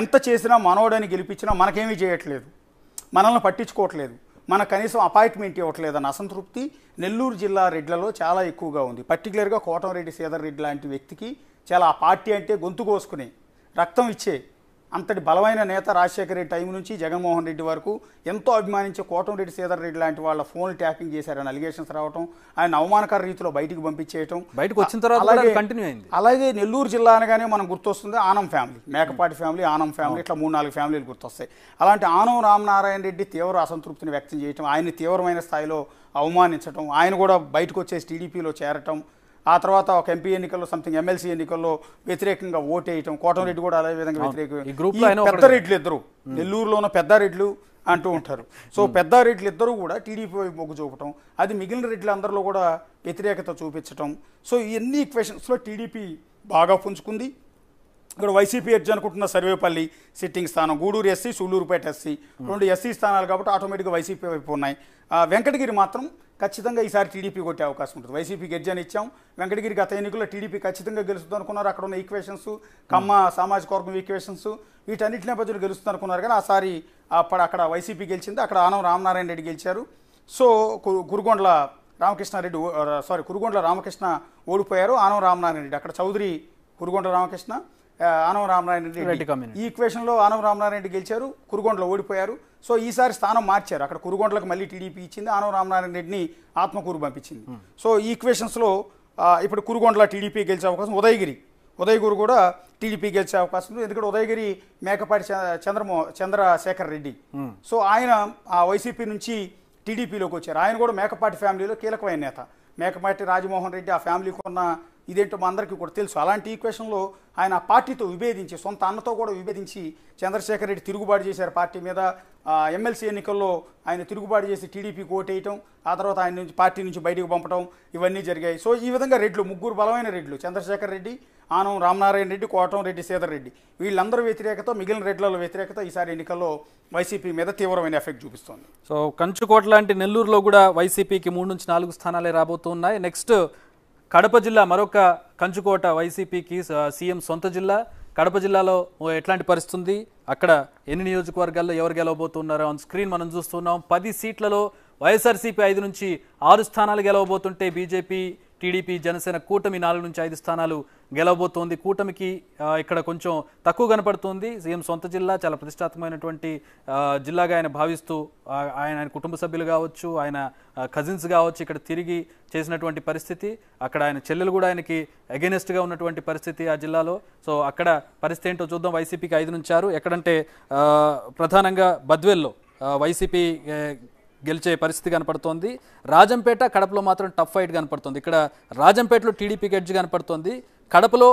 ఎంత చేసినా మనోడని గెలిపించినా మనకేమీ చేయట్లేదు మనల్ని పట్టించుకోవట్లేదు మన కనీసం అపాయింట్మెంట్ ఇవ్వట్లేదు అని అసంతృప్తి నెల్లూరు జిల్లా రెడ్లలో చాలా ఎక్కువగా ఉంది పర్టికులర్గా కోటంరెడ్డి సీదర్ రెడ్డి లాంటి వ్యక్తికి చాలా ఆ పార్టీ అంటే గొంతు కోసుకునే రక్తం ఇచ్చే అంతటి బలమైన నేత రాజశేఖర రెడ్డి టైం నుంచి జగన్మోహన్ రెడ్డి వరకు ఎంతో అభిమానించే కోటంరెడ్డి శ్రీధర్ రెడ్డి లాంటి వాళ్ళ ఫోన్ ట్యాపింగ్ చేశారని అలిగేషన్స్ రావడం ఆయన అవమానకర రీతిలో బయటికి పంపించేయటం బయటకు వచ్చిన తర్వాత అలాగే నెల్లూరు జిల్లా అనగానే మనం గుర్తొస్తుంది Anam family Mekapati family Anam family ఇట్లా మూడు నాలుగు ఫ్యామిలీలు గుర్తొస్తాయి అలాంటి ఆనం రామనారాయణ రెడ్డి తీవ్ర అసంతృప్తిని వ్యక్తం చేయటం ఆయన్ని తీవ్రమైన స్థాయిలో అవమానించడం ఆయన కూడా బయటకు వచ్చేసి టీడీపీలో చేరటం ఆ తర్వాత ఒక ఎంపీ ఎన్నికల్లో సంథింగ్ ఎమ్మెల్సీ ఎన్నికల్లో వ్యతిరేకంగా ఓటేయటం రెడ్డి కూడా అదే విధంగా వ్యతిరేకంగా పెద్ద రెడ్లు ఇద్దరు నెల్లూరులోన పెద్ద రెడ్లు అంటూ ఉంటారు సో hmm. పెద్ద రెడ్లు ఇద్దరు కూడా టీడీపీ వైపు మొగ్గు చూపటం అది మిగిలిన రెడ్లు అందరిలో కూడా వ్యతిరేకత చూపించటం సో ఇవన్నీ క్వశ్చన్స్లో టీడీపీ బాగా పుంజుకుంది ఇక్కడ వైసీపీ ఎడ్జ్ అనుకుంటున్న సర్వేపల్లి సిట్టింగ్ స్థానం గూడూరు ఎస్సీ సూళ్ళూరుపేట ఎస్సీ రెండు ఎస్సీ స్థానాలు కాబట్టి ఆటోమేటిక్గా వైసీపీ వైపు ఉన్నాయి వెంకటగిరి మాత్రం ఖచ్చితంగా ఈసారి టీడీపీ కొట్టే అవకాశం ఉంటుంది వైసీపీ గెడ్జ్ అని ఇచ్చాం వెంకటగిరి గత ఎన్నికల్లో టీడీపీ ఖచ్చితంగా గెలుస్తుంది అనుకున్నారు అక్కడ ఉన్న ఈక్వేషన్స్ కమ్మ సామాజిక వర్గం ఈక్వేషన్స్ వీటన్నిటి నేపథ్యంలో గెలుస్తుంది అనుకున్నారు కానీ ఆసారి అప్పుడు అక్కడ వైసీపీ గెలిచింది అక్కడ ఆనం రామనారాయణ రెడ్డి గెలిచారు సో గురుగొండల రామకృష్ణారెడ్డి సారీ కురుగొండల రామకృష్ణ ఓడిపోయారు ఆనం రామనారాయణ రెడ్డి అక్కడ చౌదరి కురుగొండ రామకృష్ణ ఆనవ రామనారాయణ రెడ్డి ఈ ఈక్వేషన్లో ఆనవ రామనారాయణ రెడ్డి గెలిచారు కురుగొండలో ఓడిపోయారు సో ఈసారి స్థానం మార్చారు అక్కడ కురుగొండలకు మళ్ళీ టీడీపీ ఇచ్చింది ఆనవ రామనారాయణ రెడ్డిని ఆత్మకూరు పంపించింది సో ఈక్వేషన్స్లో ఇప్పుడు కురుగొండలో టీడీపీ గెలిచే అవకాశం ఉదయగిరి ఉదయగిరి కూడా టీడీపీ గెలిచే అవకాశం ఉంది ఎందుకంటే ఉదయగిరి మేకపాటి చంద్రమో చంద్రశేఖర్ రెడ్డి సో ఆయన ఆ వైసీపీ నుంచి టీడీపీలోకి వచ్చారు ఆయన కూడా మేకపాటి ఫ్యామిలీలో కీలకమైన నేత మేకపాటి రాజమోహన్ రెడ్డి ఆ ఫ్యామిలీకి ఉన్న ఇదేంటో మా అందరికీ కూడా తెలుసు అలాంటి ఈక్వేషన్లో ఆయన పార్టీతో విభేదించి సొంత అన్నతో కూడా విభేదించి చంద్రశేఖర్ రెడ్డి తిరుగుబాటు చేశారు పార్టీ మీద ఎమ్మెల్సీ ఎన్నికల్లో ఆయన తిరుగుబాటు చేసి టీడీపీకి ఓటేయటం ఆ తర్వాత ఆయన నుంచి పార్టీ నుంచి బయటకు పంపడం ఇవన్నీ జరిగాయి సో ఈ విధంగా రెడ్లు ముగ్గురు బలమైన రెడ్లు చంద్రశేఖర్ రెడ్డి ఆనం రామనారాయణ రెడ్డి రెడ్డి సీధర్ రెడ్డి వీళ్ళందరూ వ్యతిరేకత మిగిలిన రెడ్లలో వ్యతిరేకత ఈసారి ఎన్నికల్లో వైసీపీ మీద తీవ్రమైన ఎఫెక్ట్ చూపిస్తుంది సో కంచుకోట లాంటి నెల్లూరులో కూడా వైసీపీకి మూడు నుంచి నాలుగు స్థానాలే రాబోతున్నాయి నెక్స్ట్ కడప జిల్లా మరొక కంచుకోట వైసీపీకి సీఎం సొంత జిల్లా కడప జిల్లాలో ఎట్లాంటి పరిస్థితుంది అక్కడ ఎన్ని నియోజకవర్గాల్లో ఎవరు గెలవబోతున్నారో ఆన్ స్క్రీన్ మనం చూస్తున్నాం పది సీట్లలో వైఎస్ఆర్సీపీ ఐదు నుంచి ఆరు స్థానాలు గెలవబోతుంటే బీజేపీ టీడీపీ జనసేన కూటమి నాలుగు నుంచి ఐదు స్థానాలు గెలవబోతోంది కూటమికి ఇక్కడ కొంచెం తక్కువ కనపడుతుంది సీఎం సొంత జిల్లా చాలా ప్రతిష్టాత్మకమైనటువంటి జిల్లాగా ఆయన భావిస్తూ ఆయన ఆయన కుటుంబ సభ్యులు కావచ్చు ఆయన కజిన్స్ కావచ్చు ఇక్కడ తిరిగి చేసినటువంటి పరిస్థితి అక్కడ ఆయన చెల్లెలు కూడా ఆయనకి అగెనెస్ట్గా ఉన్నటువంటి పరిస్థితి ఆ జిల్లాలో సో అక్కడ పరిస్థితి ఏంటో చూద్దాం వైసీపీకి ఐదు నుంచారు ఎక్కడంటే ప్రధానంగా బద్వేల్లో వైసీపీ గెలిచే పరిస్థితి కనపడుతోంది రాజంపేట కడపలో మాత్రం టఫ్ ఫైట్ కనపడుతుంది ఇక్కడ రాజంపేటలో టీడీపీకి ఎడ్జ్ కనపడుతోంది కడపలో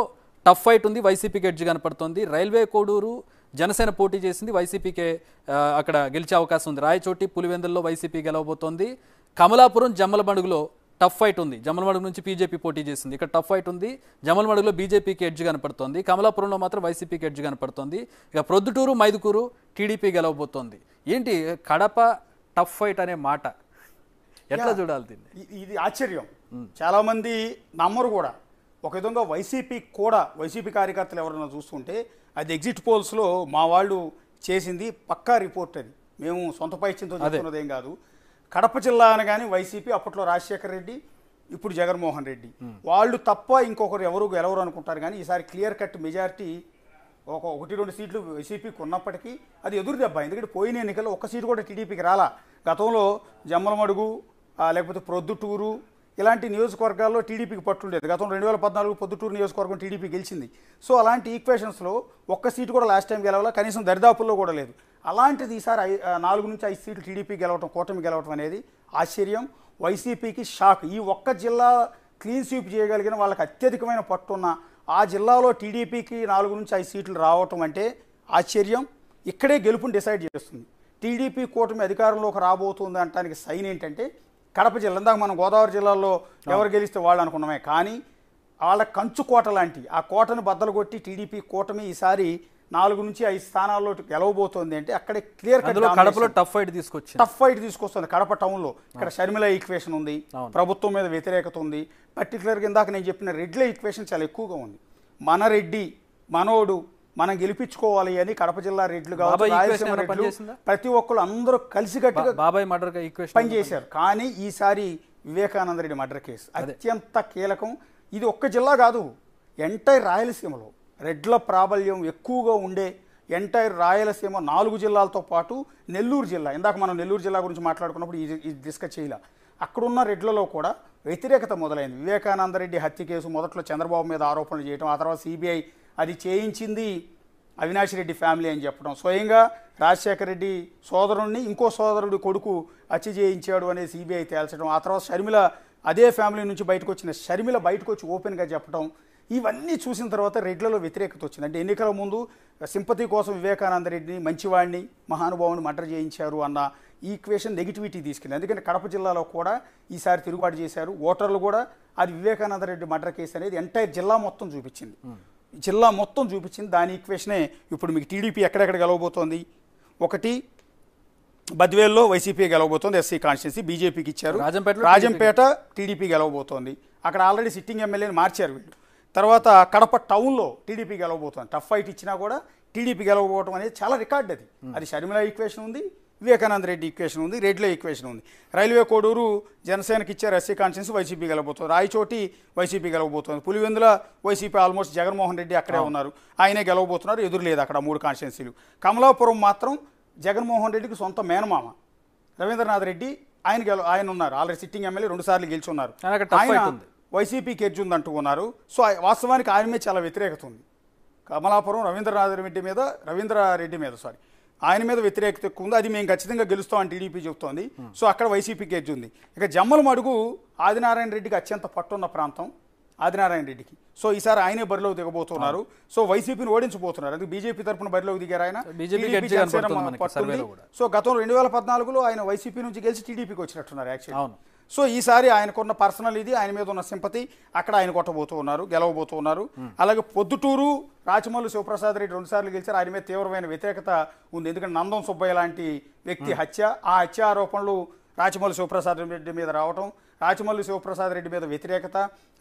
టఫ్ ఫైట్ ఉంది వైసీపీకి ఎడ్జ్ కనపడుతోంది రైల్వే కోడూరు జనసేన పోటీ చేసింది వైసీపీకే అక్కడ గెలిచే అవకాశం ఉంది రాయచోటి పులివెందుల్లో వైసీపీ గెలవబోతోంది కమలాపురం జమ్మలమడుగులో టఫ్ ఫైట్ ఉంది జమ్మలమడుగు నుంచి బీజేపీ పోటీ చేసింది ఇక్కడ టఫ్ ఫైట్ ఉంది జమ్మలమడుగులో బీజేపీకి ఎడ్జ్ కనపడుతోంది కమలాపురంలో మాత్రం వైసీపీకి ఎడ్జ్ కనపడుతోంది ఇక ప్రొద్దుటూరు మైదుకూరు టీడీపీ గెలవబోతోంది ఏంటి కడప టఫ్ ఫైట్ అనే మాట ఎట్లా చూడాలి దీన్ని ఇది ఆశ్చర్యం చాలామంది నమ్మరు కూడా ఒక విధంగా వైసీపీ కూడా వైసీపీ కార్యకర్తలు ఎవరైనా చూస్తుంటే అది ఎగ్జిట్ పోల్స్లో మా వాళ్ళు చేసింది పక్కా రిపోర్ట్ అది మేము సొంత పైచ్యంతో చెప్తున్నదేం కాదు కడప జిల్లా అనగానే వైసీపీ అప్పట్లో రాజశేఖర రెడ్డి ఇప్పుడు జగన్మోహన్ రెడ్డి వాళ్ళు తప్ప ఇంకొకరు ఎవరు గెలవరు అనుకుంటారు కానీ ఈసారి క్లియర్ కట్ మెజారిటీ ఒక ఒకటి రెండు సీట్లు వైసీపీకి ఉన్నప్పటికీ అది ఎదురు దెబ్బ ఎందుకంటే పోయిన ఎన్నికల్లో ఒక సీటు కూడా టీడీపీకి రాలా గతంలో జమ్మలమడుగు లేకపోతే ప్రొద్దుటూరు ఇలాంటి నియోజకవర్గాల్లో టీడీపీకి పట్టుండేది గతం రెండు వేల పద్నాలుగు పొద్దుటూరు నియోజకవర్గం టీడీపీ గెలిచింది సో అలాంటి ఈక్వేషన్స్లో ఒక్క సీటు కూడా లాస్ట్ టైం గెలవాలి కనీసం దరిదాపుల్లో కూడా లేదు అలాంటిది ఈసారి నాలుగు నుంచి ఐదు సీట్లు టీడీపీ గెలవటం కూటమి గెలవటం అనేది ఆశ్చర్యం వైసీపీకి షాక్ ఈ ఒక్క జిల్లా క్లీన్ స్వీప్ చేయగలిగిన వాళ్ళకి అత్యధికమైన పట్టున్న ఆ జిల్లాలో టీడీపీకి నాలుగు నుంచి ఐదు సీట్లు రావటం అంటే ఆశ్చర్యం ఇక్కడే గెలుపుని డిసైడ్ చేస్తుంది టీడీపీ కూటమి అధికారంలోకి రాబోతుంది అనడానికి సైన్ ఏంటంటే కడప జిల్లా ఇందాక మనం గోదావరి జిల్లాలో ఎవరు గెలిస్తే వాళ్ళు అనుకున్నామే కానీ వాళ్ళ కంచు కోట లాంటి ఆ కోటను బద్దలు కొట్టి టీడీపీ కూటమి ఈసారి నాలుగు నుంచి ఐదు స్థానాల్లో గెలవబోతోంది అంటే అక్కడే క్లియర్ కడపలో టఫ్ ఫైట్ తీసుకొచ్చి టఫ్ ఫైట్ తీసుకొస్తుంది కడప టౌన్లో ఇక్కడ షర్మిల ఈక్వేషన్ ఉంది ప్రభుత్వం మీద వ్యతిరేకత ఉంది పర్టికులర్గా ఇందాక నేను చెప్పిన రెడ్ల ఈక్వేషన్ చాలా ఎక్కువగా ఉంది మన రెడ్డి మనోడు మనం గెలిపించుకోవాలి అని కడప జిల్లా రెడ్లు కావచ్చు రాయలసీమ ప్రతి ఒక్కరు అందరూ కలిసి బాబాయ్ పనిచేశారు కానీ ఈసారి వివేకానంద రెడ్డి మర్డర్ కేసు అత్యంత కీలకం ఇది ఒక్క జిల్లా కాదు ఎంటైర్ రాయలసీమలో రెడ్ల ప్రాబల్యం ఎక్కువగా ఉండే ఎంటైర్ రాయలసీమ నాలుగు జిల్లాలతో పాటు నెల్లూరు జిల్లా ఇందాక మనం నెల్లూరు జిల్లా గురించి మాట్లాడుకున్నప్పుడు ఇది డిస్కస్ చేయాల అక్కడున్న రెడ్లలో కూడా వ్యతిరేకత మొదలైంది వివేకానందరెడ్డి హత్య కేసు మొదట్లో చంద్రబాబు మీద ఆరోపణలు చేయడం ఆ తర్వాత సిబిఐ అది చేయించింది అవినాష్ రెడ్డి ఫ్యామిలీ అని చెప్పడం స్వయంగా రాజశేఖర రెడ్డి సోదరుణ్ణి ఇంకో సోదరుడి కొడుకు హత్య చేయించాడు అనేది సిబిఐ తేల్చడం ఆ తర్వాత షర్మిల అదే ఫ్యామిలీ నుంచి బయటకు వచ్చిన షర్మిల బయటకు వచ్చి ఓపెన్గా చెప్పడం ఇవన్నీ చూసిన తర్వాత రెడ్లలో వ్యతిరేకత వచ్చింది అంటే ఎన్నికల ముందు సింపతి కోసం వివేకానంద రెడ్డిని మంచివాడిని మహానుభావుని మంటర్ చేయించారు అన్న ఈక్వేషన్ నెగిటివిటీ తీసుకెళ్ళి ఎందుకంటే కడప జిల్లాలో కూడా ఈసారి తిరుగుబాటు చేశారు ఓటర్లు కూడా అది వివేకానంద రెడ్డి మర్డర్ కేసు అనేది ఎంటైర్ జిల్లా మొత్తం చూపించింది జిల్లా మొత్తం చూపించింది దాని ఈక్వేషనే ఇప్పుడు మీకు టీడీపీ ఎక్కడెక్కడ గెలవబోతోంది ఒకటి బద్వేల్లో వైసీపీ గెలవబోతోంది ఎస్సీ కాన్స్టిట్యున్సీ బీజేపీకి ఇచ్చారు రాజంపేట రాజంపేట టీడీపీ గెలవబోతోంది అక్కడ ఆల్రెడీ సిట్టింగ్ ఎమ్మెల్యేని మార్చారు వీళ్ళు తర్వాత కడప టౌన్లో టీడీపీ గెలవబోతోంది టఫ్ ఫైట్ ఇచ్చినా కూడా టీడీపీ గెలవబోవడం అనేది చాలా రికార్డ్ అది hmm. అది షర్మిల ఈక్వేషన్ ఉంది వివేకానంద రెడ్డి ఈక్వేషన్ ఉంది రెడ్లే ఈక్వేషన్ ఉంది రైల్వే కోడూరు జనసేనకి ఇచ్చే ఎస్సీ కాన్షియన్స్ వైసీపీ గెలవబోతుంది రాయచోటి వైసీపీ గెలవబోతుంది పులివెందుల వైసీపీ ఆల్మోస్ట్ జగన్మోహన్ రెడ్డి అక్కడే ఉన్నారు ఆయనే గెలవబోతున్నారు ఎదురు లేదు అక్కడ మూడు కాన్షియన్సీలు కమలాపురం మాత్రం జగన్మోహన్ రెడ్డికి సొంత మేనమామ రవీంద్రనాథ్ రెడ్డి ఆయన గెలవ ఆయన ఉన్నారు ఆల్రెడీ సిట్టింగ్ ఎమ్మెల్యే రెండుసార్లు గెలిచున్నారు ఆయన వైసీపీ ఎడ్జుంది అంటూ ఉన్నారు సో వాస్తవానికి ఆయన మీద చాలా వ్యతిరేకత ఉంది కమలాపురం రవీంద్రనాథ్ రెడ్డి మీద రవీంద్రారెడ్డి మీద సారీ ఆయన మీద వ్యతిరేకత ఎక్కువ ఉంది అది మేము ఖచ్చితంగా గెలుస్తామని టీడీపీ చెబుతోంది సో అక్కడ వైసీపీ గేజ్ ఉంది ఇక జమ్మల మడుగు ఆదినారాయణ రెడ్డికి అత్యంత పట్టున్న ప్రాంతం ఆదినారాయణ రెడ్డికి సో ఈసారి ఆయనే బరిలోకి దిగబోతున్నారు సో వైసీపీని ఓడించబోతున్నారు అది బీజేపీ తరఫున బరిలోకి దిగారు ఆయన సో గతంలో రెండు వేల పద్నాలుగులో ఆయన వైసీపీ నుంచి గెలిచి టీడీపీకి వచ్చినట్టున్నారు యాక్చువల్లీ సో ఈసారి ఆయనకున్న పర్సనల్ ఇది ఆయన మీద ఉన్న సింపతి అక్కడ ఆయన కొట్టబోతూ ఉన్నారు గెలవబోతూ ఉన్నారు అలాగే పొద్దుటూరు రాచమల్లు శివప్రసాద్ రెడ్డి రెండుసార్లు గెలిచారు ఆయన మీద తీవ్రమైన వ్యతిరేకత ఉంది ఎందుకంటే నందం సుబ్బయ్య లాంటి వ్యక్తి hmm. హత్య ఆ హత్య ఆరోపణలు రాచమల్లు శివప్రసాద్ రెడ్డి మీద రావటం రాచమల్లు శివప్రసాద్ రెడ్డి మీద వ్యతిరేకత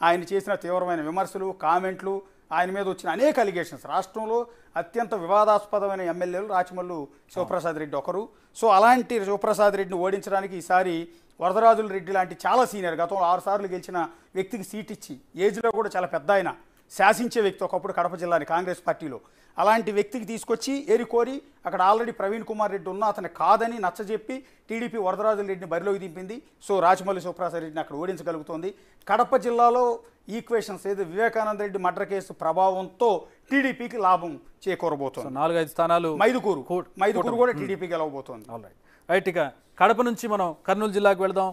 ఆయన చేసిన తీవ్రమైన విమర్శలు కామెంట్లు ఆయన మీద వచ్చిన అనేక అలిగేషన్స్ రాష్ట్రంలో అత్యంత వివాదాస్పదమైన ఎమ్మెల్యేలు రాచమల్లు శివప్రసాద్ రెడ్డి ఒకరు సో అలాంటి శివప్రసాద్ రెడ్డిని ఓడించడానికి ఈసారి వరదరాజుల రెడ్డి లాంటి చాలా సీనియర్ గతంలో ఆరుసార్లు గెలిచిన వ్యక్తికి సీట్ ఇచ్చి ఏజ్లో కూడా చాలా పెద్ద ఆయన శాసించే వ్యక్తి ఒకప్పుడు కడప జిల్లాని కాంగ్రెస్ పార్టీలో అలాంటి వ్యక్తికి తీసుకొచ్చి ఏరికోరి అక్కడ ఆల్రెడీ ప్రవీణ్ కుమార్ రెడ్డి ఉన్న అతను కాదని నచ్చజెప్పి టీడీపీ వరదరాజుల రెడ్డిని బరిలోకి దింపింది సో రాజమౌళి సుప్రసాద్ రెడ్డిని అక్కడ ఓడించగలుగుతోంది కడప జిల్లాలో ఈక్వేషన్స్ ఏదో వివేకానంద రెడ్డి మర్డర్ కేసు ప్రభావంతో టీడీపీకి లాభం చేకూరబోతోంది నాలుగైదు స్థానాలు మైదుకూరు మైదుకూరు కూడా టీడీపీకి వెళ్ళబోతోంది ఆల్రెడీ రైట్ ఇక కడప నుంచి మనం కర్నూలు జిల్లాకు వెళదాం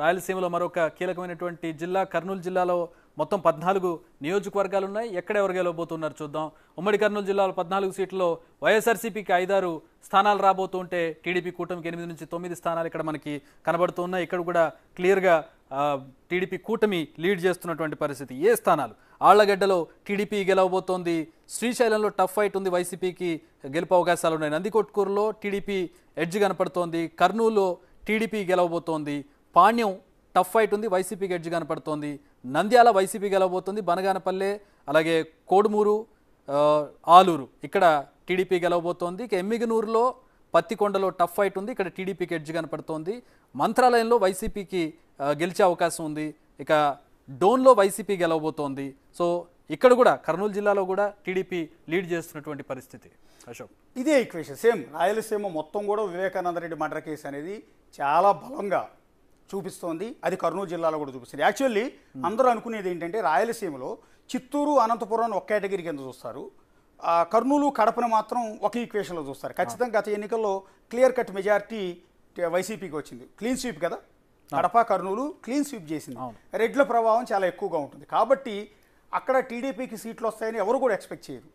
రాయలసీమలో మరొక కీలకమైనటువంటి జిల్లా కర్నూలు జిల్లాలో మొత్తం పద్నాలుగు నియోజకవర్గాలు ఉన్నాయి ఎక్కడెవరు గెలవబోతున్నారు చూద్దాం ఉమ్మడి కర్నూలు జిల్లాలో పద్నాలుగు సీట్లలో వైఎస్ఆర్సీపీకి ఐదారు స్థానాలు రాబోతుంటే టీడీపీ కూటమికి ఎనిమిది నుంచి తొమ్మిది స్థానాలు ఇక్కడ మనకి కనబడుతున్నాయి ఇక్కడ కూడా క్లియర్గా టీడీపీ కూటమి లీడ్ చేస్తున్నటువంటి పరిస్థితి ఏ స్థానాలు ఆళ్లగడ్డలో టీడీపీ గెలవబోతోంది శ్రీశైలంలో టఫ్ ఫైట్ ఉంది వైసీపీకి గెలుపు అవకాశాలు ఉన్నాయి నందికొట్కూరులో టీడీపీ ఎడ్జ్ కనపడుతోంది కర్నూలులో టీడీపీ గెలవబోతోంది పాణ్యం టఫ్ ఫైట్ ఉంది వైసీపీకి ఎడ్జ్ కనపడుతోంది నంద్యాల వైసీపీ గెలవబోతోంది బనగానపల్లె అలాగే కోడుమూరు ఆలూరు ఇక్కడ టీడీపీ గెలవబోతోంది ఇక ఎమ్మిగనూరులో పత్తికొండలో టఫ్ ఫైట్ ఉంది ఇక్కడ టీడీపీకి ఎడ్జ్ కనపడుతోంది మంత్రాలయంలో వైసీపీకి గెలిచే అవకాశం ఉంది ఇక డోన్లో వైసీపీ గెలవబోతోంది సో ఇక్కడ కూడా కర్నూలు జిల్లాలో కూడా టీడీపీ లీడ్ చేస్తున్నటువంటి పరిస్థితి అశోక్ ఇదే ఈక్వేషన్ సేమ్ రాయలసీమ మొత్తం కూడా వివేకానంద రెడ్డి మర్డర్ కేసు అనేది చాలా బలంగా చూపిస్తోంది అది కర్నూలు జిల్లాలో కూడా చూపిస్తుంది యాక్చువల్లీ hmm. అందరూ అనుకునేది ఏంటంటే రాయలసీమలో చిత్తూరు అనంతపురం ఒక కేటగిరీ కింద చూస్తారు కర్నూలు కడపను మాత్రం ఒక ఈక్వేషన్లో చూస్తారు ఖచ్చితంగా గత ఎన్నికల్లో క్లియర్ కట్ మెజారిటీ వైసీపీకి వచ్చింది క్లీన్ స్వీప్ కదా కడప కర్నూలు క్లీన్ స్వీప్ చేసింది రెడ్ల ప్రభావం చాలా ఎక్కువగా ఉంటుంది కాబట్టి అక్కడ టీడీపీకి సీట్లు వస్తాయని ఎవరు కూడా ఎక్స్పెక్ట్ చేయరు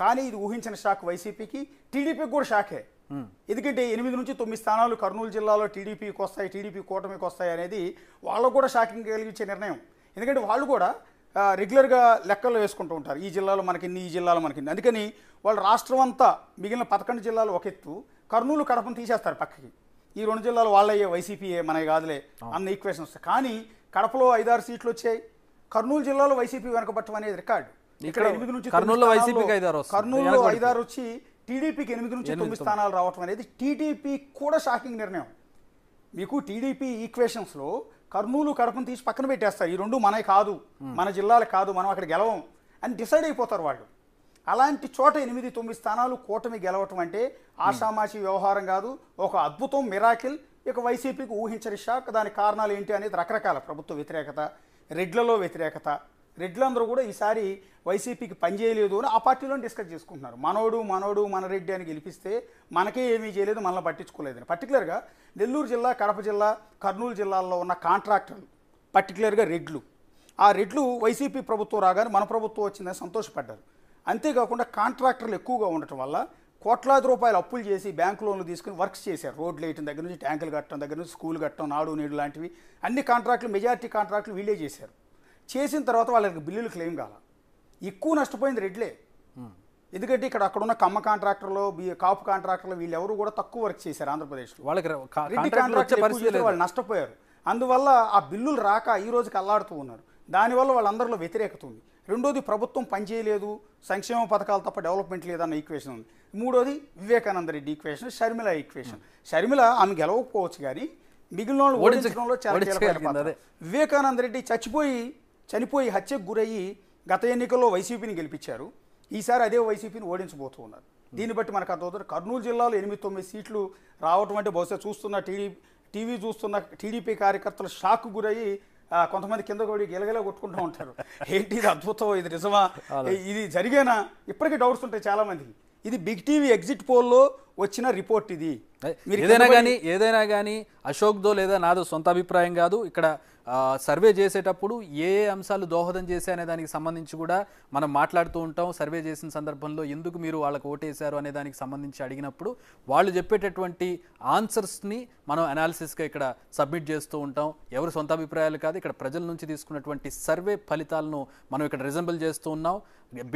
కానీ ఇది ఊహించిన షాక్ వైసీపీకి టీడీపీకి కూడా షాకే ఎందుకంటే ఎనిమిది నుంచి తొమ్మిది స్థానాలు కర్నూలు జిల్లాలో టీడీపీకి వస్తాయి టీడీపీ కూటమికి వస్తాయి అనేది వాళ్ళకు కూడా షాకింగ్ కలిగించే నిర్ణయం ఎందుకంటే వాళ్ళు కూడా రెగ్యులర్గా లెక్కలు వేసుకుంటూ ఉంటారు ఈ జిల్లాలో మనకి ఈ జిల్లాలో మనకి అందుకని వాళ్ళు రాష్ట్రం అంతా మిగిలిన పదకొండు జిల్లాలు ఒక ఎత్తు కర్నూలు కడపను తీసేస్తారు పక్కకి ఈ రెండు జిల్లాలు వాళ్ళయ్యే వైసీపీయే మన కాదులే అన్న ఈక్వేషన్స్ కానీ కడపలో ఐదారు సీట్లు వచ్చాయి కర్నూలు జిల్లాలో వైసీపీ వెనకబట్టడం అనేది రికార్డు ఇక్కడ ఎనిమిది నుంచి కర్నూలు వైసీపీకి ఐదారు కర్నూలులో ఐదారు వచ్చి టీడీపీకి ఎనిమిది నుంచి తొమ్మిది స్థానాలు రావటం అనేది టీడీపీ కూడా షాకింగ్ నిర్ణయం మీకు టీడీపీ ఈక్వేషన్స్లో కర్నూలు కడపను తీసి పక్కన పెట్టేస్తారు ఈ రెండు మనవి కాదు మన జిల్లాలు కాదు మనం అక్కడ గెలవం అని డిసైడ్ అయిపోతారు వాళ్ళు అలాంటి చోట ఎనిమిది తొమ్మిది స్థానాలు కూటమి గెలవటం అంటే ఆషామాషి వ్యవహారం కాదు ఒక అద్భుతం మిరాకిల్ ఇక వైసీపీకి ఊహించని షాక్ దాని కారణాలు ఏంటి అనేది రకరకాల ప్రభుత్వ వ్యతిరేకత రెడ్లలో వ్యతిరేకత అందరూ కూడా ఈసారి వైసీపీకి పనిచేయలేదు అని ఆ పార్టీలో డిస్కస్ చేసుకుంటున్నారు మనోడు మనోడు మన రెడ్డి అని గెలిపిస్తే మనకే ఏమీ చేయలేదు మనల్ని అని పర్టికులర్గా నెల్లూరు జిల్లా కడప జిల్లా కర్నూలు జిల్లాల్లో ఉన్న కాంట్రాక్టర్లు పర్టికులర్గా రెడ్లు ఆ రెడ్లు వైసీపీ ప్రభుత్వం రాగానే మన ప్రభుత్వం వచ్చిందని సంతోషపడ్డారు అంతేకాకుండా కాంట్రాక్టర్లు ఎక్కువగా ఉండటం వల్ల కోట్లాది రూపాయలు అప్పులు చేసి బ్యాంకు లోన్లు తీసుకుని వర్క్స్ చేశారు రోడ్లు వేయటం దగ్గర నుంచి ట్యాంకులు కట్టడం దగ్గర నుంచి స్కూల్ కట్టడం నాడు నీడు లాంటివి అన్ని కాంట్రాక్టులు మెజారిటీ కాంట్రాక్టులు వీళ్ళే చేశారు చేసిన తర్వాత వాళ్ళకి బిల్లులు క్లెయిమ్ కావాలి ఎక్కువ నష్టపోయింది రెడ్లే ఎందుకంటే ఇక్కడ అక్కడ ఉన్న కమ్మ కాంట్రాక్టర్లు కాపు కాంట్రాక్టర్లు వీళ్ళెవరు కూడా తక్కువ వర్క్ చేశారు ఆంధ్రప్రదేశ్లో వాళ్ళకి రెడ్డి కాంట్రాక్టర్ వాళ్ళు నష్టపోయారు అందువల్ల ఆ బిల్లులు రాక ఈ రోజుకి అల్లాడుతూ ఉన్నారు దానివల్ల వాళ్ళందరిలో వ్యతిరేకత ఉంది రెండోది ప్రభుత్వం పనిచేయలేదు సంక్షేమ పథకాలు తప్ప డెవలప్మెంట్ లేదన్న ఈక్వేషన్ ఉంది మూడోది వివేకానంద రెడ్డి ఈక్వేషన్ షర్మిల ఈక్వేషన్ షర్మిల ఆమె గెలవకపోవచ్చు కానీ మిగిలిన వాళ్ళు ఓడించడంలో చాలా వివేకానంద రెడ్డి చచ్చిపోయి చనిపోయి హత్యకు గురయ్యి గత ఎన్నికల్లో వైసీపీని గెలిపించారు ఈసారి అదే వైసీపీని ఓడించబోతూ ఉన్నారు దీన్ని బట్టి మనకు అర్థమవుతుంది కర్నూలు జిల్లాలో ఎనిమిది తొమ్మిది సీట్లు రావటం అంటే బహుశా చూస్తున్న టీడీ టీవీ చూస్తున్న టీడీపీ కార్యకర్తలు షాక్ గురయ్యి కొంతమంది కింద కూడా గిలగిలా కొట్టుకుంటూ ఉంటారు ఏంటి ఇది అద్భుతం ఇది నిజమా ఇది జరిగేనా ఇప్పటికీ డౌట్స్ ఉంటాయి చాలామందికి ఇది బిగ్ టీవీ ఎగ్జిట్ పోల్లో వచ్చిన రిపోర్ట్ ఇది ఏదైనా కానీ ఏదైనా కానీ అశోక్దో లేదా నాదో సొంత అభిప్రాయం కాదు ఇక్కడ సర్వే చేసేటప్పుడు ఏ ఏ అంశాలు దోహదం చేసే అనే దానికి సంబంధించి కూడా మనం మాట్లాడుతూ ఉంటాం సర్వే చేసిన సందర్భంలో ఎందుకు మీరు వాళ్ళకు ఓటేశారు అనే దానికి సంబంధించి అడిగినప్పుడు వాళ్ళు చెప్పేటటువంటి ఆన్సర్స్ని మనం అనాలిసిస్గా ఇక్కడ సబ్మిట్ చేస్తూ ఉంటాం ఎవరు సొంత అభిప్రాయాలు కాదు ఇక్కడ ప్రజల నుంచి తీసుకున్నటువంటి సర్వే ఫలితాలను మనం ఇక్కడ రిజంబుల్ చేస్తూ ఉన్నాం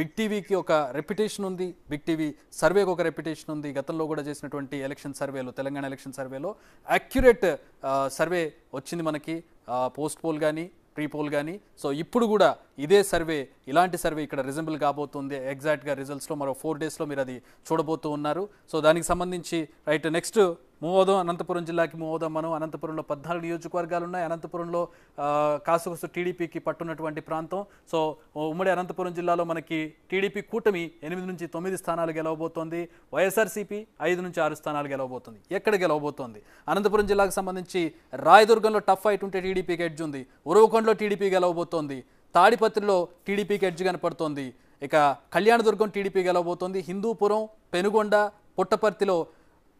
బిగ్ టీవీకి ఒక రెప్యుటేషన్ ఉంది బిగ్ టీవీ సర్వేకి ఒక రెప్యుటేషన్ ఉంది గతంలో కూడా చేసినటువంటి ఎలక్షన్ సర్వేలో తెలంగాణ ఎలక్షన్ సర్వేలో అక్యురేట్ సర్వే వచ్చింది మనకి పోస్ట్ పోల్ కానీ ప్రీ పోల్ కానీ సో ఇప్పుడు కూడా ఇదే సర్వే ఇలాంటి సర్వే ఇక్కడ రిజనబుల్ కాబోతుంది ఎగ్జాక్ట్గా రిజల్ట్స్లో మరో ఫోర్ డేస్లో మీరు అది చూడబోతూ ఉన్నారు సో దానికి సంబంధించి రైట్ నెక్స్ట్ మూవోదం అనంతపురం జిల్లాకి మూవోదం మనం అనంతపురంలో పద్నాలుగు నియోజకవర్గాలు ఉన్నాయి అనంతపురంలో కాసుకొసు టీడీపీకి పట్టున్నటువంటి ప్రాంతం సో ఉమ్మడి అనంతపురం జిల్లాలో మనకి టీడీపీ కూటమి ఎనిమిది నుంచి తొమ్మిది స్థానాలు గెలవబోతోంది వైఎస్ఆర్సీపీ ఐదు నుంచి ఆరు స్థానాలు గెలవబోతుంది ఎక్కడ గెలవబోతోంది అనంతపురం జిల్లాకు సంబంధించి రాయదుర్గంలో టఫ్ ఫైట్ ఉంటే టీడీపీకి ఎడ్జ్ ఉంది ఉరవకొండలో టీడీపీ గెలవబోతోంది తాడిపత్రిలో టీడీపీకి ఎడ్జ్ కనపడుతోంది ఇక కళ్యాణదుర్గం టీడీపీ గెలవబోతోంది హిందూపురం పెనుగొండ పుట్టపర్తిలో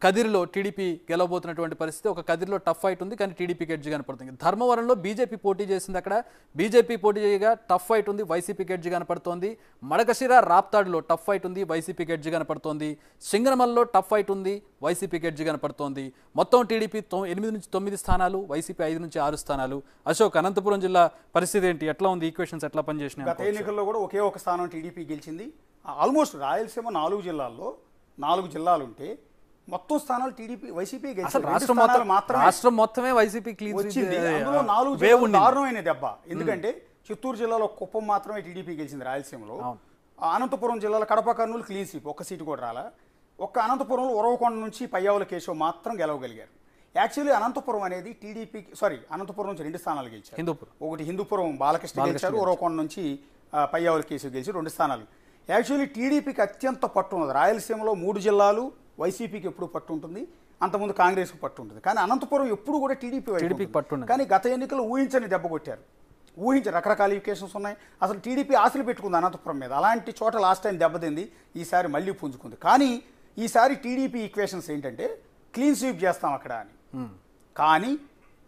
కదిరిలో టీడీపీ గెలవబోతున్నటువంటి పరిస్థితి ఒక కదిరిలో టఫ్ ఫైట్ ఉంది కానీ టీడీపీ గెడ్జి కనపడుతుంది ధర్మవరంలో బీజేపీ పోటీ చేసింది అక్కడ బీజేపీ పోటీ చేయగా టఫ్ ఫైట్ ఉంది వైసీపీ గెడ్జి కనపడుతోంది మడకశిర రాప్తాడులో టఫ్ ఫైట్ ఉంది వైసీపీ గెడ్జి కనపడుతోంది సింగనమల్లో టఫ్ ఫైట్ ఉంది వైసీపీ గెడ్జి కనపడుతోంది మొత్తం టీడీపీ ఎనిమిది నుంచి తొమ్మిది స్థానాలు వైసీపీ ఐదు నుంచి ఆరు స్థానాలు అశోక్ అనంతపురం జిల్లా పరిస్థితి ఏంటి ఎట్లా ఉంది ఈక్వేషన్స్ ఎట్లా పనిచేసిన ఎన్నికల్లో కూడా ఒకే ఒక స్థానం టీడీపీ గెలిచింది ఆల్మోస్ట్ రాయలసీమ నాలుగు జిల్లాల్లో నాలుగు జిల్లాలుంటే మొత్తం స్థానాలు టీడీపీ వైసీపీ రాష్ట్రం మొత్తం రాష్ట్రం మొత్తమే వైసీపీ క్లీన్ వచ్చింది అందులో నాలుగు దారుణమైన దెబ్బ ఎందుకంటే చిత్తూరు జిల్లాలో కుప్పం మాత్రమే టీడీపీ గెలిచింది రాయలసీమలో అనంతపురం జిల్లాలో కడప కర్నూలు క్లీన్ స్వీప్ ఒక్క సీటు కూడా రాలా ఒక్క అనంతపురంలో ఉరవకొండ నుంచి పయ్యావుల కేశవ్ మాత్రం గెలవగలిగారు యాక్చువల్లీ అనంతపురం అనేది టీడీపీ సారీ అనంతపురం నుంచి రెండు స్థానాలు గెలిచారు హిందూపురం ఒకటి హిందూపురం బాలకృష్ణ గెలిచారు ఉరవకొండ నుంచి పయ్యావుల కేశవ్ గెలిచి రెండు స్థానాలు యాక్చువల్లీ టీడీపీకి అత్యంత పట్టు ఉన్నది రాయలసీమలో మూడు జిల్లాలు వైసీపీకి ఎప్పుడు పట్టు ఉంటుంది అంతకుముందు కాంగ్రెస్కి పట్టు ఉంటుంది కానీ అనంతపురం ఎప్పుడు కూడా టీడీపీ టీడీపీకి పట్టు కానీ గత ఎన్నికలు ఊహించని దెబ్బ కొట్టారు ఊహించి రకరకాల ఇవికేషన్స్ ఉన్నాయి అసలు టీడీపీ ఆశలు పెట్టుకుంది అనంతపురం మీద అలాంటి చోట లాస్ట్ టైం దెబ్బతింది ఈసారి మళ్ళీ పుంజుకుంది కానీ ఈసారి టీడీపీ ఈక్వేషన్స్ ఏంటంటే క్లీన్ స్వీప్ చేస్తాం అక్కడ అని కానీ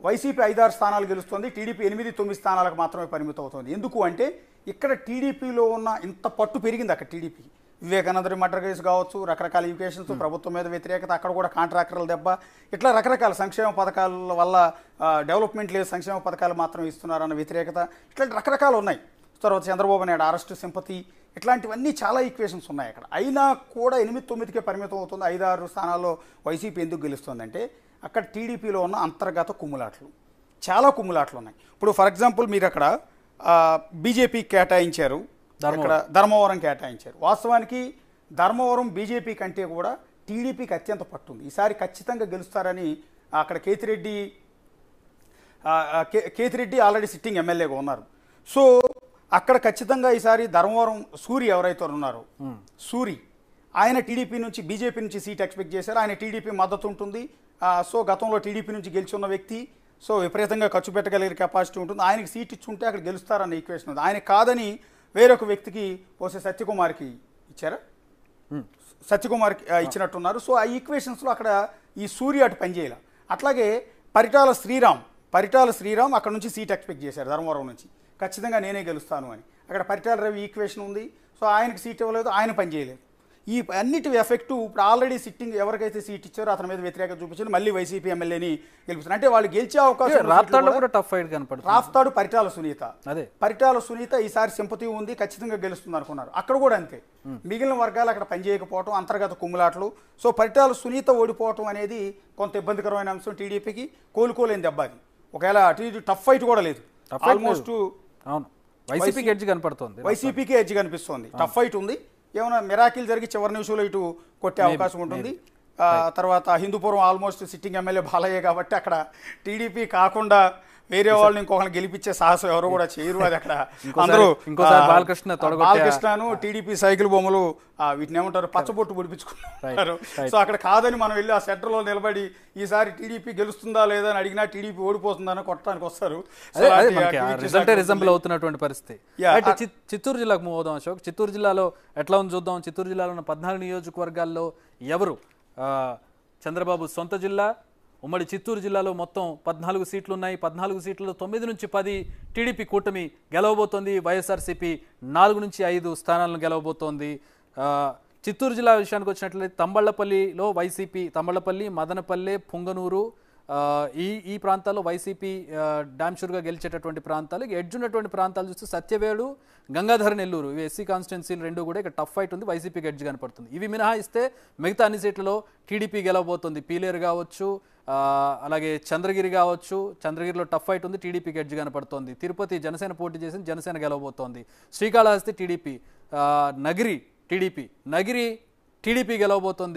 వైసీపీ ఐదారు స్థానాలు గెలుస్తుంది టీడీపీ ఎనిమిది తొమ్మిది స్థానాలకు మాత్రమే పరిమితం అవుతుంది ఎందుకు అంటే ఇక్కడ టీడీపీలో ఉన్న ఇంత పట్టు పెరిగింది అక్కడ టీడీపీ వివేకానందరి మర్డర్ కేసు కావచ్చు రకరకాల ఎడ్యుకేషన్స్ hmm. ప్రభుత్వం మీద వ్యతిరేకత అక్కడ కూడా కాంట్రాక్టర్ల దెబ్బ ఇట్లా రకరకాల సంక్షేమ పథకాల వల్ల డెవలప్మెంట్ లేదు సంక్షేమ పథకాలు మాత్రం ఇస్తున్నారన్న వ్యతిరేకత ఇట్లాంటి రకరకాలు ఉన్నాయి తర్వాత చంద్రబాబు నాయుడు అరెస్ట్ సింపతి ఇట్లాంటివన్నీ చాలా ఈక్వేషన్స్ ఉన్నాయి అక్కడ అయినా కూడా ఎనిమిది తొమ్మిదికే పరిమితం అవుతుంది ఐదు ఆరు స్థానాల్లో వైసీపీ ఎందుకు గెలుస్తుందంటే అక్కడ టీడీపీలో ఉన్న అంతర్గత కుమ్ములాట్లు చాలా కుమ్ములాట్లు ఉన్నాయి ఇప్పుడు ఫర్ ఎగ్జాంపుల్ మీరు అక్కడ బీజేపీ కేటాయించారు ఇక్కడ ధర్మవరం కేటాయించారు వాస్తవానికి ధర్మవరం బీజేపీ కంటే కూడా టీడీపీకి అత్యంత పట్టుంది ఈసారి ఖచ్చితంగా గెలుస్తారని అక్కడ కేతిరెడ్డి కేతిరెడ్డి ఆల్రెడీ సిట్టింగ్ ఎమ్మెల్యేగా ఉన్నారు సో అక్కడ ఖచ్చితంగా ఈసారి ధర్మవరం సూరి ఎవరైతే ఉన్నారో సూరి ఆయన టీడీపీ నుంచి బీజేపీ నుంచి సీట్ ఎక్స్పెక్ట్ చేశారు ఆయన టీడీపీ మద్దతు ఉంటుంది సో గతంలో టీడీపీ నుంచి ఉన్న వ్యక్తి సో విపరీతంగా ఖర్చు పెట్టగలిగే కెపాసిటీ ఉంటుంది ఆయనకి సీట్ ఇచ్చుంటే అక్కడ గెలుస్తారన్న ఈక్వేషన్ ఉంది ఆయన కాదని వేరొక వ్యక్తికి పోసే సత్యకుమార్కి ఇచ్చారా సత్యకుమార్కి ఇచ్చినట్టున్నారు సో ఆ ఈక్వేషన్స్లో అక్కడ ఈ సూర్య అటు పనిచేయాల అట్లాగే పరిటాల శ్రీరామ్ పరిటాల శ్రీరామ్ అక్కడ నుంచి సీట్ ఎక్స్పెక్ట్ చేశారు ధర్మవరం నుంచి ఖచ్చితంగా నేనే గెలుస్తాను అని అక్కడ పరిటాల రవి ఈక్వేషన్ ఉంది సో ఆయనకు సీట్ ఇవ్వలేదు ఆయన పనిచేయలేదు ఈ అన్నిటి ఎఫెక్ట్ ఇప్పుడు ఆల్రెడీ సిట్టింగ్ ఎవరికైతే సీట్ ఇచ్చారో అతని మీద వ్యతిరేకత చూపించింది మళ్ళీ వైసీపీ ఎమ్మెల్యేని గెలిపిస్తారు అంటే వాళ్ళు గెలిచే అవకాశం రాఫ్తాడు కూడా టఫ్ ఫైట్ కనపడుతుంది రాఫ్తాడు పరిటాల సునీత అదే పరిటాల సునీత ఈసారి సింపతి ఉంది ఖచ్చితంగా గెలుస్తుంది అనుకున్నారు అక్కడ కూడా అంతే మిగిలిన వర్గాలు అక్కడ పనిచేయకపోవటం అంతర్గత కుమ్ములాట్లు సో పరిటాల సునీత ఓడిపోవటం అనేది కొంత ఇబ్బందికరమైన అంశం టీడీపీకి కోలుకోలేని దెబ్బ అది ఒకవేళ అటు ఇటు టఫ్ ఫైట్ కూడా లేదు ఆల్మోస్ట్ అవును వైసీపీకి ఎడ్జ్ కనపడుతుంది వైసీపీకి ఎడ్జ్ కనిపిస్తుంది టఫ్ ఫైట్ ఉంది ఏమైనా మిరాకిల్ జరిగి చివరి నిమిషంలో ఇటు కొట్టే అవకాశం ఉంటుంది తర్వాత Hindupur almost sitting MLA Balayya కాబట్టి అక్కడ టీడీపీ కాకుండా వేరే వాళ్ళని ఇంకొకరిని గెలిపించే సాహసం ఎవరు కూడా చేయరు అది అక్కడ అందరూ బాలకృష్ణ బాలకృష్ణను టీడీపీ సైకిల్ బొమ్మలు వీటిని ఏమంటారు పచ్చబొట్టు పొడిపించుకుంటారు సో అక్కడ కాదని మనం వెళ్ళి ఆ సెంటర్లో నిలబడి ఈసారి టీడీపీ గెలుస్తుందా లేదా అని అడిగినా టీడీపీ ఓడిపోతుందని కొట్టడానికి వస్తారు రిజంబుల్ అవుతున్నటువంటి పరిస్థితి చిత్తూరు జిల్లాకు మూవ్ అవుదాం అశోక్ చిత్తూరు జిల్లాలో ఎట్లా ఉంది చూద్దాం చిత్తూరు జిల్లాలో ఉన్న పద్నాలుగు నియోజకవర్గాల్లో ఎవరు చంద్రబాబు సొంత జిల్లా ఉమ్మడి చిత్తూరు జిల్లాలో మొత్తం పద్నాలుగు సీట్లున్నాయి పద్నాలుగు సీట్లలో తొమ్మిది నుంచి పది టీడీపీ కూటమి గెలవబోతోంది వైఎస్ఆర్సీపీ నాలుగు నుంచి ఐదు స్థానాలను గెలవబోతోంది చిత్తూరు జిల్లా విషయానికి వచ్చినట్లయితే తంబళ్లపల్లిలో వైసీపీ తంబళ్లపల్లి మదనపల్లె పుంగనూరు ఈ ఈ ప్రాంతాల్లో వైసీపీ డామ్షూర్గా గెలిచేటటువంటి ప్రాంతాలు ఎడ్జ్ ఉన్నటువంటి ప్రాంతాలు చూస్తే సత్యవేడు గంగాధర నెల్లూరు ఇవి ఎస్సీ కాన్స్టిట్యున్సీలు రెండు కూడా ఇక్కడ టఫ్ ఫైట్ ఉంది వైసీపీకి ఎడ్జ్ కనపడుతుంది ఇవి మినహాయిస్తే మిగతా అన్ని సీట్లలో టీడీపీ గెలవబోతుంది పీలేరు కావచ్చు అలాగే చంద్రగిరి కావచ్చు చంద్రగిరిలో టఫ్ ఫైట్ ఉంది టీడీపీ ఎడ్జ్ కనపడుతోంది తిరుపతి జనసేన పోటీ చేసి జనసేన గెలవబోతోంది Srikalahasti TDP Nagari TDP Nagari TDP గెలవబోతోంది